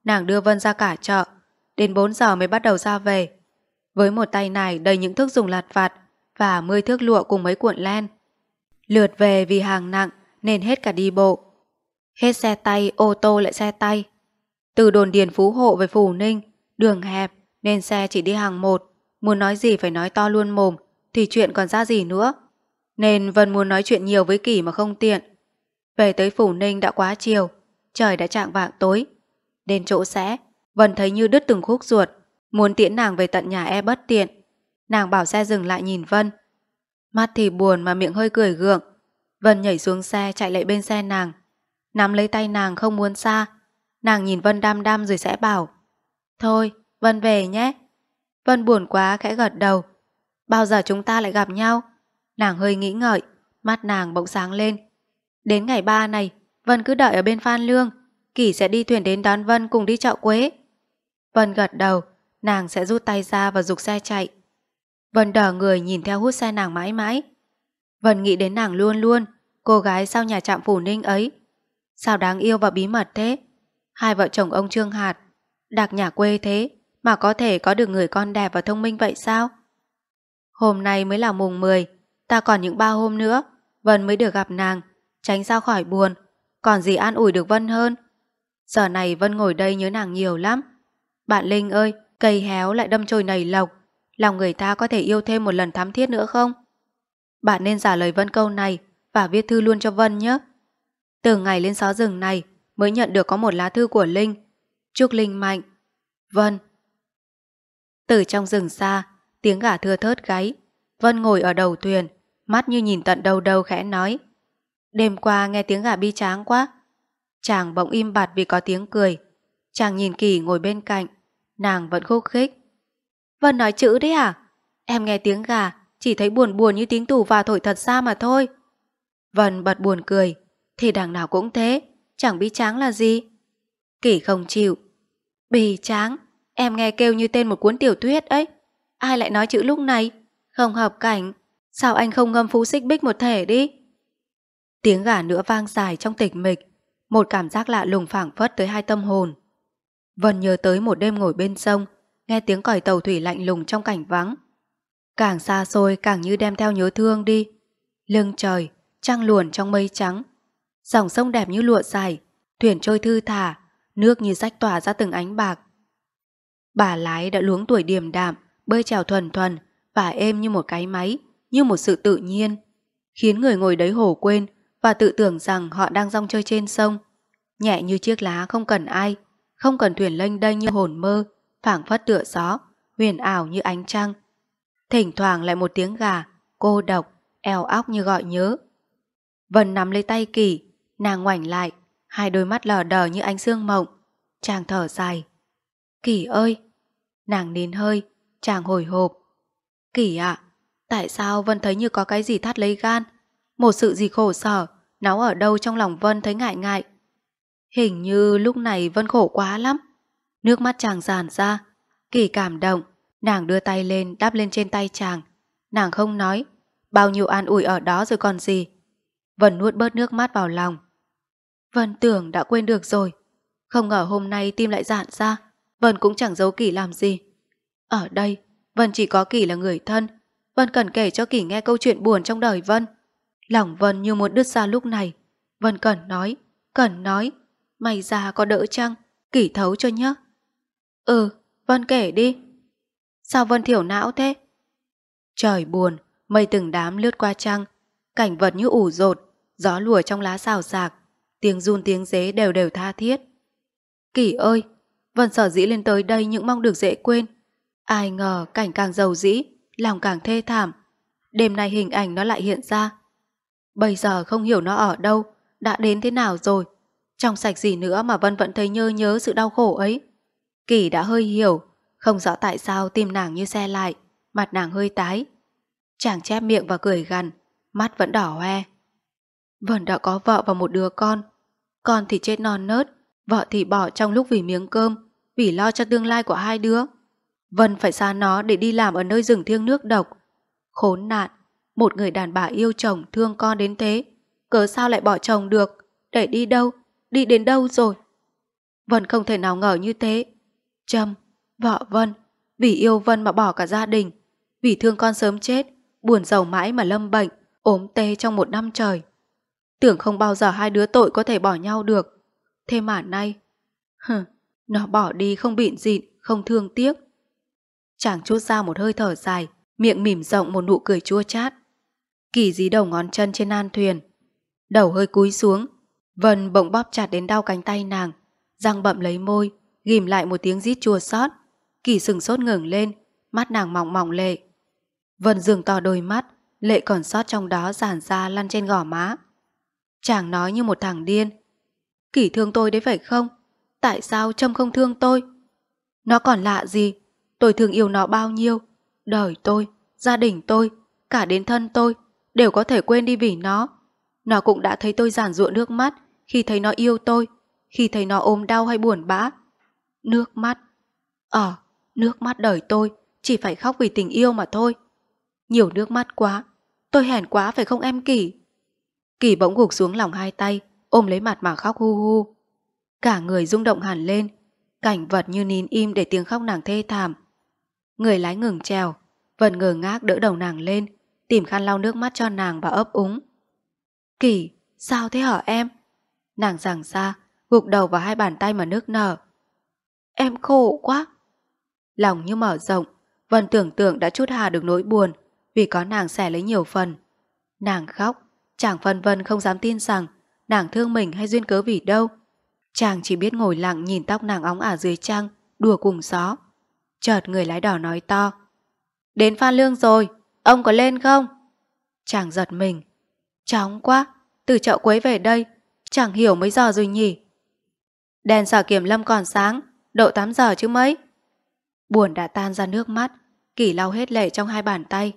Nàng đưa Vân ra cả chợ, đến 4 giờ mới bắt đầu ra về. Với một tay này đầy những thức dùng lạt vạt và mươi thước lụa cùng mấy cuộn len. Lượt về vì hàng nặng nên hết cả đi bộ. Hết xe tay, ô tô lại xe tay. Từ đồn điền phú hộ về Phủ Ninh, đường hẹp nên xe chỉ đi hàng một. Muốn nói gì phải nói to luôn mồm thì chuyện còn ra gì nữa nên Vân muốn nói chuyện nhiều với Kỳ mà không tiện. Về tới Phủ Ninh đã quá chiều, trời đã chạng vạng tối. Đến chỗ sẽ, Vân thấy như đứt từng khúc ruột, muốn tiễn nàng về tận nhà e bất tiện. Nàng bảo xe dừng lại nhìn Vân. Mắt thì buồn mà miệng hơi cười gượng. Vân nhảy xuống xe chạy lại bên xe nàng. Nắm lấy tay nàng không muốn xa. Nàng nhìn Vân đam đam rồi sẽ bảo. Thôi, Vân về nhé. Vân buồn quá khẽ gật đầu. Bao giờ chúng ta lại gặp nhau? Nàng hơi nghĩ ngợi, mắt nàng bỗng sáng lên. Đến ngày ba này, Vân cứ đợi ở bên Phan Lương, kỷ sẽ đi thuyền đến đón Vân cùng đi chợ quế. Vân gật đầu, nàng sẽ rút tay ra và dục xe chạy. Vân đỏ người nhìn theo hút xe nàng mãi mãi. Vân nghĩ đến nàng luôn luôn, cô gái sau nhà trạm phủ ninh ấy. Sao đáng yêu và bí mật thế? Hai vợ chồng ông Trương Hạt, đặc nhà quê thế mà có thể có được người con đẹp và thông minh vậy sao? Hôm nay mới là mùng 10, Ta còn những ba hôm nữa, Vân mới được gặp nàng, tránh sao khỏi buồn. Còn gì an ủi được Vân hơn? Giờ này Vân ngồi đây nhớ nàng nhiều lắm. Bạn Linh ơi, cây héo lại đâm chồi nảy lộc. Lòng người ta có thể yêu thêm một lần thắm thiết nữa không? Bạn nên trả lời Vân câu này và viết thư luôn cho Vân nhé. Từ ngày lên xó rừng này mới nhận được có một lá thư của Linh. Chúc Linh mạnh. Vân. Từ trong rừng xa, tiếng gà thưa thớt gáy. Vân ngồi ở đầu thuyền, mắt như nhìn tận đầu đầu khẽ nói. Đêm qua nghe tiếng gà bi tráng quá. Chàng bỗng im bặt vì có tiếng cười. Chàng nhìn kỳ ngồi bên cạnh, nàng vẫn khúc khích. Vân nói chữ đấy à? Em nghe tiếng gà, chỉ thấy buồn buồn như tiếng tù và thổi thật xa mà thôi. Vân bật buồn cười, thì đằng nào cũng thế, chẳng bi tráng là gì. Kỷ không chịu. bi tráng, em nghe kêu như tên một cuốn tiểu thuyết ấy. Ai lại nói chữ lúc này? Không hợp cảnh. Sao anh không ngâm phú xích bích một thể đi? Tiếng gà nữa vang dài trong tịch mịch, một cảm giác lạ lùng phảng phất tới hai tâm hồn. Vân nhớ tới một đêm ngồi bên sông, nghe tiếng còi tàu thủy lạnh lùng trong cảnh vắng. Càng xa xôi càng như đem theo nhớ thương đi. Lưng trời, trăng luồn trong mây trắng. Dòng sông đẹp như lụa dài, thuyền trôi thư thả, nước như rách tỏa ra từng ánh bạc. Bà lái đã luống tuổi điềm đạm, bơi trèo thuần thuần và êm như một cái máy như một sự tự nhiên, khiến người ngồi đấy hổ quên và tự tưởng rằng họ đang rong chơi trên sông. Nhẹ như chiếc lá không cần ai, không cần thuyền lênh đênh như hồn mơ, phảng phất tựa gió, huyền ảo như ánh trăng. Thỉnh thoảng lại một tiếng gà, cô độc, eo óc như gọi nhớ. Vân nắm lấy tay kỳ, nàng ngoảnh lại, hai đôi mắt lờ đờ như ánh sương mộng. Chàng thở dài. Kỳ ơi! Nàng nín hơi, chàng hồi hộp. Kỳ ạ! À, Tại sao Vân thấy như có cái gì thắt lấy gan? Một sự gì khổ sở, nó ở đâu trong lòng Vân thấy ngại ngại. Hình như lúc này Vân khổ quá lắm. Nước mắt chàng giàn ra, kỳ cảm động, nàng đưa tay lên đáp lên trên tay chàng. Nàng không nói, bao nhiêu an ủi ở đó rồi còn gì. Vân nuốt bớt nước mắt vào lòng. Vân tưởng đã quên được rồi. Không ngờ hôm nay tim lại dạn ra, Vân cũng chẳng giấu Kỳ làm gì. Ở đây, Vân chỉ có Kỳ là người thân, Vân Cẩn kể cho Kỳ nghe câu chuyện buồn trong đời Vân. Lòng Vân như muốn đứt ra lúc này. Vân Cẩn nói, Cẩn nói, mày già có đỡ chăng, Kỳ thấu cho nhá. Ừ, Vân kể đi. Sao Vân thiểu não thế? Trời buồn, mây từng đám lướt qua trăng, cảnh vật như ủ rột, gió lùa trong lá xào xạc, tiếng run tiếng dế đều đều tha thiết. Kỳ ơi, Vân sở dĩ lên tới đây những mong được dễ quên. Ai ngờ cảnh càng giàu dĩ, lòng càng thê thảm. Đêm nay hình ảnh nó lại hiện ra. Bây giờ không hiểu nó ở đâu, đã đến thế nào rồi. Trong sạch gì nữa mà Vân vẫn thấy nhớ nhớ sự đau khổ ấy. Kỳ đã hơi hiểu, không rõ tại sao tim nàng như xe lại, mặt nàng hơi tái. Chàng chép miệng và cười gằn, mắt vẫn đỏ hoe. Vân đã có vợ và một đứa con. Con thì chết non nớt, vợ thì bỏ trong lúc vì miếng cơm, vì lo cho tương lai của hai đứa. Vân phải xa nó để đi làm ở nơi rừng thiêng nước độc. Khốn nạn, một người đàn bà yêu chồng thương con đến thế, cớ sao lại bỏ chồng được, để đi đâu, đi đến đâu rồi. Vân không thể nào ngờ như thế. Trâm, vợ Vân, vì yêu Vân mà bỏ cả gia đình, vì thương con sớm chết, buồn giàu mãi mà lâm bệnh, ốm tê trong một năm trời. Tưởng không bao giờ hai đứa tội có thể bỏ nhau được. Thế mà nay, hừ, nó bỏ đi không bịn dịn, không thương tiếc, Chàng chút ra một hơi thở dài, miệng mỉm rộng một nụ cười chua chát. Kỳ dí đầu ngón chân trên an thuyền. Đầu hơi cúi xuống, Vân bỗng bóp chặt đến đau cánh tay nàng, răng bậm lấy môi, ghim lại một tiếng rít chua xót. Kỳ sừng sốt ngẩng lên, mắt nàng mỏng mỏng lệ. Vân dường to đôi mắt, lệ còn sót trong đó giản ra lăn trên gò má. Chàng nói như một thằng điên. Kỳ thương tôi đấy phải không? Tại sao Trâm không thương tôi? Nó còn lạ gì Tôi thương yêu nó bao nhiêu, đời tôi, gia đình tôi, cả đến thân tôi, đều có thể quên đi vì nó. Nó cũng đã thấy tôi giản ruộng nước mắt khi thấy nó yêu tôi, khi thấy nó ôm đau hay buồn bã. Nước mắt. Ờ, nước mắt đời tôi chỉ phải khóc vì tình yêu mà thôi. Nhiều nước mắt quá, tôi hèn quá phải không em Kỳ? Kỳ bỗng gục xuống lòng hai tay, ôm lấy mặt mà khóc hu hu. Cả người rung động hẳn lên, cảnh vật như nín im để tiếng khóc nàng thê thảm, Người lái ngừng trèo, vẫn ngờ ngác đỡ đầu nàng lên, tìm khăn lau nước mắt cho nàng và ấp úng. Kỳ, sao thế hả em? Nàng giảng ra, gục đầu vào hai bàn tay mà nước nở. Em khổ quá. Lòng như mở rộng, Vân tưởng tượng đã chút hà được nỗi buồn vì có nàng xẻ lấy nhiều phần. Nàng khóc, chàng phân vân không dám tin rằng nàng thương mình hay duyên cớ vì đâu. Chàng chỉ biết ngồi lặng nhìn tóc nàng óng ả dưới trăng, đùa cùng gió. Chợt người lái đỏ nói to. Đến pha lương rồi, ông có lên không? Chàng giật mình. Chóng quá, từ chợ quấy về đây, chẳng hiểu mấy giờ rồi nhỉ. Đèn sở kiểm lâm còn sáng, độ 8 giờ chứ mấy. Buồn đã tan ra nước mắt, kỷ lau hết lệ trong hai bàn tay.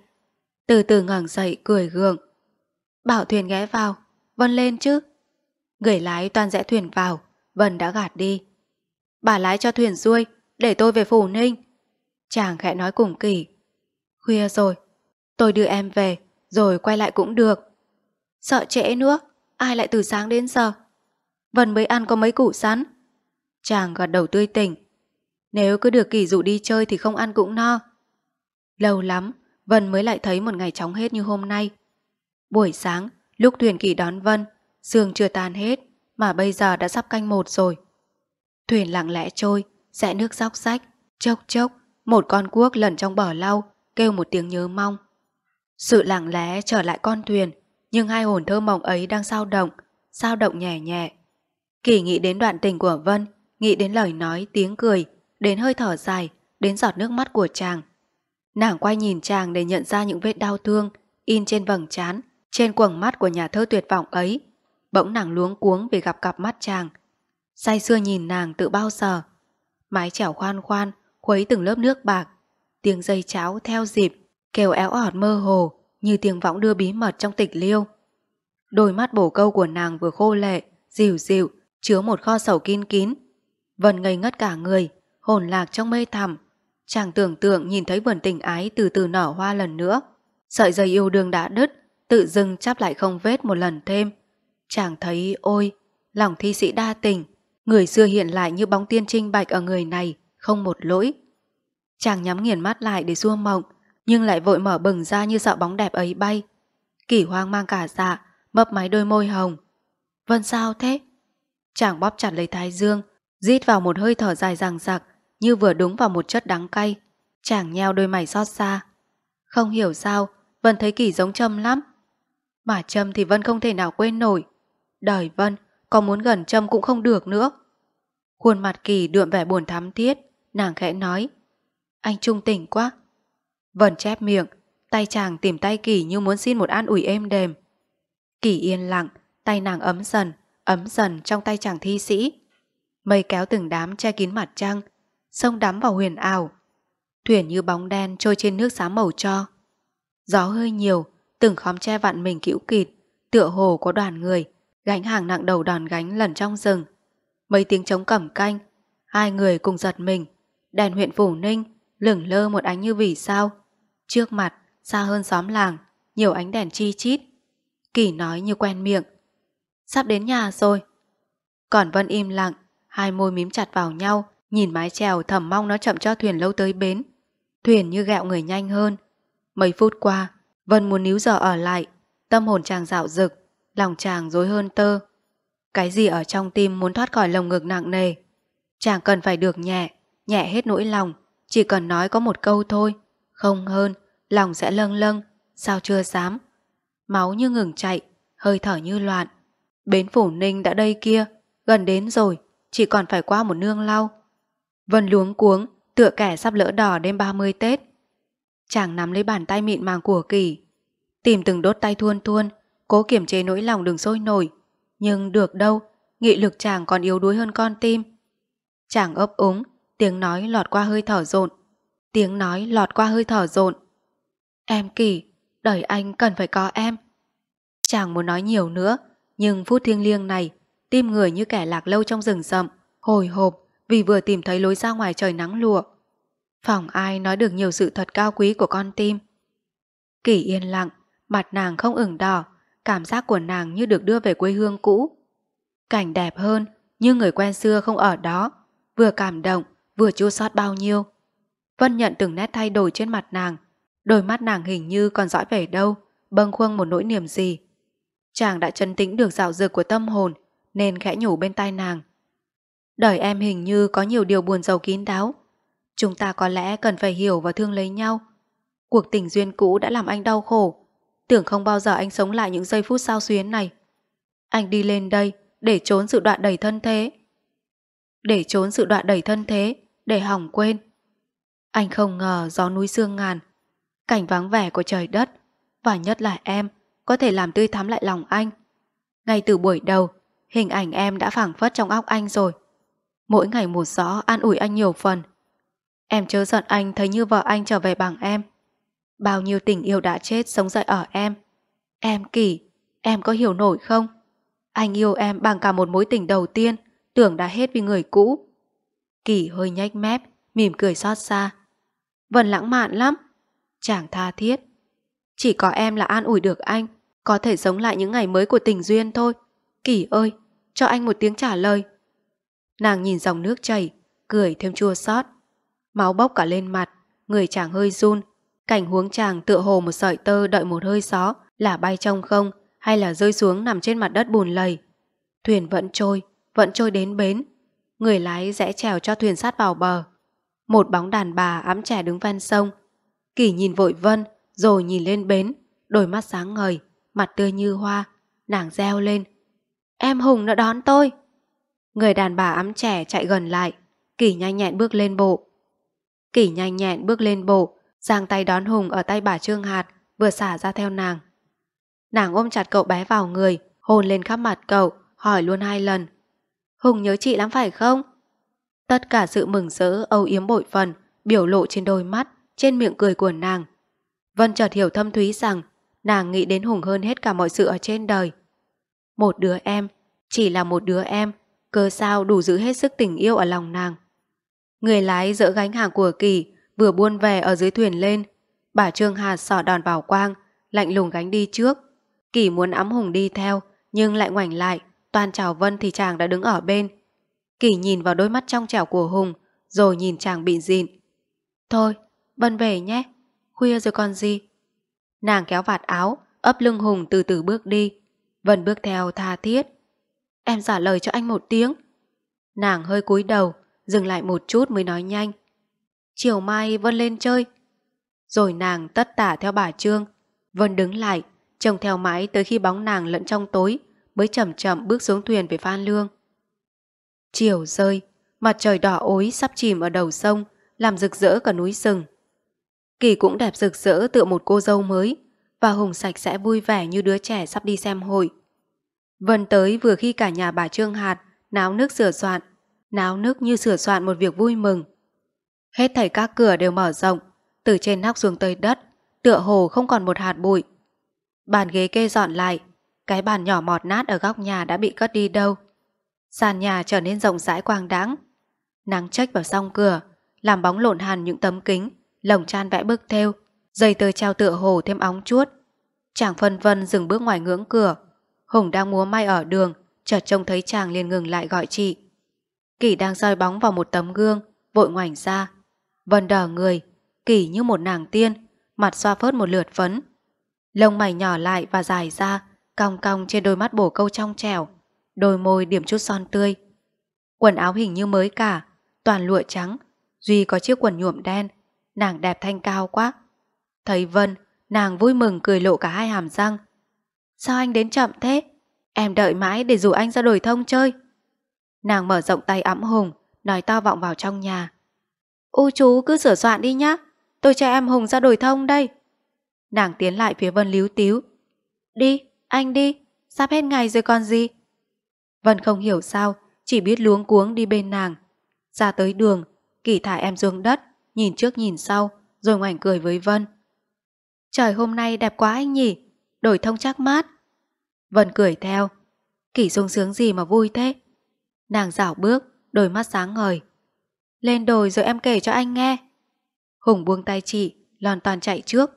Từ từ ngẩng dậy cười gượng. Bảo thuyền ghé vào, Vân lên chứ. Người lái toàn rẽ thuyền vào, Vân đã gạt đi. Bà lái cho thuyền xuôi, để tôi về phủ ninh. Chàng khẽ nói cùng kỳ Khuya rồi Tôi đưa em về Rồi quay lại cũng được Sợ trễ nữa Ai lại từ sáng đến giờ Vân mới ăn có mấy củ sắn Chàng gật đầu tươi tỉnh Nếu cứ được kỳ dụ đi chơi thì không ăn cũng no Lâu lắm Vân mới lại thấy một ngày chóng hết như hôm nay Buổi sáng Lúc Thuyền Kỳ đón Vân Sương chưa tan hết Mà bây giờ đã sắp canh một rồi Thuyền lặng lẽ trôi Sẽ nước róc rách Chốc chốc một con cuốc lẩn trong bờ lau, kêu một tiếng nhớ mong. Sự lặng lẽ trở lại con thuyền, nhưng hai hồn thơ mộng ấy đang sao động, sao động nhẹ nhẹ. Kỳ nghĩ đến đoạn tình của Vân, nghĩ đến lời nói, tiếng cười, đến hơi thở dài, đến giọt nước mắt của chàng. Nàng quay nhìn chàng để nhận ra những vết đau thương, in trên vầng trán, trên quầng mắt của nhà thơ tuyệt vọng ấy. Bỗng nàng luống cuống vì gặp cặp mắt chàng. Say xưa nhìn nàng tự bao giờ. Mái chẻo khoan khoan, khuấy từng lớp nước bạc. Tiếng dây cháo theo dịp, kêu éo ọt mơ hồ như tiếng võng đưa bí mật trong tịch liêu. Đôi mắt bổ câu của nàng vừa khô lệ, dịu dịu, chứa một kho sầu kín kín. vần ngây ngất cả người, hồn lạc trong mê thẳm. Chàng tưởng tượng nhìn thấy vườn tình ái từ từ nở hoa lần nữa. Sợi dây yêu đương đã đứt, tự dưng chắp lại không vết một lần thêm. Chàng thấy ôi, lòng thi sĩ đa tình, người xưa hiện lại như bóng tiên trinh bạch ở người này, không một lỗi. Chàng nhắm nghiền mắt lại để du mộng, nhưng lại vội mở bừng ra như sợ bóng đẹp ấy bay. Kỷ hoang mang cả dạ, mấp máy đôi môi hồng. Vân sao thế? Chàng bóp chặt lấy thái dương, rít vào một hơi thở dài ràng rạc như vừa đúng vào một chất đắng cay. Chàng nheo đôi mày xót xa. Không hiểu sao, Vân thấy Kỳ giống Trâm lắm. Mà Trâm thì Vân không thể nào quên nổi. Đời Vân, có muốn gần Trâm cũng không được nữa. Khuôn mặt Kỳ đượm vẻ buồn thắm thiết nàng khẽ nói. Anh trung tỉnh quá. Vân chép miệng, tay chàng tìm tay Kỳ như muốn xin một an ủi êm đềm. Kỳ yên lặng, tay nàng ấm dần, ấm dần trong tay chàng thi sĩ. Mây kéo từng đám che kín mặt trăng, sông đắm vào huyền ảo. Thuyền như bóng đen trôi trên nước xám màu cho. Gió hơi nhiều, từng khóm che vặn mình cữu kịt, tựa hồ có đoàn người, gánh hàng nặng đầu đòn gánh lần trong rừng. Mấy tiếng trống cẩm canh, hai người cùng giật mình, đèn huyện Phủ Ninh lửng lơ một ánh như vì sao. Trước mặt, xa hơn xóm làng, nhiều ánh đèn chi chít. Kỳ nói như quen miệng. Sắp đến nhà rồi. Còn Vân im lặng, hai môi mím chặt vào nhau, nhìn mái chèo thầm mong nó chậm cho thuyền lâu tới bến. Thuyền như gẹo người nhanh hơn. Mấy phút qua, Vân muốn níu giờ ở lại, tâm hồn chàng dạo rực, lòng chàng dối hơn tơ. Cái gì ở trong tim muốn thoát khỏi lồng ngực nặng nề. Chàng cần phải được nhẹ, nhẹ hết nỗi lòng, chỉ cần nói có một câu thôi, không hơn, lòng sẽ lâng lâng, sao chưa dám. Máu như ngừng chạy, hơi thở như loạn. Bến Phủ Ninh đã đây kia, gần đến rồi, chỉ còn phải qua một nương lau. Vân luống cuống, tựa kẻ sắp lỡ đỏ đêm 30 Tết. Chàng nắm lấy bàn tay mịn màng của kỳ, tìm từng đốt tay thuôn thuôn, cố kiểm chế nỗi lòng đừng sôi nổi. Nhưng được đâu, nghị lực chàng còn yếu đuối hơn con tim. Chàng ấp úng, Tiếng nói lọt qua hơi thở rộn Tiếng nói lọt qua hơi thở rộn Em kỳ Đời anh cần phải có em Chàng muốn nói nhiều nữa Nhưng phút thiêng liêng này Tim người như kẻ lạc lâu trong rừng rậm Hồi hộp vì vừa tìm thấy lối ra ngoài trời nắng lụa Phòng ai nói được nhiều sự thật cao quý của con tim Kỳ yên lặng Mặt nàng không ửng đỏ Cảm giác của nàng như được đưa về quê hương cũ Cảnh đẹp hơn Nhưng người quen xưa không ở đó Vừa cảm động vừa chua xót bao nhiêu. Vân nhận từng nét thay đổi trên mặt nàng, đôi mắt nàng hình như còn dõi về đâu, bâng khuâng một nỗi niềm gì. Chàng đã chân tĩnh được dạo dược của tâm hồn, nên khẽ nhủ bên tai nàng. Đời em hình như có nhiều điều buồn giàu kín đáo. Chúng ta có lẽ cần phải hiểu và thương lấy nhau. Cuộc tình duyên cũ đã làm anh đau khổ. Tưởng không bao giờ anh sống lại những giây phút sao xuyến này. Anh đi lên đây để trốn sự đoạn đầy thân thế. Để trốn sự đoạn đầy thân thế để hỏng quên. Anh không ngờ gió núi sương ngàn, cảnh vắng vẻ của trời đất, và nhất là em, có thể làm tươi thắm lại lòng anh. Ngay từ buổi đầu, hình ảnh em đã phảng phất trong óc anh rồi. Mỗi ngày một gió an ủi anh nhiều phần. Em chớ giận anh thấy như vợ anh trở về bằng em. Bao nhiêu tình yêu đã chết sống dậy ở em. Em kỳ, em có hiểu nổi không? Anh yêu em bằng cả một mối tình đầu tiên, tưởng đã hết vì người cũ. Kỳ hơi nhách mép, mỉm cười xót xa. Vân lãng mạn lắm. Chàng tha thiết. Chỉ có em là an ủi được anh, có thể sống lại những ngày mới của tình duyên thôi. Kỳ ơi, cho anh một tiếng trả lời. Nàng nhìn dòng nước chảy, cười thêm chua xót. Máu bốc cả lên mặt, người chàng hơi run. Cảnh huống chàng tựa hồ một sợi tơ đợi một hơi gió là bay trong không hay là rơi xuống nằm trên mặt đất bùn lầy. Thuyền vẫn trôi, vẫn trôi đến bến, người lái rẽ trèo cho thuyền sát vào bờ. Một bóng đàn bà ám trẻ đứng ven sông. Kỳ nhìn vội vân, rồi nhìn lên bến, đôi mắt sáng ngời, mặt tươi như hoa, nàng reo lên. Em Hùng đã đón tôi. Người đàn bà ám trẻ chạy gần lại, Kỳ nhanh nhẹn bước lên bộ. Kỳ nhanh nhẹn bước lên bộ, giang tay đón Hùng ở tay bà Trương Hạt, vừa xả ra theo nàng. Nàng ôm chặt cậu bé vào người, hôn lên khắp mặt cậu, hỏi luôn hai lần, Hùng nhớ chị lắm phải không? Tất cả sự mừng rỡ, âu yếm bội phần, biểu lộ trên đôi mắt, trên miệng cười của nàng. Vân chợt hiểu thâm thúy rằng nàng nghĩ đến Hùng hơn hết cả mọi sự ở trên đời. Một đứa em, chỉ là một đứa em, cơ sao đủ giữ hết sức tình yêu ở lòng nàng. Người lái dỡ gánh hàng của Kỳ vừa buôn về ở dưới thuyền lên. Bà Trương Hà sỏ đòn vào quang, lạnh lùng gánh đi trước. Kỳ muốn ấm Hùng đi theo, nhưng lại ngoảnh lại, Toàn chào Vân thì chàng đã đứng ở bên. Kỳ nhìn vào đôi mắt trong trẻo của Hùng, rồi nhìn chàng bị dịn. Thôi, Vân về nhé, khuya rồi còn gì. Nàng kéo vạt áo, ấp lưng Hùng từ từ bước đi. Vân bước theo tha thiết. Em trả lời cho anh một tiếng. Nàng hơi cúi đầu, dừng lại một chút mới nói nhanh. Chiều mai Vân lên chơi. Rồi nàng tất tả theo bà Trương. Vân đứng lại, trông theo mãi tới khi bóng nàng lẫn trong tối mới chậm chậm bước xuống thuyền về Phan Lương. Chiều rơi, mặt trời đỏ ối sắp chìm ở đầu sông, làm rực rỡ cả núi rừng. Kỳ cũng đẹp rực rỡ tựa một cô dâu mới, và Hùng sạch sẽ vui vẻ như đứa trẻ sắp đi xem hội. Vân tới vừa khi cả nhà bà Trương Hạt náo nước sửa soạn, náo nước như sửa soạn một việc vui mừng. Hết thảy các cửa đều mở rộng, từ trên nóc xuống tới đất, tựa hồ không còn một hạt bụi. Bàn ghế kê dọn lại, cái bàn nhỏ mọt nát ở góc nhà đã bị cất đi đâu. Sàn nhà trở nên rộng rãi quang đãng Nắng trách vào song cửa, làm bóng lộn hàn những tấm kính, lồng chan vẽ bức theo, dây tơ treo tựa hồ thêm óng chuốt. Chàng phân vân dừng bước ngoài ngưỡng cửa. Hùng đang múa may ở đường, chợt trông thấy chàng liền ngừng lại gọi chị. kỷ đang soi bóng vào một tấm gương, vội ngoảnh ra. Vân đỏ người, kỷ như một nàng tiên, mặt xoa phớt một lượt phấn. Lông mày nhỏ lại và dài ra, cong cong trên đôi mắt bổ câu trong trẻo, đôi môi điểm chút son tươi. Quần áo hình như mới cả, toàn lụa trắng, duy có chiếc quần nhuộm đen, nàng đẹp thanh cao quá. Thấy Vân, nàng vui mừng cười lộ cả hai hàm răng. Sao anh đến chậm thế? Em đợi mãi để rủ anh ra đồi thông chơi. Nàng mở rộng tay ẵm Hùng, nói to vọng vào trong nhà. U chú cứ sửa soạn đi nhá, tôi cho em Hùng ra đồi thông đây. Nàng tiến lại phía Vân líu tíu. Đi, anh đi, sắp hết ngày rồi còn gì. Vân không hiểu sao, chỉ biết luống cuống đi bên nàng. Ra tới đường, kỳ thả em xuống đất, nhìn trước nhìn sau, rồi ngoảnh cười với Vân. Trời hôm nay đẹp quá anh nhỉ, đổi thông chắc mát. Vân cười theo. Kỷ sung sướng gì mà vui thế? Nàng dảo bước, đôi mắt sáng ngời. Lên đồi rồi em kể cho anh nghe. Hùng buông tay chị, lòn toàn chạy trước.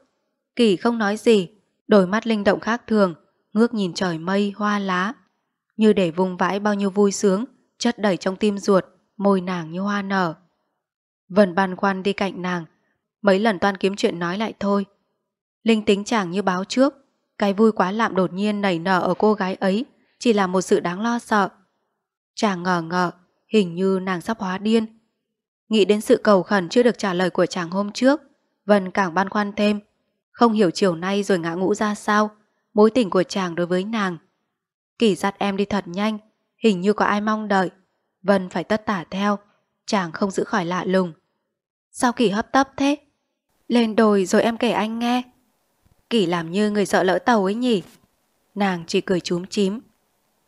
Kỳ không nói gì, đôi mắt linh động khác thường, ngước nhìn trời mây, hoa lá, như để vùng vãi bao nhiêu vui sướng, chất đầy trong tim ruột, môi nàng như hoa nở. Vần băn khoăn đi cạnh nàng, mấy lần toan kiếm chuyện nói lại thôi. Linh tính chàng như báo trước, cái vui quá lạm đột nhiên nảy nở ở cô gái ấy chỉ là một sự đáng lo sợ. Chàng ngờ ngờ hình như nàng sắp hóa điên. Nghĩ đến sự cầu khẩn chưa được trả lời của chàng hôm trước, Vân càng băn khoăn thêm, không hiểu chiều nay rồi ngã ngũ ra sao, mối tình của chàng đối với nàng. Kỳ dắt em đi thật nhanh, hình như có ai mong đợi. Vân phải tất tả theo, chàng không giữ khỏi lạ lùng. Sao Kỳ hấp tấp thế? Lên đồi rồi em kể anh nghe. Kỳ làm như người sợ lỡ tàu ấy nhỉ. Nàng chỉ cười chúm chím.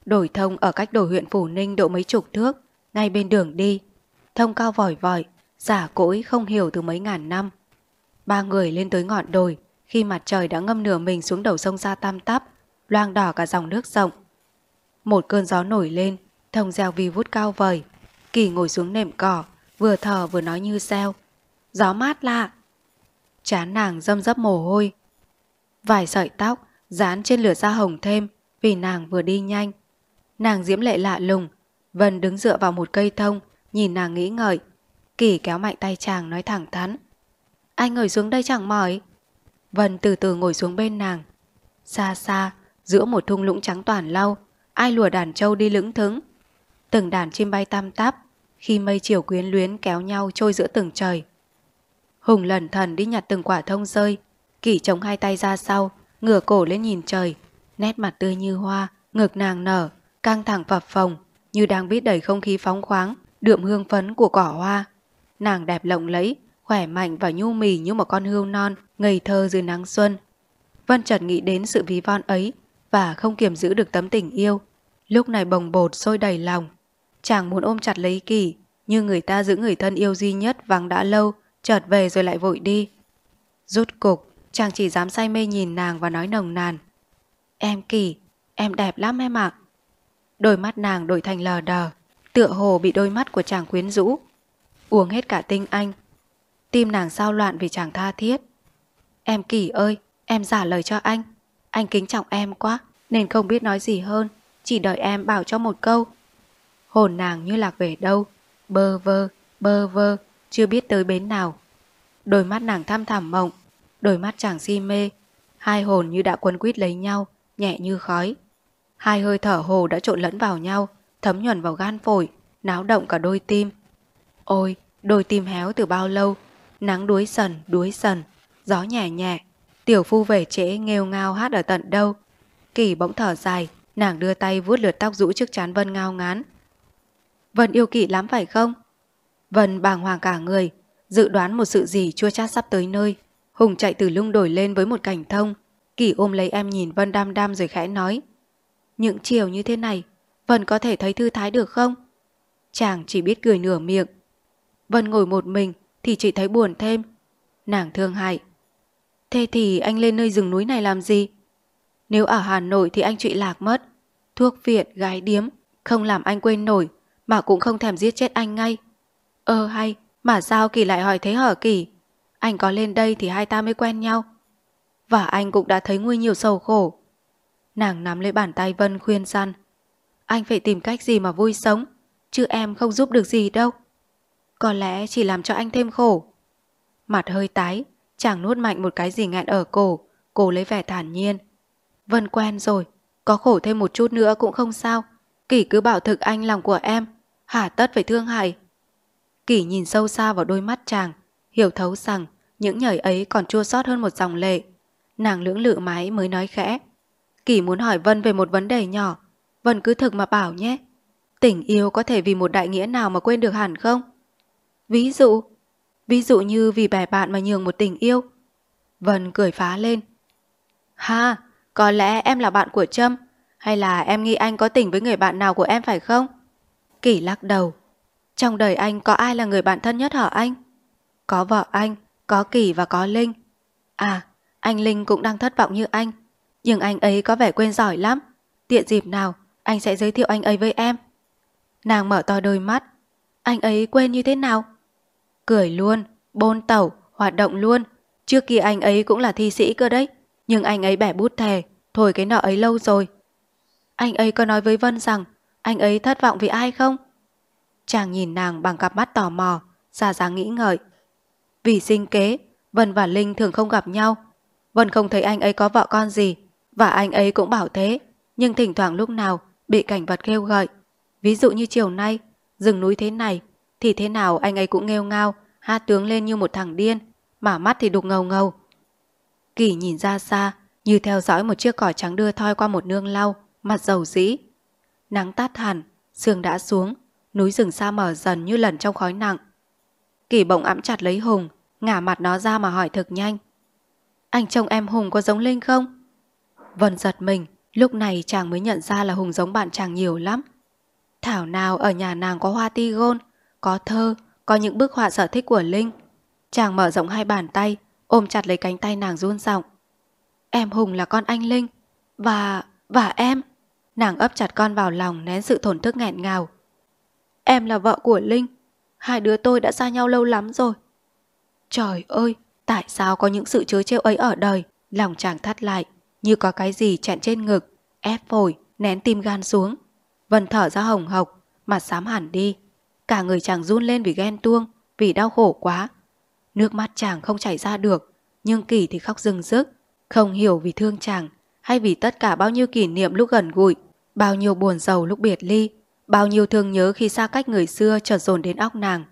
Đổi thông ở cách đổi huyện Phủ Ninh độ mấy chục thước, ngay bên đường đi. Thông cao vòi vòi, giả cỗi không hiểu từ mấy ngàn năm. Ba người lên tới ngọn đồi, khi mặt trời đã ngâm nửa mình xuống đầu sông ra tam táp, loang đỏ cả dòng nước rộng. Một cơn gió nổi lên, thông gieo vi vút cao vời. Kỳ ngồi xuống nệm cỏ, vừa thở vừa nói như xeo. Gió mát lạ. Chán nàng dâm dấp mồ hôi. Vài sợi tóc, dán trên lửa da hồng thêm vì nàng vừa đi nhanh. Nàng diễm lệ lạ lùng, Vân đứng dựa vào một cây thông, nhìn nàng nghĩ ngợi. Kỳ kéo mạnh tay chàng nói thẳng thắn. Anh ngồi xuống đây chẳng mỏi. Vân từ từ ngồi xuống bên nàng. Xa xa, giữa một thung lũng trắng toàn lau, ai lùa đàn trâu đi lững thững. Từng đàn chim bay tam táp, khi mây chiều quyến luyến kéo nhau trôi giữa từng trời. Hùng lần thần đi nhặt từng quả thông rơi, kỷ chống hai tay ra sau, ngửa cổ lên nhìn trời, nét mặt tươi như hoa, ngực nàng nở, căng thẳng phập phồng, như đang biết đẩy không khí phóng khoáng, đượm hương phấn của cỏ hoa. Nàng đẹp lộng lẫy, khỏe mạnh và nhu mì như một con hươu non, ngây thơ dưới nắng xuân. Vân chợt nghĩ đến sự ví von ấy và không kiềm giữ được tấm tình yêu. Lúc này bồng bột sôi đầy lòng. Chàng muốn ôm chặt lấy kỳ, như người ta giữ người thân yêu duy nhất vắng đã lâu, chợt về rồi lại vội đi. Rút cục, chàng chỉ dám say mê nhìn nàng và nói nồng nàn. Em kỳ, em đẹp lắm em ạ. À. Đôi mắt nàng đổi thành lờ đờ, tựa hồ bị đôi mắt của chàng quyến rũ. Uống hết cả tinh anh. Tim nàng sao loạn vì chàng tha thiết. Em Kỳ ơi, em giả lời cho anh. Anh kính trọng em quá, nên không biết nói gì hơn. Chỉ đợi em bảo cho một câu. Hồn nàng như lạc về đâu. Bơ vơ, bơ vơ, chưa biết tới bến nào. Đôi mắt nàng thăm thẳm mộng, đôi mắt chàng si mê. Hai hồn như đã quấn quýt lấy nhau, nhẹ như khói. Hai hơi thở hồ đã trộn lẫn vào nhau, thấm nhuần vào gan phổi, náo động cả đôi tim. Ôi, đôi tim héo từ bao lâu, nắng đuối sần, đuối sần gió nhẹ nhẹ, tiểu phu về trễ nghêu ngao hát ở tận đâu. Kỳ bỗng thở dài, nàng đưa tay vuốt lượt tóc rũ trước chán Vân ngao ngán. Vân yêu kỵ lắm phải không? Vân bàng hoàng cả người, dự đoán một sự gì chua chát sắp tới nơi. Hùng chạy từ lung đổi lên với một cảnh thông. Kỳ ôm lấy em nhìn Vân đam đam rồi khẽ nói. Những chiều như thế này, Vân có thể thấy thư thái được không? Chàng chỉ biết cười nửa miệng. Vân ngồi một mình thì chỉ thấy buồn thêm. Nàng thương hại, Thế thì anh lên nơi rừng núi này làm gì? Nếu ở Hà Nội thì anh trụy lạc mất. Thuốc viện, gái điếm, không làm anh quên nổi, mà cũng không thèm giết chết anh ngay. Ơ hay, mà sao Kỳ lại hỏi thế hở Kỳ? Anh có lên đây thì hai ta mới quen nhau. Và anh cũng đã thấy nguy nhiều sầu khổ. Nàng nắm lấy bàn tay Vân khuyên răn. Anh phải tìm cách gì mà vui sống, chứ em không giúp được gì đâu. Có lẽ chỉ làm cho anh thêm khổ. Mặt hơi tái, Chàng nuốt mạnh một cái gì ngạn ở cổ, cô lấy vẻ thản nhiên. Vân quen rồi, có khổ thêm một chút nữa cũng không sao. Kỷ cứ bảo thực anh lòng của em, hả tất phải thương hại. Kỷ nhìn sâu xa vào đôi mắt chàng, hiểu thấu rằng những nhảy ấy còn chua sót hơn một dòng lệ. Nàng lưỡng lự mái mới nói khẽ. Kỷ muốn hỏi Vân về một vấn đề nhỏ, Vân cứ thực mà bảo nhé. Tình yêu có thể vì một đại nghĩa nào mà quên được hẳn không? Ví dụ, Ví dụ như vì bè bạn mà nhường một tình yêu. Vân cười phá lên. Ha, có lẽ em là bạn của Trâm. Hay là em nghĩ anh có tình với người bạn nào của em phải không? Kỷ lắc đầu. Trong đời anh có ai là người bạn thân nhất hả anh? Có vợ anh, có Kỷ và có Linh. À, anh Linh cũng đang thất vọng như anh. Nhưng anh ấy có vẻ quên giỏi lắm. Tiện dịp nào, anh sẽ giới thiệu anh ấy với em. Nàng mở to đôi mắt. Anh ấy quên như thế nào? Cười luôn, bôn tẩu, hoạt động luôn. Trước kia anh ấy cũng là thi sĩ cơ đấy. Nhưng anh ấy bẻ bút thề, thổi cái nợ ấy lâu rồi. Anh ấy có nói với Vân rằng anh ấy thất vọng vì ai không? Chàng nhìn nàng bằng cặp mắt tò mò, ra dáng nghĩ ngợi. Vì sinh kế, Vân và Linh thường không gặp nhau. Vân không thấy anh ấy có vợ con gì, và anh ấy cũng bảo thế, nhưng thỉnh thoảng lúc nào bị cảnh vật kêu gợi. Ví dụ như chiều nay, rừng núi thế này thì thế nào anh ấy cũng nghêu ngao, ha tướng lên như một thằng điên, mà mắt thì đục ngầu ngầu. Kỳ nhìn ra xa, như theo dõi một chiếc cỏ trắng đưa thoi qua một nương lau, mặt dầu dĩ. Nắng tắt hẳn, sương đã xuống, núi rừng xa mở dần như lẩn trong khói nặng. Kỳ bỗng ẵm chặt lấy Hùng, ngả mặt nó ra mà hỏi thực nhanh. Anh chồng em Hùng có giống Linh không? Vân giật mình, lúc này chàng mới nhận ra là Hùng giống bạn chàng nhiều lắm. Thảo nào ở nhà nàng có hoa ti gôn, có thơ, có những bức họa sở thích của Linh. Chàng mở rộng hai bàn tay, ôm chặt lấy cánh tay nàng run rộng. Em Hùng là con anh Linh, và... và em. Nàng ấp chặt con vào lòng nén sự thổn thức nghẹn ngào. Em là vợ của Linh, hai đứa tôi đã xa nhau lâu lắm rồi. Trời ơi, tại sao có những sự chớ trêu ấy ở đời? Lòng chàng thắt lại, như có cái gì chặn trên ngực, ép phổi, nén tim gan xuống. Vân thở ra hồng hộc, mặt xám hẳn đi, cả người chàng run lên vì ghen tuông, vì đau khổ quá. Nước mắt chàng không chảy ra được, nhưng Kỳ thì khóc rừng rức, không hiểu vì thương chàng hay vì tất cả bao nhiêu kỷ niệm lúc gần gũi, bao nhiêu buồn giàu lúc biệt ly, bao nhiêu thương nhớ khi xa cách người xưa chợt dồn đến óc nàng.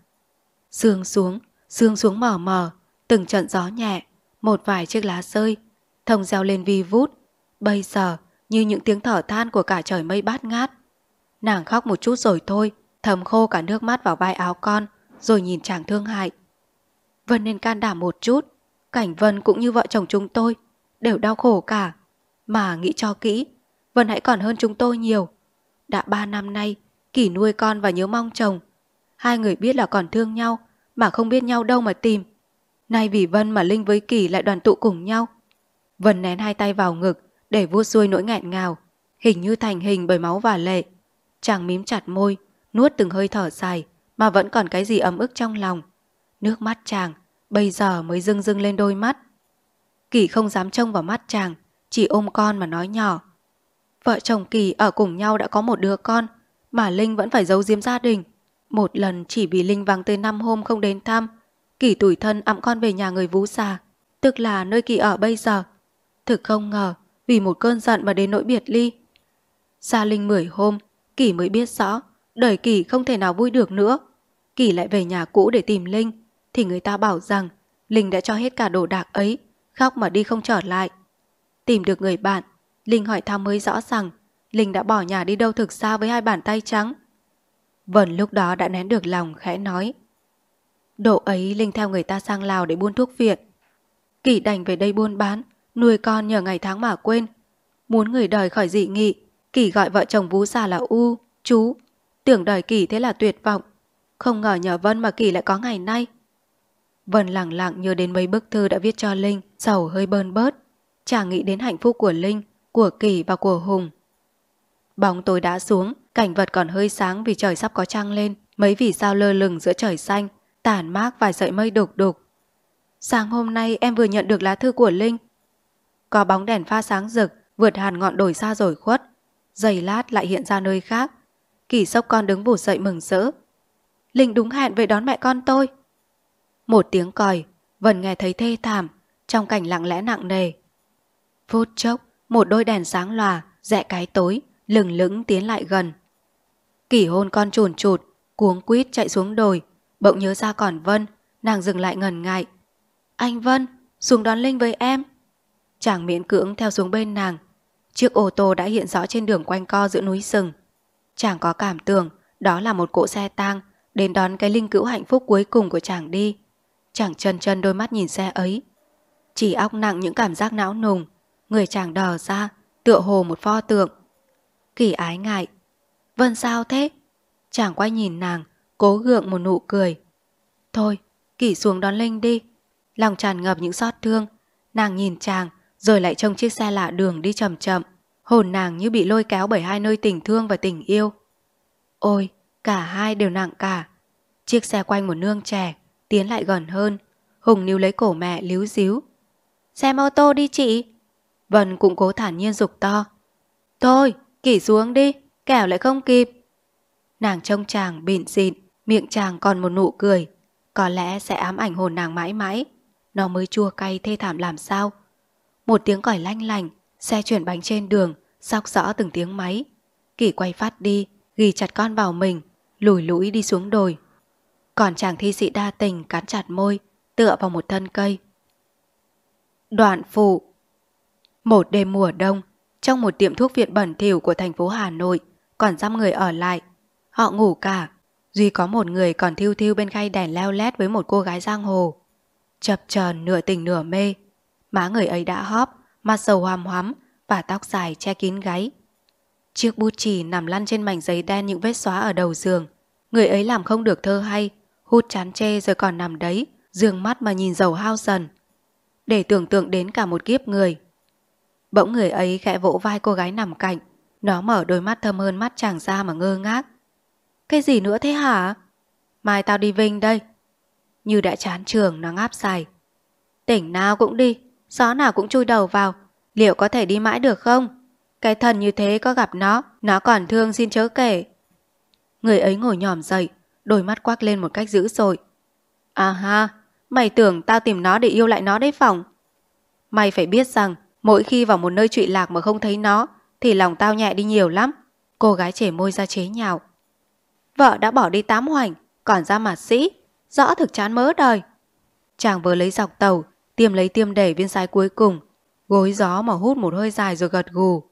Sương xuống, sương xuống mờ mờ, từng trận gió nhẹ, một vài chiếc lá rơi, thông reo lên vi vút, bây giờ như những tiếng thở than của cả trời mây bát ngát. Nàng khóc một chút rồi thôi, thầm khô cả nước mắt vào vai áo con, rồi nhìn chàng thương hại. Vân nên can đảm một chút, Cảnh Vân cũng như vợ chồng chúng tôi, đều đau khổ cả. Mà nghĩ cho kỹ, Vân hãy còn hơn chúng tôi nhiều. Đã ba năm nay, kỷ nuôi con và nhớ mong chồng. Hai người biết là còn thương nhau, mà không biết nhau đâu mà tìm. Nay vì Vân mà Linh với Kỳ lại đoàn tụ cùng nhau. Vân nén hai tay vào ngực để vua xuôi nỗi nghẹn ngào, hình như thành hình bởi máu và lệ. Chàng mím chặt môi, nuốt từng hơi thở dài mà vẫn còn cái gì ấm ức trong lòng. Nước mắt chàng bây giờ mới rưng rưng lên đôi mắt. Kỳ không dám trông vào mắt chàng, chỉ ôm con mà nói nhỏ. Vợ chồng Kỳ ở cùng nhau đã có một đứa con, mà Linh vẫn phải giấu giếm gia đình. Một lần chỉ vì Linh vắng tới năm hôm không đến thăm, Kỳ tủi thân ẵm con về nhà người vú già, tức là nơi Kỳ ở bây giờ. Thực không ngờ, vì một cơn giận mà đến nỗi biệt ly. Xa Linh mười hôm, Kỳ mới biết rõ Đời Kỳ không thể nào vui được nữa. Kỳ lại về nhà cũ để tìm Linh, thì người ta bảo rằng Linh đã cho hết cả đồ đạc ấy, khóc mà đi không trở lại. Tìm được người bạn, Linh hỏi thăm mới rõ rằng Linh đã bỏ nhà đi đâu thực xa với hai bàn tay trắng. Vân lúc đó đã nén được lòng khẽ nói. Độ ấy Linh theo người ta sang Lào để buôn thuốc viện. Kỳ đành về đây buôn bán, nuôi con nhờ ngày tháng mà quên. Muốn người đời khỏi dị nghị, Kỳ gọi vợ chồng vú già là U, chú Tưởng đời Kỳ thế là tuyệt vọng. Không ngờ nhờ Vân mà Kỳ lại có ngày nay. Vân lẳng lặng nhớ đến mấy bức thư đã viết cho Linh, sầu hơi bơn bớt. Chàng nghĩ đến hạnh phúc của Linh, của Kỳ và của Hùng. Bóng tối đã xuống, cảnh vật còn hơi sáng vì trời sắp có trăng lên. Mấy vì sao lơ lửng giữa trời xanh, tản mát vài sợi mây đục đục. Sáng hôm nay em vừa nhận được lá thư của Linh. Có bóng đèn pha sáng rực, vượt hàn ngọn đồi xa rồi khuất. Giày lát lại hiện ra nơi khác, Kỳ sóc con đứng bổ dậy mừng rỡ. Linh đúng hẹn về đón mẹ con tôi. Một tiếng còi, Vân nghe thấy thê thảm, trong cảnh lặng lẽ nặng nề. Phút chốc, một đôi đèn sáng lòa, rẽ cái tối, lừng lững tiến lại gần. Kỷ hôn con chuồn chụt, cuống quýt chạy xuống đồi, bỗng nhớ ra còn Vân, nàng dừng lại ngần ngại. Anh Vân, xuống đón Linh với em. Chàng miễn cưỡng theo xuống bên nàng. Chiếc ô tô đã hiện rõ trên đường quanh co giữa núi rừng. Chàng có cảm tưởng đó là một cỗ xe tang đến đón cái linh cữu hạnh phúc cuối cùng của chàng đi. Chàng chân chân đôi mắt nhìn xe ấy. Chỉ óc nặng những cảm giác não nùng, người chàng đờ ra, tựa hồ một pho tượng. Kỳ ái ngại. Vân sao thế? Chàng quay nhìn nàng, cố gượng một nụ cười. Thôi, Kỳ xuống đón Linh đi. Lòng tràn ngập những xót thương. Nàng nhìn chàng, rồi lại trông chiếc xe lạ đường đi chậm chậm hồn nàng như bị lôi kéo bởi hai nơi tình thương và tình yêu. Ôi, cả hai đều nặng cả. Chiếc xe quanh một nương trẻ, tiến lại gần hơn. Hùng níu lấy cổ mẹ líu díu. xe mô tô đi chị. Vân cũng cố thản nhiên dục to. Thôi, kỷ xuống đi, kẻo lại không kịp. Nàng trông chàng bịn xịn, miệng chàng còn một nụ cười. Có lẽ sẽ ám ảnh hồn nàng mãi mãi. Nó mới chua cay thê thảm làm sao. Một tiếng còi lanh lành, Xe chuyển bánh trên đường, sóc rõ từng tiếng máy. Kỳ quay phát đi, ghi chặt con vào mình, lùi lũi đi xuống đồi. Còn chàng thi sĩ đa tình cắn chặt môi, tựa vào một thân cây. Đoạn phụ Một đêm mùa đông, trong một tiệm thuốc viện bẩn thỉu của thành phố Hà Nội, còn dăm người ở lại. Họ ngủ cả, duy có một người còn thiêu thiêu bên khay đèn leo lét với một cô gái giang hồ. Chập chờn nửa tình nửa mê, má người ấy đã hóp, mặt sầu hoàm hoắm và tóc dài che kín gáy. Chiếc bút chì nằm lăn trên mảnh giấy đen những vết xóa ở đầu giường. Người ấy làm không được thơ hay, hút chán chê rồi còn nằm đấy, dường mắt mà nhìn dầu hao dần. Để tưởng tượng đến cả một kiếp người. Bỗng người ấy khẽ vỗ vai cô gái nằm cạnh, nó mở đôi mắt thâm hơn mắt chàng ra mà ngơ ngác. Cái gì nữa thế hả? Mai tao đi Vinh đây. Như đã chán trường nó ngáp dài. Tỉnh nào cũng đi, gió nào cũng chui đầu vào, liệu có thể đi mãi được không? Cái thần như thế có gặp nó, nó còn thương xin chớ kể. Người ấy ngồi nhòm dậy, đôi mắt quắc lên một cách dữ dội. À ha, mày tưởng tao tìm nó để yêu lại nó đấy phòng. Mày phải biết rằng, mỗi khi vào một nơi trụy lạc mà không thấy nó, thì lòng tao nhẹ đi nhiều lắm. Cô gái trẻ môi ra chế nhạo. Vợ đã bỏ đi tám hoành, còn ra mặt sĩ, rõ thực chán mớ đời. Chàng vừa lấy dọc tàu, tiêm lấy tiêm đẩy viên sái cuối cùng, gối gió mà hút một hơi dài rồi gật gù.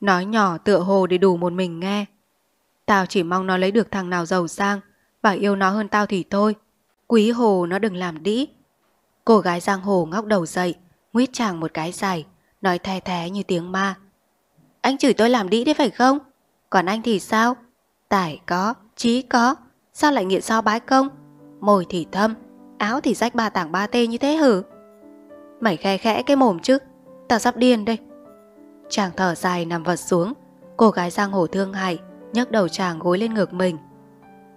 Nói nhỏ tựa hồ để đủ một mình nghe. Tao chỉ mong nó lấy được thằng nào giàu sang và yêu nó hơn tao thì thôi. Quý hồ nó đừng làm đĩ. Cô gái giang hồ ngóc đầu dậy, nguyết chàng một cái dài, nói the thé như tiếng ma. Anh chửi tôi làm đĩ đấy phải không? Còn anh thì sao? Tài có, trí có, sao lại nghiện so bái công? Mồi thì thâm, áo thì rách ba tảng ba tê như thế hử? Mày khe khẽ cái mồm chứ Tao sắp điên đây Chàng thở dài nằm vật xuống Cô gái giang hồ thương hại nhấc đầu chàng gối lên ngực mình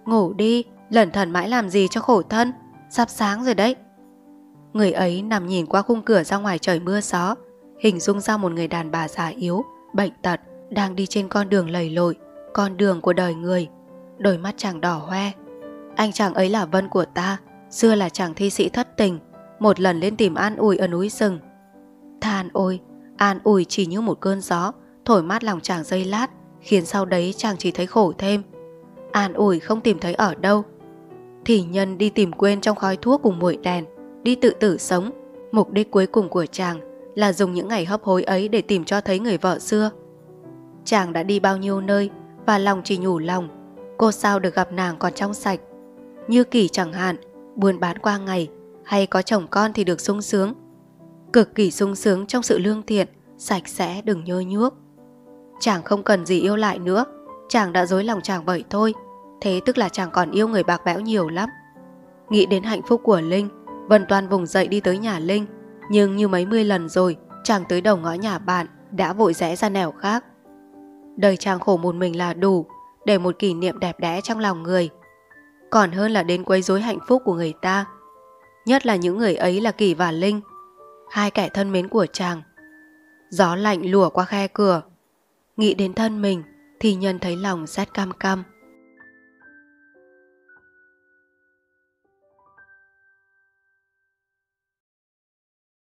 Ngủ đi Lẩn thần mãi làm gì cho khổ thân Sắp sáng rồi đấy Người ấy nằm nhìn qua khung cửa ra ngoài trời mưa gió Hình dung ra một người đàn bà già yếu Bệnh tật Đang đi trên con đường lầy lội Con đường của đời người Đôi mắt chàng đỏ hoe Anh chàng ấy là Vân của ta Xưa là chàng thi sĩ thất tình một lần lên tìm an ủi ở núi rừng. Than ôi, an ủi chỉ như một cơn gió, thổi mát lòng chàng dây lát, khiến sau đấy chàng chỉ thấy khổ thêm. An ủi không tìm thấy ở đâu. Thì nhân đi tìm quên trong khói thuốc cùng muội đèn, đi tự tử sống. Mục đích cuối cùng của chàng là dùng những ngày hấp hối ấy để tìm cho thấy người vợ xưa. Chàng đã đi bao nhiêu nơi và lòng chỉ nhủ lòng, cô sao được gặp nàng còn trong sạch. Như kỳ chẳng hạn, buồn bán qua ngày, hay có chồng con thì được sung sướng. Cực kỳ sung sướng trong sự lương thiện, sạch sẽ đừng nhơ nhuốc. Chàng không cần gì yêu lại nữa, chàng đã dối lòng chàng vậy thôi, thế tức là chàng còn yêu người bạc bẽo nhiều lắm. Nghĩ đến hạnh phúc của Linh, Vân Toàn vùng dậy đi tới nhà Linh, nhưng như mấy mươi lần rồi, chàng tới đầu ngõ nhà bạn đã vội rẽ ra nẻo khác. Đời chàng khổ một mình là đủ, để một kỷ niệm đẹp đẽ trong lòng người. Còn hơn là đến quấy rối hạnh phúc của người ta, nhất là những người ấy là Kỳ và Linh, hai kẻ thân mến của chàng. Gió lạnh lùa qua khe cửa, nghĩ đến thân mình thì nhân thấy lòng rét cam cam.